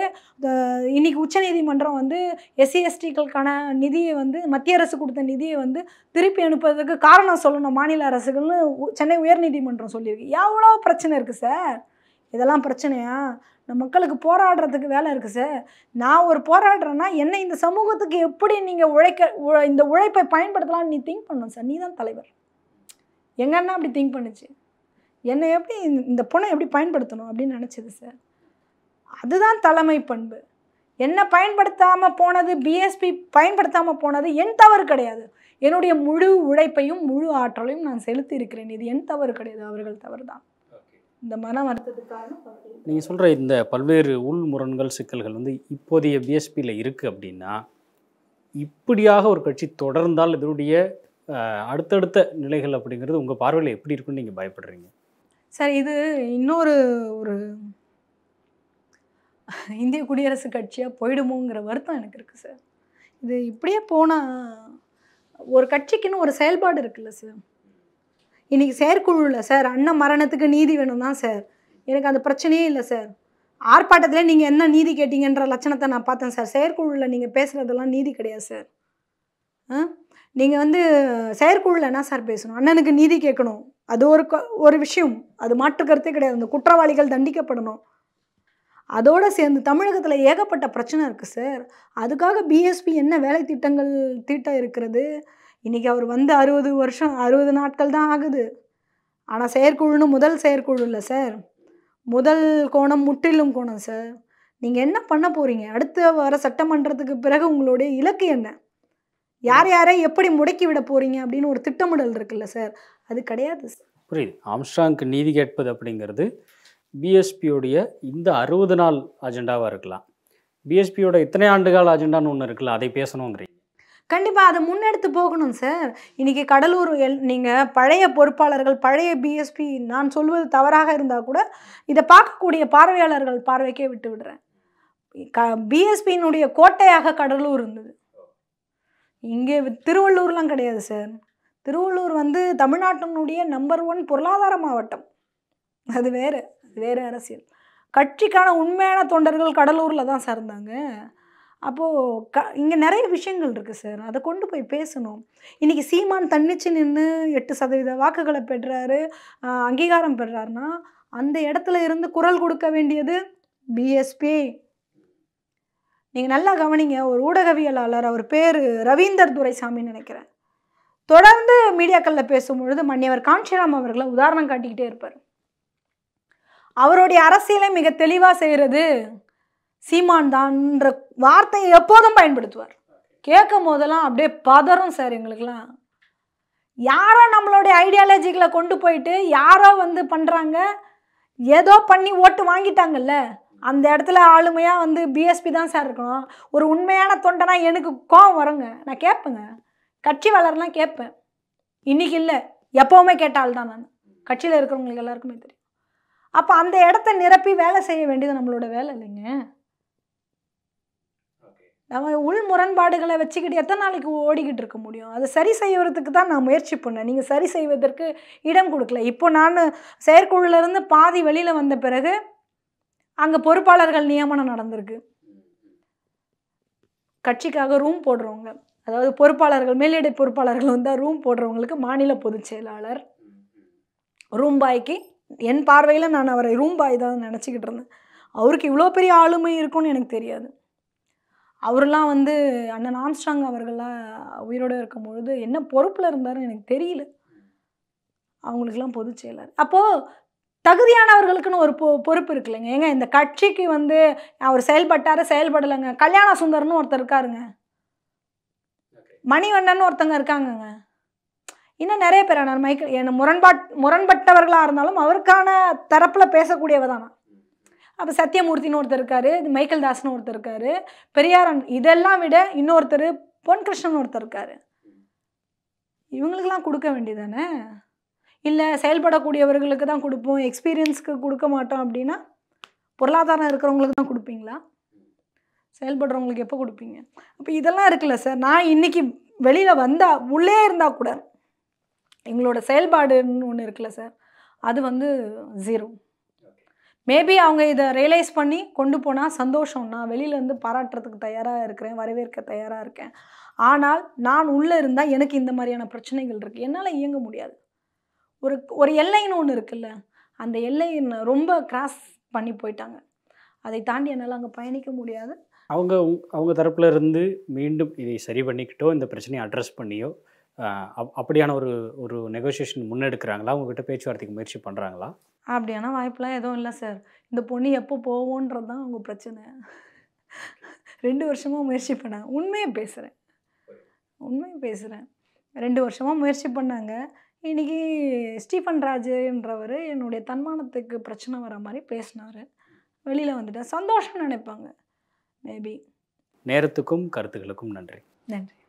இன்றைக்கி உச்சநீதிமன்றம் வந்து எஸ்சிஎஸ்டிகளுக்கான நிதியை வந்து மத்திய அரசு கொடுத்த நிதியை வந்து திருப்பி அனுப்புவதற்கு காரணம் சொல்லணும் மாநில அரசுகள்னு சென்னை உயர்நீதிமன்றம் சொல்லியிருக்கு எவ்வளோ பிரச்சனை இருக்குது சார் இதெல்லாம் பிரச்சனையா நம்ம மக்களுக்கு போராடுறதுக்கு வேலை இருக்குது சார் நான் ஒரு போராடுறேன்னா என்னை இந்த சமூகத்துக்கு எப்படி நீங்கள் உழைக்க இந்த உழைப்பை பயன்படுத்தலாம்னு நீ திங்க் பண்ணணும் சார் நீ தான் தலைவர் எங்கன்னா அப்படி திங்க் பண்ணுச்சு என்னை எப்படி இந்த பொண்ணை எப்படி பயன்படுத்தணும் அப்படின்னு நினச்சிது சார் அதுதான் தலைமை பண்பு என்னை பயன்படுத்தாமல் போனது பிஎஸ்பி பயன்படுத்தாமல் போனது என் தவறு கிடையாது என்னுடைய முழு உழைப்பையும் முழு ஆற்றலையும் நான் செலுத்தி இருக்கிறேன் இது என் தவறு கிடையாது அவர்கள் தவறு தான் இந்த மன வருத்தத்துக்காக நீங்கள் சொல்கிற இந்த பல்வேறு உள்முரண்கள் சிக்கல்கள் வந்து இப்போதைய பிஎஸ்பியில் இருக்குது அப்படின்னா இப்படியாக ஒரு கட்சி தொடர்ந்தால் இதனுடைய அடுத்தடுத்த நிலைகள் அப்படிங்கிறது உங்கள் பார்வையில் எப்படி இருக்குன்னு நீங்கள் பயப்படுறீங்க சார் இது இன்னொரு ஒரு இந்திய குடியரசு கட்சியாக போயிடுமோங்கிற வருத்தம் எனக்கு இருக்குது சார் இது இப்படியே போனால் ஒரு கட்சிக்குன்னு ஒரு செயல்பாடு இருக்குல்ல சார் இன்றைக்கி செயற்குழுவில் சார் அண்ணன் மரணத்துக்கு நீதி வேணும் தான் சார் எனக்கு அந்த பிரச்சனையே இல்லை சார் ஆர்ப்பாட்டத்தில் நீங்கள் என்ன நீதி கேட்டீங்கன்ற லட்சணத்தை நான் பார்த்தேன் சார் செயற்குழுவில் நீங்கள் பேசுகிறதெல்லாம் நீதி கிடையாது சார் நீங்கள் வந்து செயற்குழுவில் என்ன சார் பேசணும் அண்ணனுக்கு நீதி கேட்கணும் அது ஒரு ஒரு விஷயம் அது கருத்தே கிடையாது அந்த குற்றவாளிகள் தண்டிக்கப்படணும் அதோடு சேர்ந்து தமிழகத்தில் ஏகப்பட்ட பிரச்சனை இருக்குது சார் அதுக்காக பிஎஸ்பி என்ன வேலை திட்டங்கள் தீட்டம் இருக்கிறது இன்றைக்கி அவர் வந்து அறுபது வருஷம் அறுபது நாட்கள் தான் ஆகுது ஆனால் செயற்குழுன்னு முதல் செயற்குழு இல்லை சார் முதல் கோணம் முற்றிலும் கோணம் சார் நீங்கள் என்ன பண்ண போகிறீங்க அடுத்து வர சட்டமன்றத்துக்கு பிறகு உங்களுடைய இலக்கு என்ன யார் யாரை எப்படி முடக்கி விட போகிறீங்க அப்படின்னு ஒரு திட்டமிடல் இருக்குல்ல சார் அது கிடையாது புரியுது ஆம்ஸ்ட்ராங்க்கு நீதி கேட்பது அப்படிங்கிறது பிஎஸ்பியோடைய இந்த அறுபது நாள் அஜெண்டாவாக இருக்கலாம் பிஎஸ்பியோட இத்தனை ஆண்டுகால அஜெண்டான்னு ஒன்று இருக்குல்ல அதை பேசணுங்கிறீங்க கண்டிப்பாக அதை முன்னெடுத்து போகணும் சார் இன்றைக்கி கடலூர் எல் நீங்கள் பழைய பொறுப்பாளர்கள் பழைய பிஎஸ்பி நான் சொல்வது தவறாக இருந்தால் கூட இதை பார்க்கக்கூடிய பார்வையாளர்கள் பார்வைக்கே விட்டு விடுறேன் க பிஎஸ்பியினுடைய கோட்டையாக கடலூர் இருந்தது இங்கே திருவள்ளூர்லாம் கிடையாது சார் திருவள்ளூர் வந்து தமிழ்நாட்டினுடைய நம்பர் ஒன் பொருளாதார மாவட்டம் அது வேறு அது வேறு அரசியல் கட்சிக்கான உண்மையான தொண்டர்கள் கடலூரில் தான் சார் இருந்தாங்க அப்போது க இங்கே நிறைய விஷயங்கள் இருக்குது சார் அதை கொண்டு போய் பேசணும் இன்றைக்கி சீமான் தன்னிச்சு நின்று எட்டு சதவீத வாக்குகளை பெற்றாரு அங்கீகாரம் பெறாருனா அந்த இடத்துல இருந்து குரல் கொடுக்க வேண்டியது பிஎஸ்பி நீங்கள் நல்லா கவனிங்க ஒரு ஊடகவியலாளர் அவர் பேர் ரவீந்தர் துரைசாமின்னு நினைக்கிறேன் தொடர்ந்து மீடியாக்களில் பேசும்பொழுது மன்னியவர் காஞ்சிராம் அவர்களை உதாரணம் காட்டிக்கிட்டே இருப்பார் அவருடைய அரசியலை மிக தெளிவாக செய்கிறது சீமான் தான்ன்ற வார்த்தையை எப்போதும் பயன்படுத்துவார் கேட்கும் போதெல்லாம் அப்படியே பதறும் சார் எங்களுக்கெல்லாம் யாரோ நம்மளுடைய ஐடியாலஜிகளை கொண்டு போயிட்டு யாரோ வந்து பண்ணுறாங்க ஏதோ பண்ணி ஓட்டு வாங்கிட்டாங்கல்ல அந்த இடத்துல ஆளுமையாக வந்து பிஎஸ்பி தான் சார் இருக்கணும் ஒரு உண்மையான தொண்டைனா எனக்கு கோபம் வருங்க நான் கேட்பேங்க கட்சி வளரலாம் கேட்பேன் இன்றைக்கி இல்லை எப்போவுமே கேட்டால் தான் நான் கட்சியில் இருக்கிறவங்களுக்கு எல்லாருக்குமே தெரியும் அப்போ அந்த இடத்த நிரப்பி வேலை செய்ய வேண்டியது நம்மளோட வேலை இல்லைங்க நம்ம உள் முரண்பாடுகளை வச்சுக்கிட்டு எத்தனை நாளைக்கு ஓடிக்கிட்டு இருக்க முடியும் அதை சரி செய்வதுக்கு தான் நான் முயற்சி பண்ணேன் நீங்கள் சரி செய்வதற்கு இடம் கொடுக்கல இப்போ நான் செயற்குழுலேருந்து பாதி வெளியில் வந்த பிறகு அங்கே பொறுப்பாளர்கள் நியமனம் நடந்திருக்கு கட்சிக்காக ரூம் போடுறவங்க அதாவது பொறுப்பாளர்கள் மேல்நிலை பொறுப்பாளர்கள் வந்து ரூம் போடுறவங்களுக்கு மாநில பொதுச் செயலாளர் ரூம் பாய்க்கு என் பார்வையில் நான் அவரை ரூம் பாய் தான் நினச்சிக்கிட்டு இருந்தேன் அவருக்கு இவ்வளோ பெரிய ஆளுமை இருக்கும்னு எனக்கு தெரியாது அவரெல்லாம் வந்து அண்ணன் ஆம்ஸ்டாங் அவர்கள்லாம் உயிரோடு இருக்கும்பொழுது என்ன பொறுப்பில் இருந்தாருன்னு எனக்கு தெரியல அவங்களுக்கெல்லாம் பொதுச் செயலாளர் அப்போது தகுதியானவர்களுக்குன்னு ஒரு பொ பொறுப்பு இருக்கு இல்லைங்க ஏங்க இந்த கட்சிக்கு வந்து அவர் செயல்பட்டார செயல்படலைங்க கல்யாண சுந்தர்னு ஒருத்தர் இருக்காருங்க மணிவண்ணன் ஒருத்தங்க இருக்காங்கங்க இன்னும் நிறைய பேர் ஆனால் மைக்கேல் என்ன முரண்பாட் முரண்பட்டவர்களாக இருந்தாலும் அவருக்கான தரப்பில் பேசக்கூடியவ தானா அப்போ சத்தியமூர்த்தின்னு ஒருத்தர் இருக்கார் மைக்கேல் தாஸ்னு ஒருத்தர் இருக்கார் பெரியாரன் இதெல்லாம் விட இன்னொருத்தர் பொன் கிருஷ்ணன் ஒருத்தர் இருக்கார் இவங்களுக்கெல்லாம் கொடுக்க வேண்டியதானே இல்லை செயல்படக்கூடியவர்களுக்கு தான் கொடுப்போம் எக்ஸ்பீரியன்ஸ்க்கு கொடுக்க மாட்டோம் அப்படின்னா பொருளாதாரம் இருக்கிறவங்களுக்கு தான் கொடுப்பீங்களா செயல்படுறவங்களுக்கு எப்போ கொடுப்பீங்க அப்போ இதெல்லாம் இருக்குல்ல சார் நான் இன்றைக்கி வெளியில் வந்தால் உள்ளே இருந்தால் கூட எங்களோட செயல்பாடுன்னு ஒன்று இருக்குல்ல சார் அது வந்து ஜீரோ மேபி அவங்க இதை ரியலைஸ் பண்ணி கொண்டு போனால் சந்தோஷம் நான் வெளியிலேருந்து பாராட்டுறதுக்கு தயாராக இருக்கிறேன் வரவேற்க தயாராக இருக்கேன் ஆனால் நான் உள்ளே இருந்தால் எனக்கு இந்த மாதிரியான பிரச்சனைகள் இருக்குது என்னால் இயங்க முடியாது ஒரு ஒரு எல்லைன்னு ஒன்று இருக்குல்ல அந்த எல்லை ரொம்ப கிராஸ் பண்ணி போயிட்டாங்க அதை தாண்டி என்னால் அங்கே பயணிக்க முடியாது அவங்க அவங்க தரப்பில் இருந்து மீண்டும் இதை சரி பண்ணிக்கிட்டோ இந்த பிரச்சனையை அட்ரஸ் பண்ணியோ அப்படியான ஒரு ஒரு நெகோசியேஷன் முன்னெடுக்கிறாங்களா அவங்ககிட்ட பேச்சுவார்த்தைக்கு முயற்சி பண்ணுறாங்களா அப்படியான வாய்ப்புலாம் எதுவும் இல்லை சார் இந்த பொண்ணு எப்போ போவோன்றது தான் உங்கள் பிரச்சனை ரெண்டு வருஷமாக முயற்சி பண்ணாங்க உண்மையை பேசுகிறேன் உண்மையை பேசுகிறேன் ரெண்டு வருஷமாக முயற்சி பண்ணாங்க இன்றைக்கி ஸ்டீஃபன் ராஜுன்றவர் என்னுடைய தன்மானத்துக்கு பிரச்சனை வர மாதிரி பேசினார் வெளியில் வந்துட்டேன் சந்தோஷம்னு நினைப்பாங்க மேபி நேரத்துக்கும் கருத்துக்களுக்கும் நன்றி நன்றி